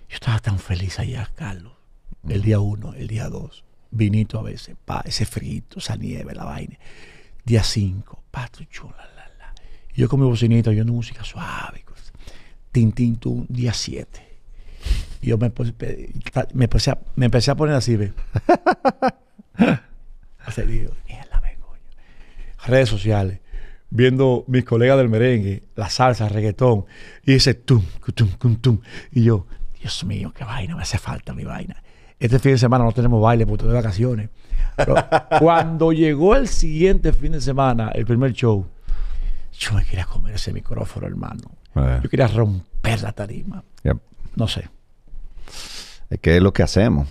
Yo estaba tan feliz allá, Carlos. El día uno, el día dos. Vinito a veces, pa, ese frito, esa nieve, la vaina. Día cinco, pato chula, la, la. yo con mi bocinita oyendo música suave. tin, tin, día siete. yo me, me, empecé a, poner así, ¿ves? <laughs> Así digo, Redes sociales viendo mis colegas del merengue, la salsa, reggaetón, y ese tum, tum, tum, tum. Y yo, Dios mío, qué vaina, me hace falta mi vaina. Este fin de semana no tenemos baile puto de vacaciones. Pero <laughs> cuando llegó el siguiente fin de semana, el primer show, yo me quería comer ese micrófono, hermano. Yo quería romper la tarima. No sé. Es que es lo que hacemos.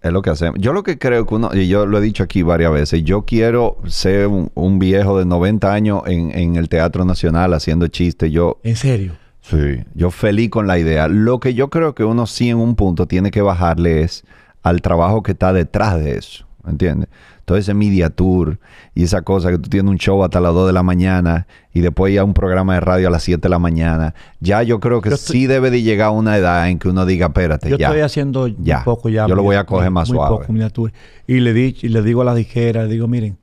Es lo que hacemos. Yo lo que creo que uno, y yo lo he dicho aquí varias veces, yo quiero ser un, viejo de 90 años en, el Teatro Nacional haciendo chistes. Yo, ¿En serio? Sí, yo feliz con la idea. Lo que yo creo que uno sí en un punto tiene que bajarle es al trabajo que está detrás de eso, ¿entiendes? Todo ese media tour y esa cosa que tú tienes un show hasta las 2 de la mañana y después ya un programa de radio a las 7 de la mañana. Ya yo creo que sí debe de llegar a una edad en que uno diga, espérate, yo ya. Yo estoy haciendo ya, poco ya. Yo lo voy a coger más muy suave. Poco, media Y le, y le digo a las dijeras, le digo, miren,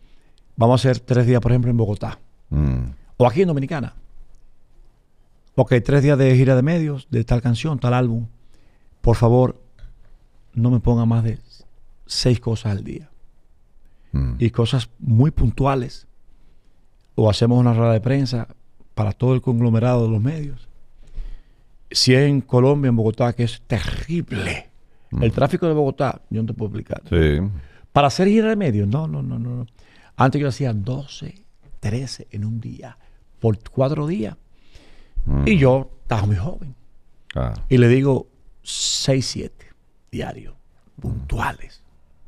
vamos a hacer tres días, por ejemplo, en Bogotá. Mm. O aquí en Dominicana ok, tres días de gira de medios, de tal canción, tal álbum. Por favor, no me ponga más de seis cosas al día. Mm. Y cosas muy puntuales. O hacemos una rueda de prensa para todo el conglomerado de los medios. Si es en Colombia, en Bogotá, que es terrible. Mm. El tráfico de Bogotá, yo no te puedo explicar. Para hacer gira de medios, no, no, no, no. Antes yo hacía 12, 13 en un día, por cuatro días. Mm. Y yo estaba muy joven. Ah. Y le digo 6, 7 diarios, puntuales.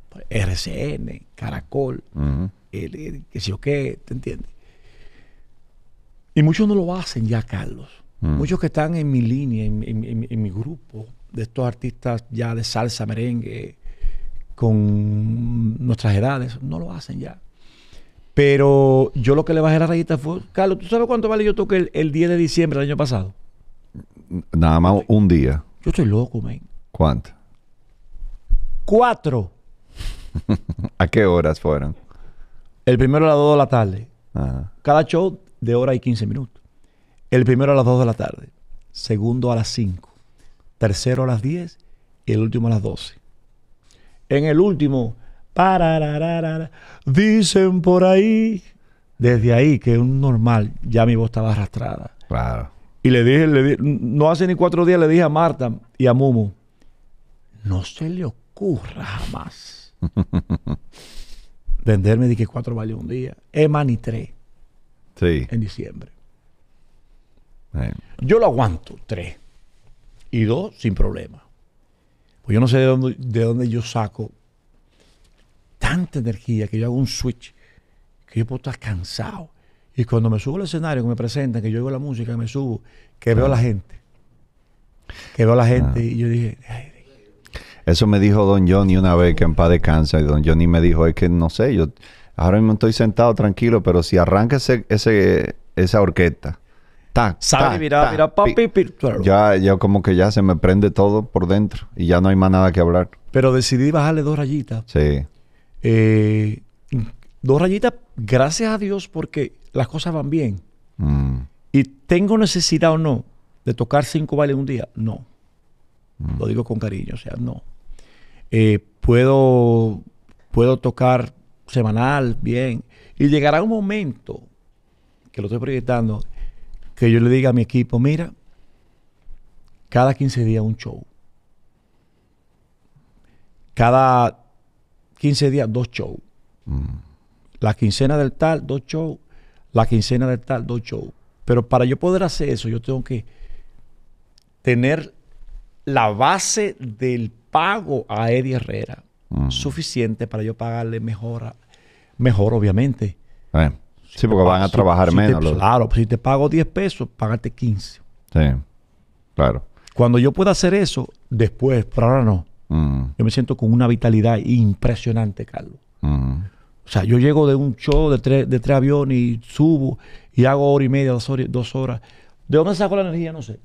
Pues, RCN, Caracol, mm. que qué, ¿te entiendes? Y muchos no lo hacen ya, Carlos. Mm. Muchos que están en mi línea, en, mi grupo, de estos artistas ya de salsa, merengue, con nuestras edades, no lo hacen ya. Pero yo lo que le bajé la rayita fue, Carlos, ¿tú sabes cuánto vale yo toqué el, 10 de diciembre del año pasado? Nada más un día. Yo estoy loco, man. ¿Cuánto? Cuatro. <laughs> ¿A qué horas fueron? El primero a las 2 de la tarde. Cada show de hora y 15 minutos. El primero a las 2 de la tarde. Segundo a las 5. Tercero a las 10. Y el último a las 12. En el último, Dicen por ahí, desde ahí, que es un normal, ya mi voz estaba arrastrada. Claro. Y le dije, no hace ni cuatro días le dije a Marta y a Mumu, no se le ocurra jamás <laughs> venderme de que cuatro vale un día. Emma ni tres. Sí. En diciembre. Yo lo aguanto, tres. Y dos, sin problema. Pues yo no sé de dónde yo saco tanta energía que yo hago un switch, que yo puedo estar cansado. Y cuando me subo al escenario, que me presentan, que yo oigo la música, me subo, que veo a la ah. gente, que veo a la ah. gente, y yo dije, eso me dijo Don Johnny una vez que en paz descansa. Y Don Johnny me dijo, es que no sé, yo ahora mismo estoy sentado tranquilo, pero si arranca ese, esa orquesta, ya, ya como que ya se me prende todo por dentro y ya no hay más nada que hablar. Pero decidí bajarle dos rayitas. Sí. Eh, dos rayitas, gracias a Dios porque las cosas van bien. Mm. Y tengo necesidad o no de tocar cinco bailes un día, no. Mm. Lo digo con cariño, o sea, no. Eh, puedo, puedo tocar semanal, bien. Y llegará un momento, que lo estoy proyectando, que yo le diga a mi equipo, mira, cada 15 días un show. Cada 15 días, dos shows. La quincena del tal, dos shows. La quincena del tal, dos shows. Pero para yo poder hacer eso, yo tengo que tener la base del pago a Eddie Herrera mm. suficiente para yo pagarle mejor, mejor obviamente. Eh. sí, porque van a trabajar menos. Claro, si te pago 10 pesos, pagarte 15. Sí, claro. Cuando yo pueda hacer eso, después, pero ahora no. Yo me siento con una vitalidad impresionante, Carlos. O sea, yo llego de un show de tres, de tres aviones y subo y hago hora y media, dos horas. ¿De dónde saco la energía? No sé.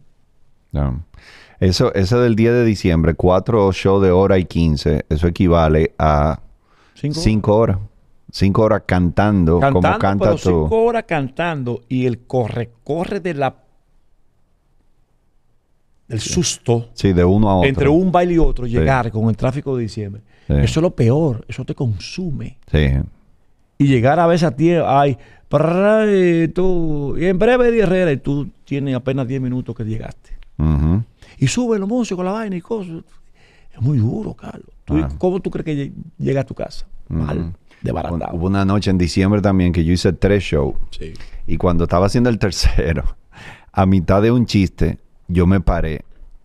Eso, ese del 10 de diciembre, cuatro shows de hora y quince, eso equivale a cinco, horas. Cinco horas cantando, como canta tú. Cinco horas cantando y el corre-corre de la el susto. Sí, de uno a otro. Entre un baile y otro, llegar con el tráfico de diciembre. Eso es lo peor, eso te consume. Sí. Y llegar a veces a ti, ay, y tú, y en breve de Herrera, y tú tienes apenas 10 minutos que llegaste. Y sube los músicos, la vaina y cosas. Es muy duro, Carlos. Ah. ¿Cómo tú crees que llega a tu casa? Mal. De Hubo una noche en diciembre también que yo hice tres shows. Sí. Y cuando estaba haciendo el tercero, <laughs> a mitad de un chiste, yo me paré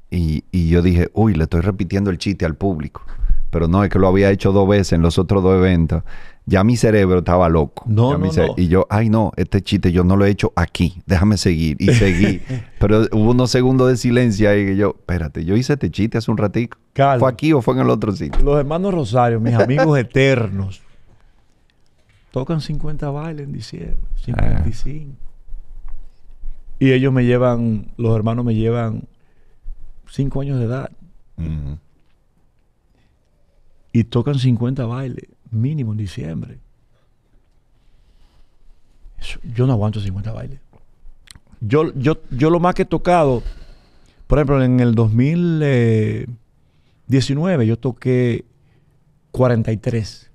y, yo dije, uy, le estoy repitiendo el chiste al público. Pero no, es que lo había hecho dos veces en los otros dos eventos. Ya mi cerebro estaba loco. No, no, Y yo, ay no, este chiste yo no lo he hecho aquí. Déjame seguir. Y seguí. <laughs> Pero hubo unos segundos de silencio y yo, espérate, yo hice este chiste hace un ratito. ¿Fue aquí o fue en el otro sitio? Los hermanos Rosario, mis <laughs> amigos eternos, tocan 50 bailes en diciembre, 55. Ah. Y ellos me llevan, los hermanos me llevan cinco años de edad. Y tocan 50 bailes, mínimo en diciembre. yo no aguanto 50 bailes. Yo, yo, yo lo más que he tocado, por ejemplo, en el 2019 eh, yo toqué 43.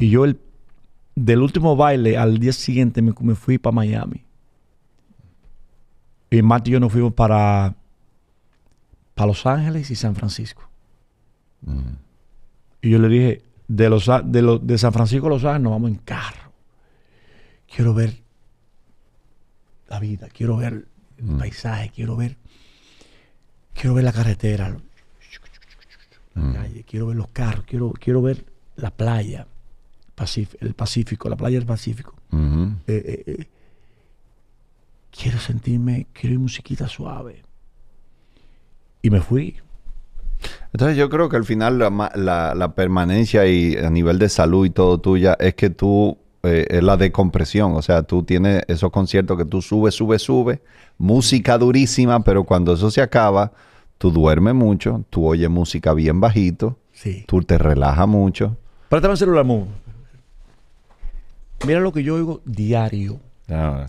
Y yo el, del último baile al día siguiente me, me fui para Miami. Y Matt y yo nos fuimos para, para Los Ángeles y San Francisco. Mm. Y yo le dije, de, los, los, de San Francisco a Los Ángeles nos vamos en carro. Quiero ver la vida, quiero ver el mm. paisaje, quiero ver, quiero ver la carretera, la mm. calle, quiero ver los carros, quiero, quiero ver la playa, el Pacífico, la playa del Pacífico. Mm-hmm. Eh, eh, eh, quiero sentirme, quiero ir musiquita suave. Y me fui. Entonces yo creo que al final la, permanencia y a nivel de salud y todo tuya es que tú eh, es la decompresión, o sea, tú tienes esos conciertos que tú subes, subes, subes, música durísima, pero cuando eso se acaba, tú duermes mucho, tú oyes música bien bajito, sí. tú te relajas mucho. Préstame el celular, Mira lo que yo oigo diario. Ah.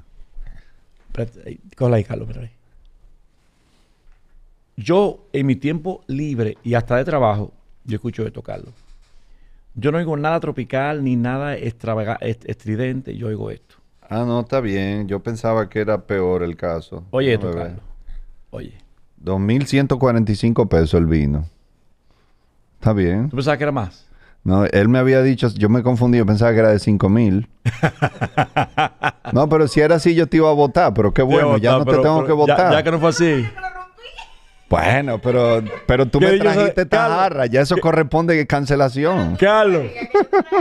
Yo, en mi tiempo libre y hasta de trabajo, yo escucho esto, Carlos. Yo no oigo nada tropical ni nada estridente, yo oigo esto. Ah, no, está bien. Yo pensaba que era peor el caso. Oye, esto, Carlos. Oye. 2.145 pesos el vino. Está bien. ¿Tú pensabas que era más? No, él me había dicho, yo me confundí, yo pensaba que era de 5 mil. <laughs> no, pero si era así, yo te iba a votar, pero qué bueno, ya no te tengo que votar. Ya, que no fue así. Bueno, pero, pero tú me trajiste esta jarra, ya eso corresponde a cancelación. Carlos,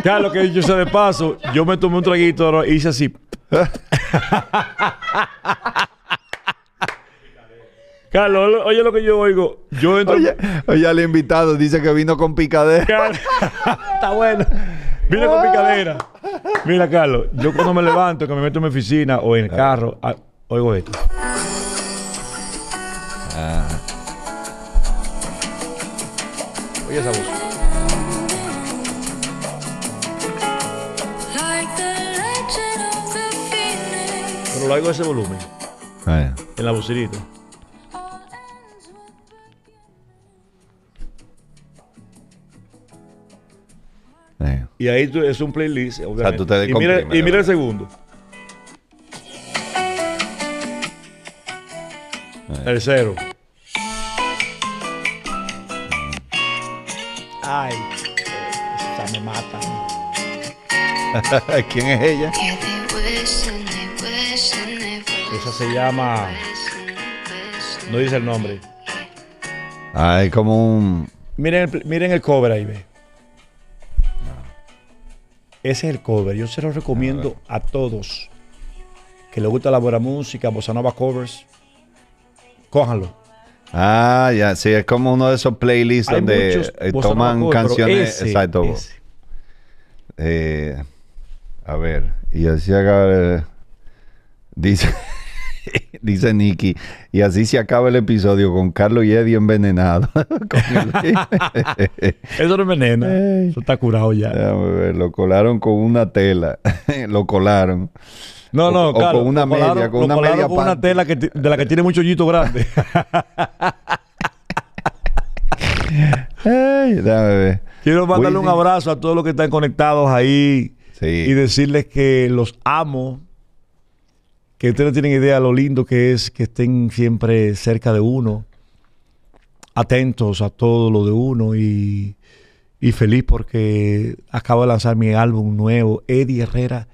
Carlos, que yo sé de paso, yo me tomé un traguito, hice así. <laughs> Carlos, oye lo que yo oigo. Yo entro... oye, oye, al invitado dice que vino con picadera. <laughs> Está bueno. Vino con picadera. Mira, Carlos, yo cuando me levanto, que me meto en mi oficina o en el carro, ah, oigo esto. Ah. Oye esa voz. Pero lo hago ese volumen. Ah, en la bocinita. Y ahí es un playlist, y, mira, el segundo. Tercero. Ay, esa me mata. <laughs> ¿Quién es ella? Esa se llama. No dice el nombre. Ay, ah, como un. Miren miren el cover ahí, ve. Ese es el cover. Yo se lo recomiendo ah. a, todos que les gusta la buena música, bossa nova covers. Cójanlo. Ah, ya, sí, es como uno de esos playlists donde eh, toman canciones. exacto. Eh, a ver, y así acá. Eh, dice. <laughs> <laughs> Dice Nicky, y así se acaba el episodio con Carlos y Eddie envenenado. <laughs> <laughs> Eso no envenena. Eso está curado ya. Ver, lo colaron con una tela. lo colaron. No, no, con una media, con una media con una tela de la que tiene mucho hoyito grande. Quiero mandarle un abrazo a todos los que están conectados ahí y decirles que los amo que ustedes no tienen idea lo lindo que es que estén siempre cerca de uno, atentos a todo lo de uno y, y feliz porque acabo de lanzar mi álbum nuevo, Eddie Herrera,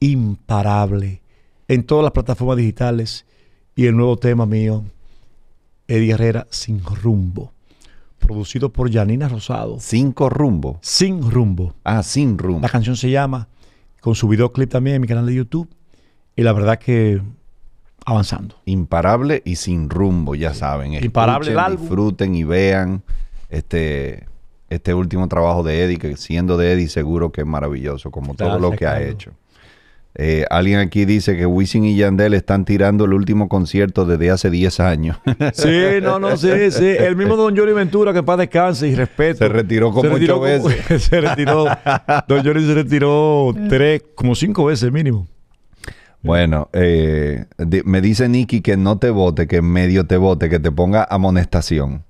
imparable, en todas las plataformas digitales y el nuevo tema mío, Eddie Herrera, sin rumbo producido por Janina Rosado. Sin rumbo. Sin rumbo. Ah, sin rumbo. La canción se llama, con su videoclip también en mi canal de YouTube, y la verdad que avanzando. Imparable y sin rumbo, ya saben. Imparable Disfruten y vean este, este último trabajo de Eddie, que siendo de Eddie seguro que es maravilloso, como todo lo que ha hecho. Eh, alguien aquí dice que Wisin y Yandel están tirando el último concierto desde hace 10 años. <laughs> Sí, no, no, sí, sí. El mismo Don Johnny Ventura, que paz descanse y respeto. Se retiró como ocho veces. <laughs> se retiró. Don Johnny se retiró tres, como cinco veces mínimo. Bueno, eh, me dice Nicky que no te vote, que en medio te vote, que te ponga amonestación.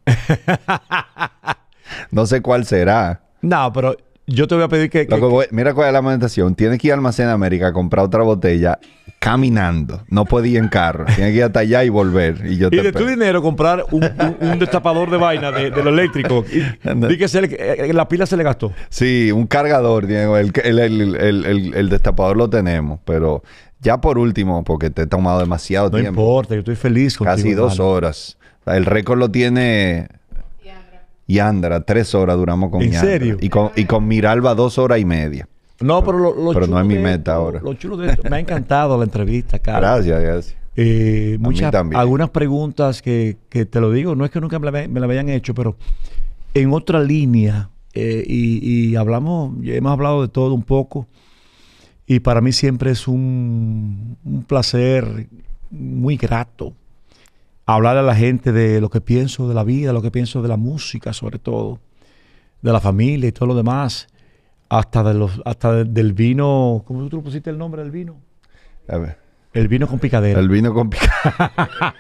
<laughs> no sé cuál será. No, pero yo te voy a pedir que... mira cuál es la amonestación. Tienes que ir almacén América a comprar otra botella caminando. No puedes ir en carro. Tienes que ir hasta allá y volver. Y, <laughs> de tu dinero comprar un, destapador de vaina de, lo eléctrico. <laughs> Dí que se le, eh, la pila se le gastó. Sí, un cargador. Diego. El, el, el, el, destapador lo tenemos, pero ya por último, porque te he tomado demasiado tiempo. No importa, yo estoy feliz contigo. Casi dos horas. El récord lo tiene Yandra. Yandra. Tres horas duramos con ¿En serio? Y con, y con Miralba dos horas y media. No, pero lo, Pero no es mi meta ahora. Lo chulo de esto. Me ha encantado la entrevista, cara. Gracias, gracias. Eh, muchas, algunas preguntas que, te lo digo, no es que nunca me, la, me hecho, pero en otra línea, eh, y, y, hablamos, hemos hablado de todo un poco, y para mí siempre es un, placer muy grato hablar a la gente de lo que pienso de la vida, lo que pienso de la música sobre todo, de la familia y todo lo demás, hasta, de los, hasta del vino, ¿cómo tú pusiste el nombre del vino? El vino con picadera. El vino con picadera.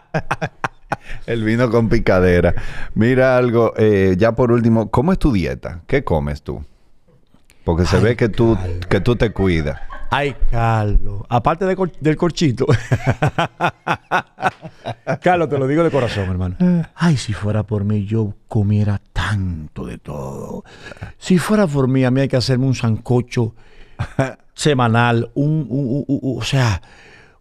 <laughs> el vino con picadera. Mira algo, eh, ya por último, ¿cómo es tu dieta? ¿Qué comes tú? Porque se ve que tú, que tú te cuidas. Ay, Carlos. Aparte del corchito. <laughs> Carlos, te lo digo de corazón, hermano. Ay, si fuera por mí, yo comiera tanto de todo. Si fuera por mí, a mí hay que hacerme un sancocho <laughs> semanal, un, o sea,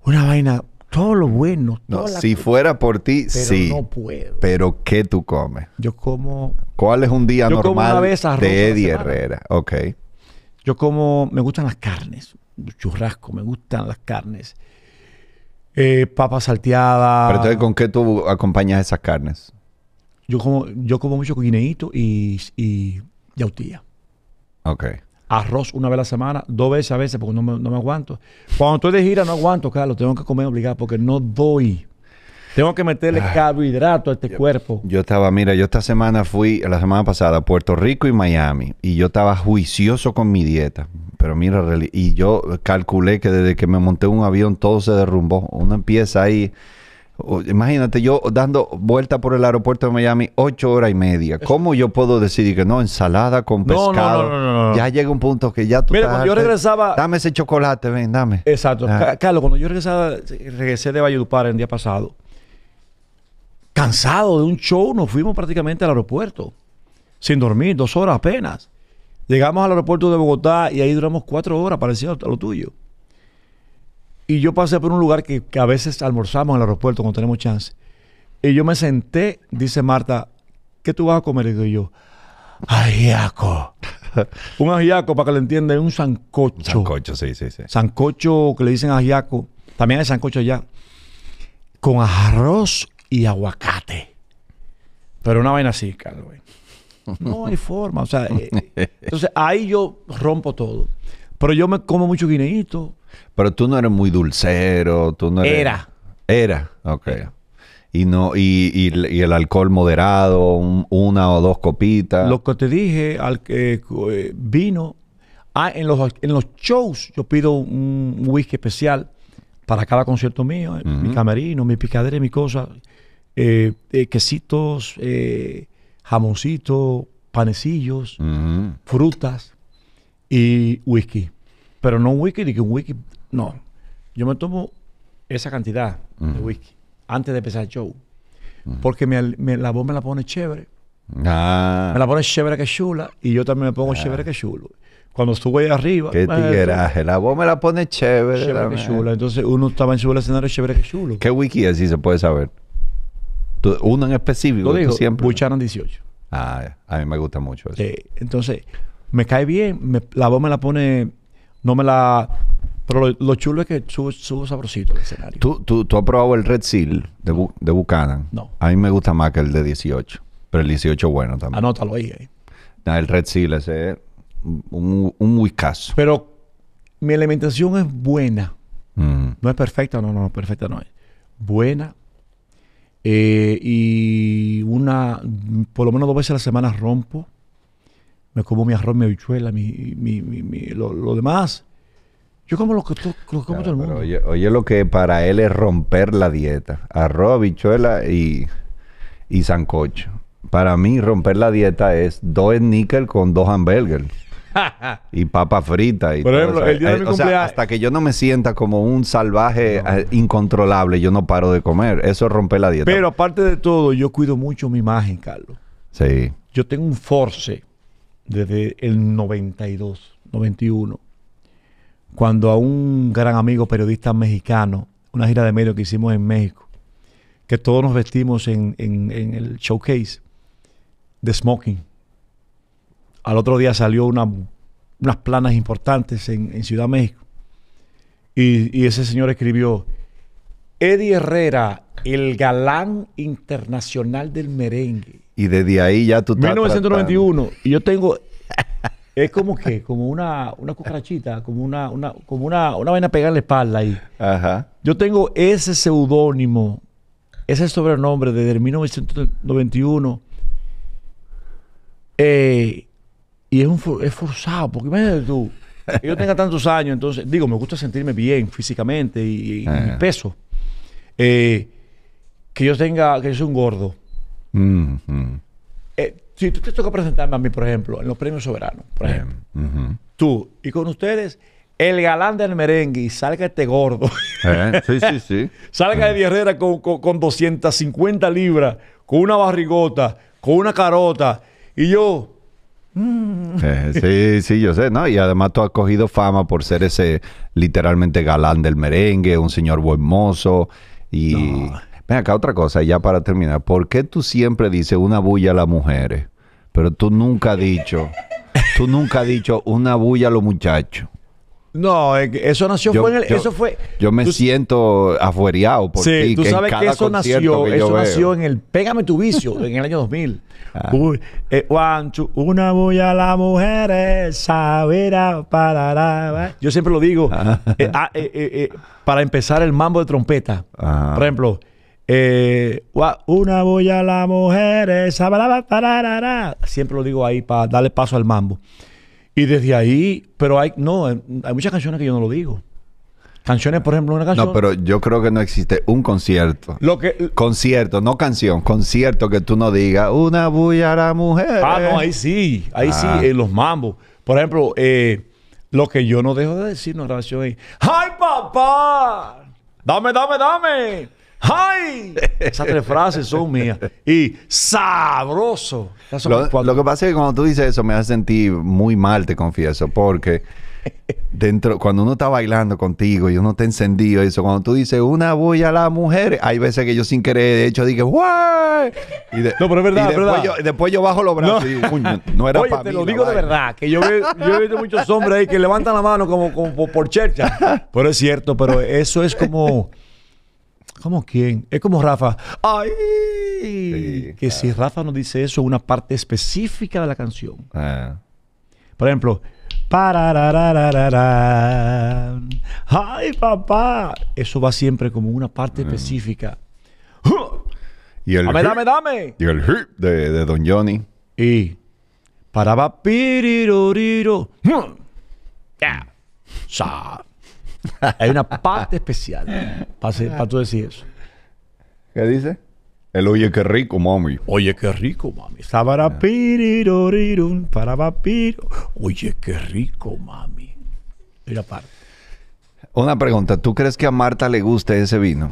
una vaina, todo lo bueno. no, si fuera por ti, pero sí. No puedo. Pero ¿qué tú comes? Yo como. ¿Cuál es un día normal de Eddie Herrera? Ok. Yo como, me gustan las carnes, churrasco, me gustan las carnes. Eh, papa salteada. Pero entonces, ¿con qué tú acompañas esas carnes? Yo como, yo como mucho guineito y, y yautía. Ok. Arroz una vez a la semana, dos veces a veces, porque no me, no me aguanto. Cuando estoy de gira no aguanto, Carlos, tengo que comer obligado porque no doy. Tengo que meterle carbohidrato a este cuerpo. Yo estaba, mira, yo esta semana fui, la semana pasada, a Puerto Rico y Miami, y yo estaba juicioso con mi dieta. Pero mira, y yo calculé que desde que me monté un avión todo se derrumbó. Uno empieza ahí. Imagínate, yo dando vuelta por el aeropuerto de Miami ocho horas y media. ¿Cómo yo puedo decir que no? Ensalada con pescado. No, no, no, ya llega un punto que ya tú. Mira, cuando yo regresaba. Dame ese chocolate, ven, dame. Exacto. Ah. Carlos, cuando yo regresaba, regresé de Valledupar el día pasado, cansado de un show, nos fuimos prácticamente al aeropuerto, sin dormir, dos horas apenas. Llegamos al aeropuerto de Bogotá y ahí duramos cuatro horas, parecido a lo tuyo. Y yo pasé por un lugar que, a veces almorzamos en el aeropuerto cuando tenemos chance. Y yo me senté, dice Marta, ¿qué tú vas a comer? Y yo, ajiaco. <laughs> un ajiaco, para que le entiendan, un sancocho. Sancocho, sí, sí, sí. Sancocho que le dicen ajiaco. También hay sancocho allá. Con arroz y aguacate. Pero una vaina así, Carlos, No hay <laughs> forma. O sea, eh, entonces ahí yo rompo todo. Pero yo me como mucho guineíto. Pero tú no eres muy dulcero, tú no Era. Era, ok. Y, no, y, el alcohol moderado, una o dos copitas. Lo que te dije, al, que eh, eh, vino. Ah, en los, en los shows yo pido un whisky especial para cada concierto mío, mi camerino, mi picadera, mi cosa. Eh, eh, quesitos, eh, panecillos, frutas y whisky. Pero no un whisky, ni que un whisky. No. Yo me tomo esa cantidad de whisky antes de empezar el show. Porque la voz me la pone chévere. Ah. Me la pone chévere que chula y yo también me pongo ah. chévere que chulo. Cuando estuve ahí arriba. Qué tigueraje. La voz me la pone chévere. Chévere que chula. Entonces uno estaba en su escenario chévere que chulo. ¿Qué wiki así se puede saber? uno en específico. Buchanan 18. Ah, a mí me gusta mucho eso. Eh, entonces, me cae bien. la voz me la pone... No me la... Pero lo, chulo es que subo, sabrosito el escenario. ¿Tú, tú, has probado el Red Seal de, Bu, Buchanan? No. A mí me gusta más que el de 18. Pero el 18 bueno también. Anótalo ahí. Eh. el Red Seal ese es un, un caso Pero mi alimentación es buena. Mm. No es perfecta, no, no, perfecta no es. Buena, eh, y una, por lo menos dos veces a la semana rompo. Me como mi arroz, mi habichuela, mi, mi, mi, lo, demás. Yo como lo que, como todo el mundo. Oye, lo que para él es romper la dieta. Arroz, habichuela y, y sancocho. Para mí romper la dieta es dos níquel con dos hamburgers. <laughs> y papa frita. Y hasta que yo no me sienta como un salvaje eh, incontrolable, yo no paro de comer. Eso rompe la dieta. Pero aparte de todo, yo cuido mucho mi imagen, Carlos. sí. Yo tengo un force desde el 92, 91, cuando a un gran amigo periodista mexicano, una gira de medio que hicimos en México, que todos nos vestimos en, en el showcase de smoking. Al otro día salió unas planas importantes en, Ciudad México. Y, ese señor escribió, Eddie Herrera, el galán internacional del merengue. Y desde ahí ya tú estás 1991. Y yo tengo... <laughs> Es como que, como una, una cucarachita, como una, una, como una, una vaina pegada la espalda ahí. Ajá. Yo tengo ese seudónimo, ese sobrenombre desde 1991. Eh, y es, un, forzado, porque imagínate tú, yo tenga tantos años, entonces, digo, me gusta sentirme bien físicamente y, ah. peso. Eh, que yo tenga, que yo soy un gordo. Mm-hmm. Eh, si tú te toca presentarme a mí, por ejemplo, en los premios soberanos, por ejemplo, mm-hmm. tú y con ustedes, el galán del merengue y salga este gordo. Eh, sí, sí, sí. <laughs> salga de Herrera con 250 libras, con una barrigota, con una carota, y yo <laughs> Eh, sí, sí, yo sé, ¿no? Y además tú has cogido fama por ser ese literalmente galán del merengue, un señor buen mozo. Y. venga acá, otra cosa, ya para terminar. ¿Por qué tú siempre dices una bulla a las mujeres? Pero tú nunca has dicho. Tú nunca has dicho una bulla a los muchachos. No, eso nació en el, yo, eso fue. Yo me siento afuereado porque. sí, Tú sabes que, eso nació, eso nació en el Pégame tu vicio en el año 2000. Uy, ah. eh, una bulla a la mujer esa, mira, Yo siempre lo digo. Ah. Eh, ah, eh, para empezar el mambo de trompeta, por ejemplo. una bulla a la mujer esa, parará. Siempre lo digo ahí para darle paso al mambo. Y desde ahí, pero hay, no, hay muchas canciones que yo no lo digo. Canciones, por ejemplo, una canción. No, pero yo creo que no existe un concierto. Lo que, concierto, no canción, concierto que tú no digas una bulla a la mujer. Ah, no, ahí sí, ahí sí, ah. en los mambos. Por ejemplo, eh, lo que yo no dejo de decir no es: ¡Ay, papá! ¡Dame, dame, dame! ¡Ay! Esas tres frases son mías. Y sabroso. Lo, que pasa es que cuando tú dices eso me hace sentir muy mal, te confieso, porque dentro, cuando uno está bailando contigo y uno está encendido, eso, cuando tú dices una bulla a la mujer, hay veces que yo sin querer, de hecho, dije, ¡guay! no, pero es verdad, después, Yo, después yo bajo los brazos no. digo, no era Oye, te lo digo de verdad, que yo, he visto muchos hombres ahí que levantan la mano como, por, por Pero es cierto, pero eso es como. ¿Cómo quién? Es como Rafa. ¡Ay! que si Rafa nos dice eso, una parte específica de la canción. Ah. Por ejemplo, ¡Ay, papá! Eso va siempre como una parte mm. específica. Y dame, dame, dame. Y el de, de Don Johnny. Y para <laughs> Hay una parte especial para, tú decir eso. ¿Qué dice? El oye qué rico, mami. Oye qué rico, mami. para Oye qué rico, mami. Mira, parte. Una pregunta, ¿tú crees que a Marta le gusta ese vino?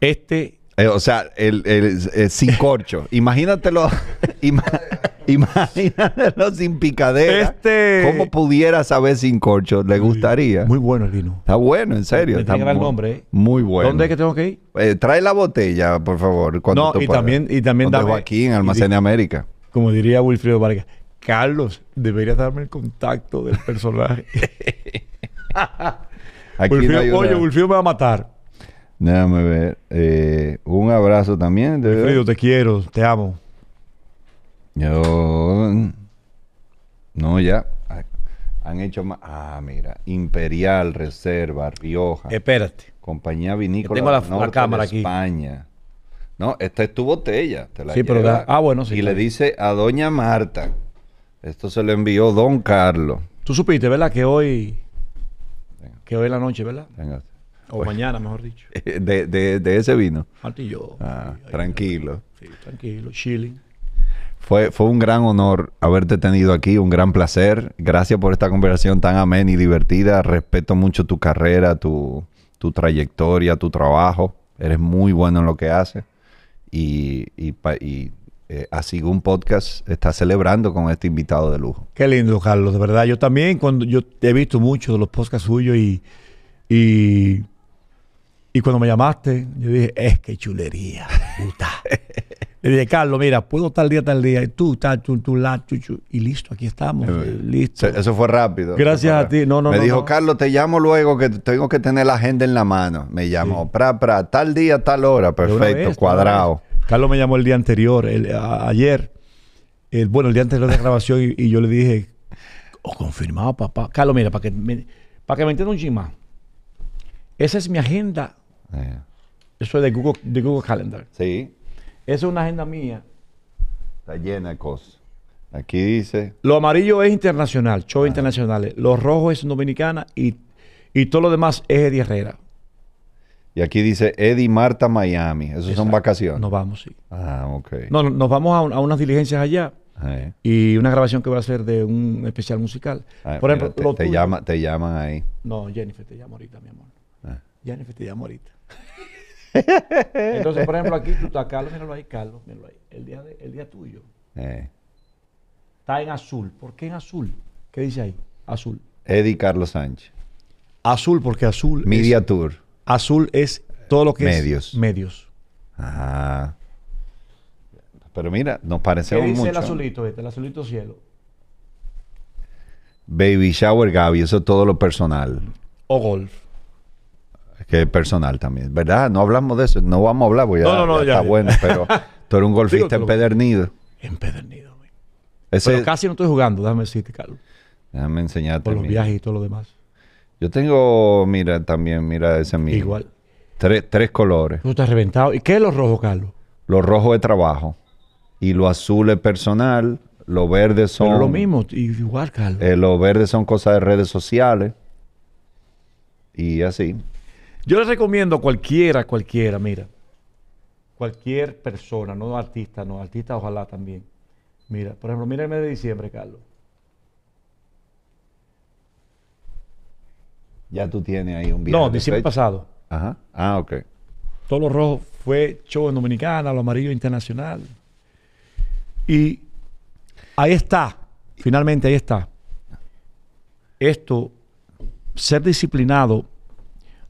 Este eh, o sea, el, el, eh, sin corcho. Imagínatelo. <laughs> imagínatelo sin picadera. Este... ¿Cómo pudiera saber sin corcho? ¿Le gustaría? Muy bueno, el vino. Está bueno, en serio. Está muy, el nombre, ¿eh? muy bueno. ¿Dónde es que tengo que ir? trae la botella, por favor. Cuando no, y, también, y también aquí en Almacén de América. Como diría Wilfrido Vargas, Carlos, deberías darme el contacto del personaje. <laughs> oye, Wilfrido me va a matar. Déjame ver. Eh, un abrazo también. De Alfredo, te quiero, te amo. Yo. No, ya. Han hecho más. Ah, mira. Imperial, Reserva, Rioja. Espérate. Compañía Vinícola. tengo la, Norte cámara de España. No, esta es tu botella. Te la sí, pero. ah, bueno, Y le dice a Doña Marta. Esto se lo envió Don Carlos. Tú supiste, ¿verdad? Que hoy. Que hoy es la noche, ¿verdad? Venga. O mañana, mejor dicho. <laughs> De, ese vino. Martillo. Ah, tranquilo. Sí, tranquilo, chilling. Fue, fue un gran honor haberte tenido aquí, un gran placer. Gracias por esta conversación tan amena y divertida. Respeto mucho tu carrera, tu, trayectoria, tu trabajo. Eres muy bueno en lo que haces. Y, y, así eh, un podcast está celebrando con este invitado de lujo. Qué lindo, Carlos. De verdad, yo también, cuando yo he visto mucho de los podcasts suyos y y cuando me llamaste, yo dije, es que chulería, puta. <laughs> Le dije, Carlos, mira, puedo tal día, tal día. Y tú, tal, tú, tú, la, tú, Y listo, aquí estamos. Eh, listo. Eso fue rápido. Gracias a ti. No, no, Me dijo, Carlos, te llamo luego que tengo que tener la agenda en la mano. Me llamó, pra, pra, tal día, tal hora. Perfecto, cuadrado. Carlos me llamó el día anterior, ayer. bueno, el día anterior de la grabación y, yo le dije, o oh, confirmado, papá. Carlos, mira, para que me, para me entienda un chimán Esa es mi agenda eh. Eso es de Google, de Google Calendar. Sí. Esa es una agenda mía. Está llena de cosas. Aquí dice. Lo amarillo es internacional, shows ah. internacionales. Lo rojo es dominicana y, todo lo demás es Eddie Herrera. Y aquí dice Eddie Marta Miami. Esos son vacaciones. Nos vamos, sí. Ah, ok. No, nos vamos a, unas diligencias allá. Eh. Y una grabación que voy a hacer de un especial musical. Ah, Por ejemplo, te, llama, te llaman ahí. No, Jennifer te llama ahorita, mi amor. Ah. Jennifer te llama ahorita. Entonces, por ejemplo, aquí tú estás, Carlos, míralo ahí, Carlos, míralo ahí. El día, de, día tuyo. Eh. Está en azul. ¿Por qué en azul? ¿Qué dice ahí? Azul. Eddie Carlos Sánchez. Azul, porque azul. Media Tour. Azul es todo lo que medios. Medios. Pero mira, nos parece ¿Qué dice el azulito este? El azulito cielo. Baby shower Gaby, eso es todo lo personal. O golf que es personal también, ¿verdad? No hablamos de eso, no vamos a hablar, porque a ya, no, está bueno, pero tú eres un <laughs> golfista empedernido. Empedernido, Pero casi no estoy jugando, déjame decirte, Carlos. Déjame enseñarte. Por los viajes y todo lo demás. Yo tengo, mira, también, mira ese mío. Igual. Tres, colores. Tú estás reventado. ¿Y qué es lo rojo, Carlos? Lo rojo es trabajo. Y lo azul es personal. Lo verde son. lo mismo, igual, Carlos. Eh, lo verde son cosas de redes sociales. Y así. Yo les recomiendo a cualquiera, cualquiera, mira, cualquier persona, no artista, no artista, ojalá también. Mira, por ejemplo, mira el mes de diciembre, Carlos. Ya tú tienes ahí un video. No, diciembre pasado. Ajá. Ah, ok. Todo lo rojo fue show en Dominicana, lo amarillo internacional. Y ahí está, finalmente ahí está. Esto, ser disciplinado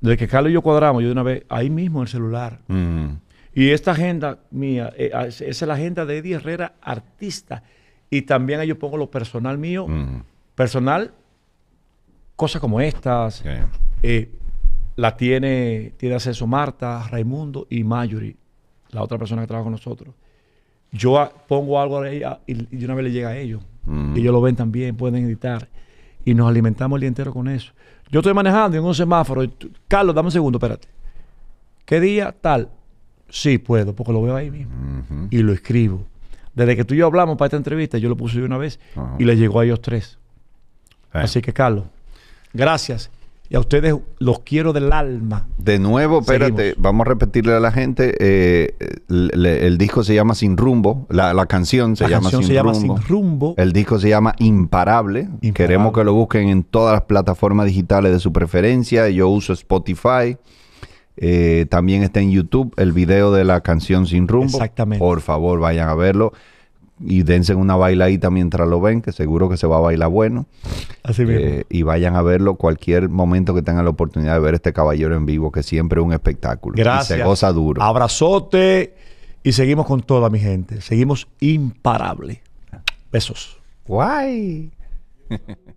desde que Carlos y yo cuadramos, yo de una vez, ahí mismo en el celular. Mm. Y esta agenda mía, eh, ah, esa es la agenda de Eddie Herrera, artista. Y también ahí yo pongo lo personal mío. Mm. Personal, cosas como estas. Eh, la tiene, tiene acceso Marta, Raimundo y Mayuri, la otra persona que trabaja con nosotros. Yo pongo algo a ella y, de una vez le llega a ellos. Mm. y Ellos lo ven también, pueden editar. Y nos alimentamos el día entero con eso. Yo estoy manejando en un semáforo. Carlos, dame un segundo, espérate. ¿Qué día tal? Sí, puedo, porque lo veo ahí mismo. Y lo escribo. Desde que tú y yo hablamos para esta entrevista, yo lo puse de una vez y le llegó a ellos tres. Así que, Carlos, gracias. Y a ustedes los quiero del alma. De nuevo, espérate, vamos a repetirle a la gente, eh, el, disco se llama Sin Rumbo, la, canción se, llama, sin se llama, Sin Rumbo. El disco se llama Imparable. Queremos que lo busquen en todas las plataformas digitales de su preferencia. Yo uso Spotify. Eh, también está en YouTube el video de la canción Sin Rumbo. Exactamente. Por favor, vayan a verlo y dense una bailadita mientras lo ven, que seguro que se va a bailar bueno. Así mismo. Eh, y vayan a verlo cualquier momento que tengan la oportunidad de ver este caballero en vivo, que siempre es un espectáculo. Gracias. Y se goza duro. Abrazote y seguimos con toda mi gente. Seguimos imparable. Besos. Guay. <laughs>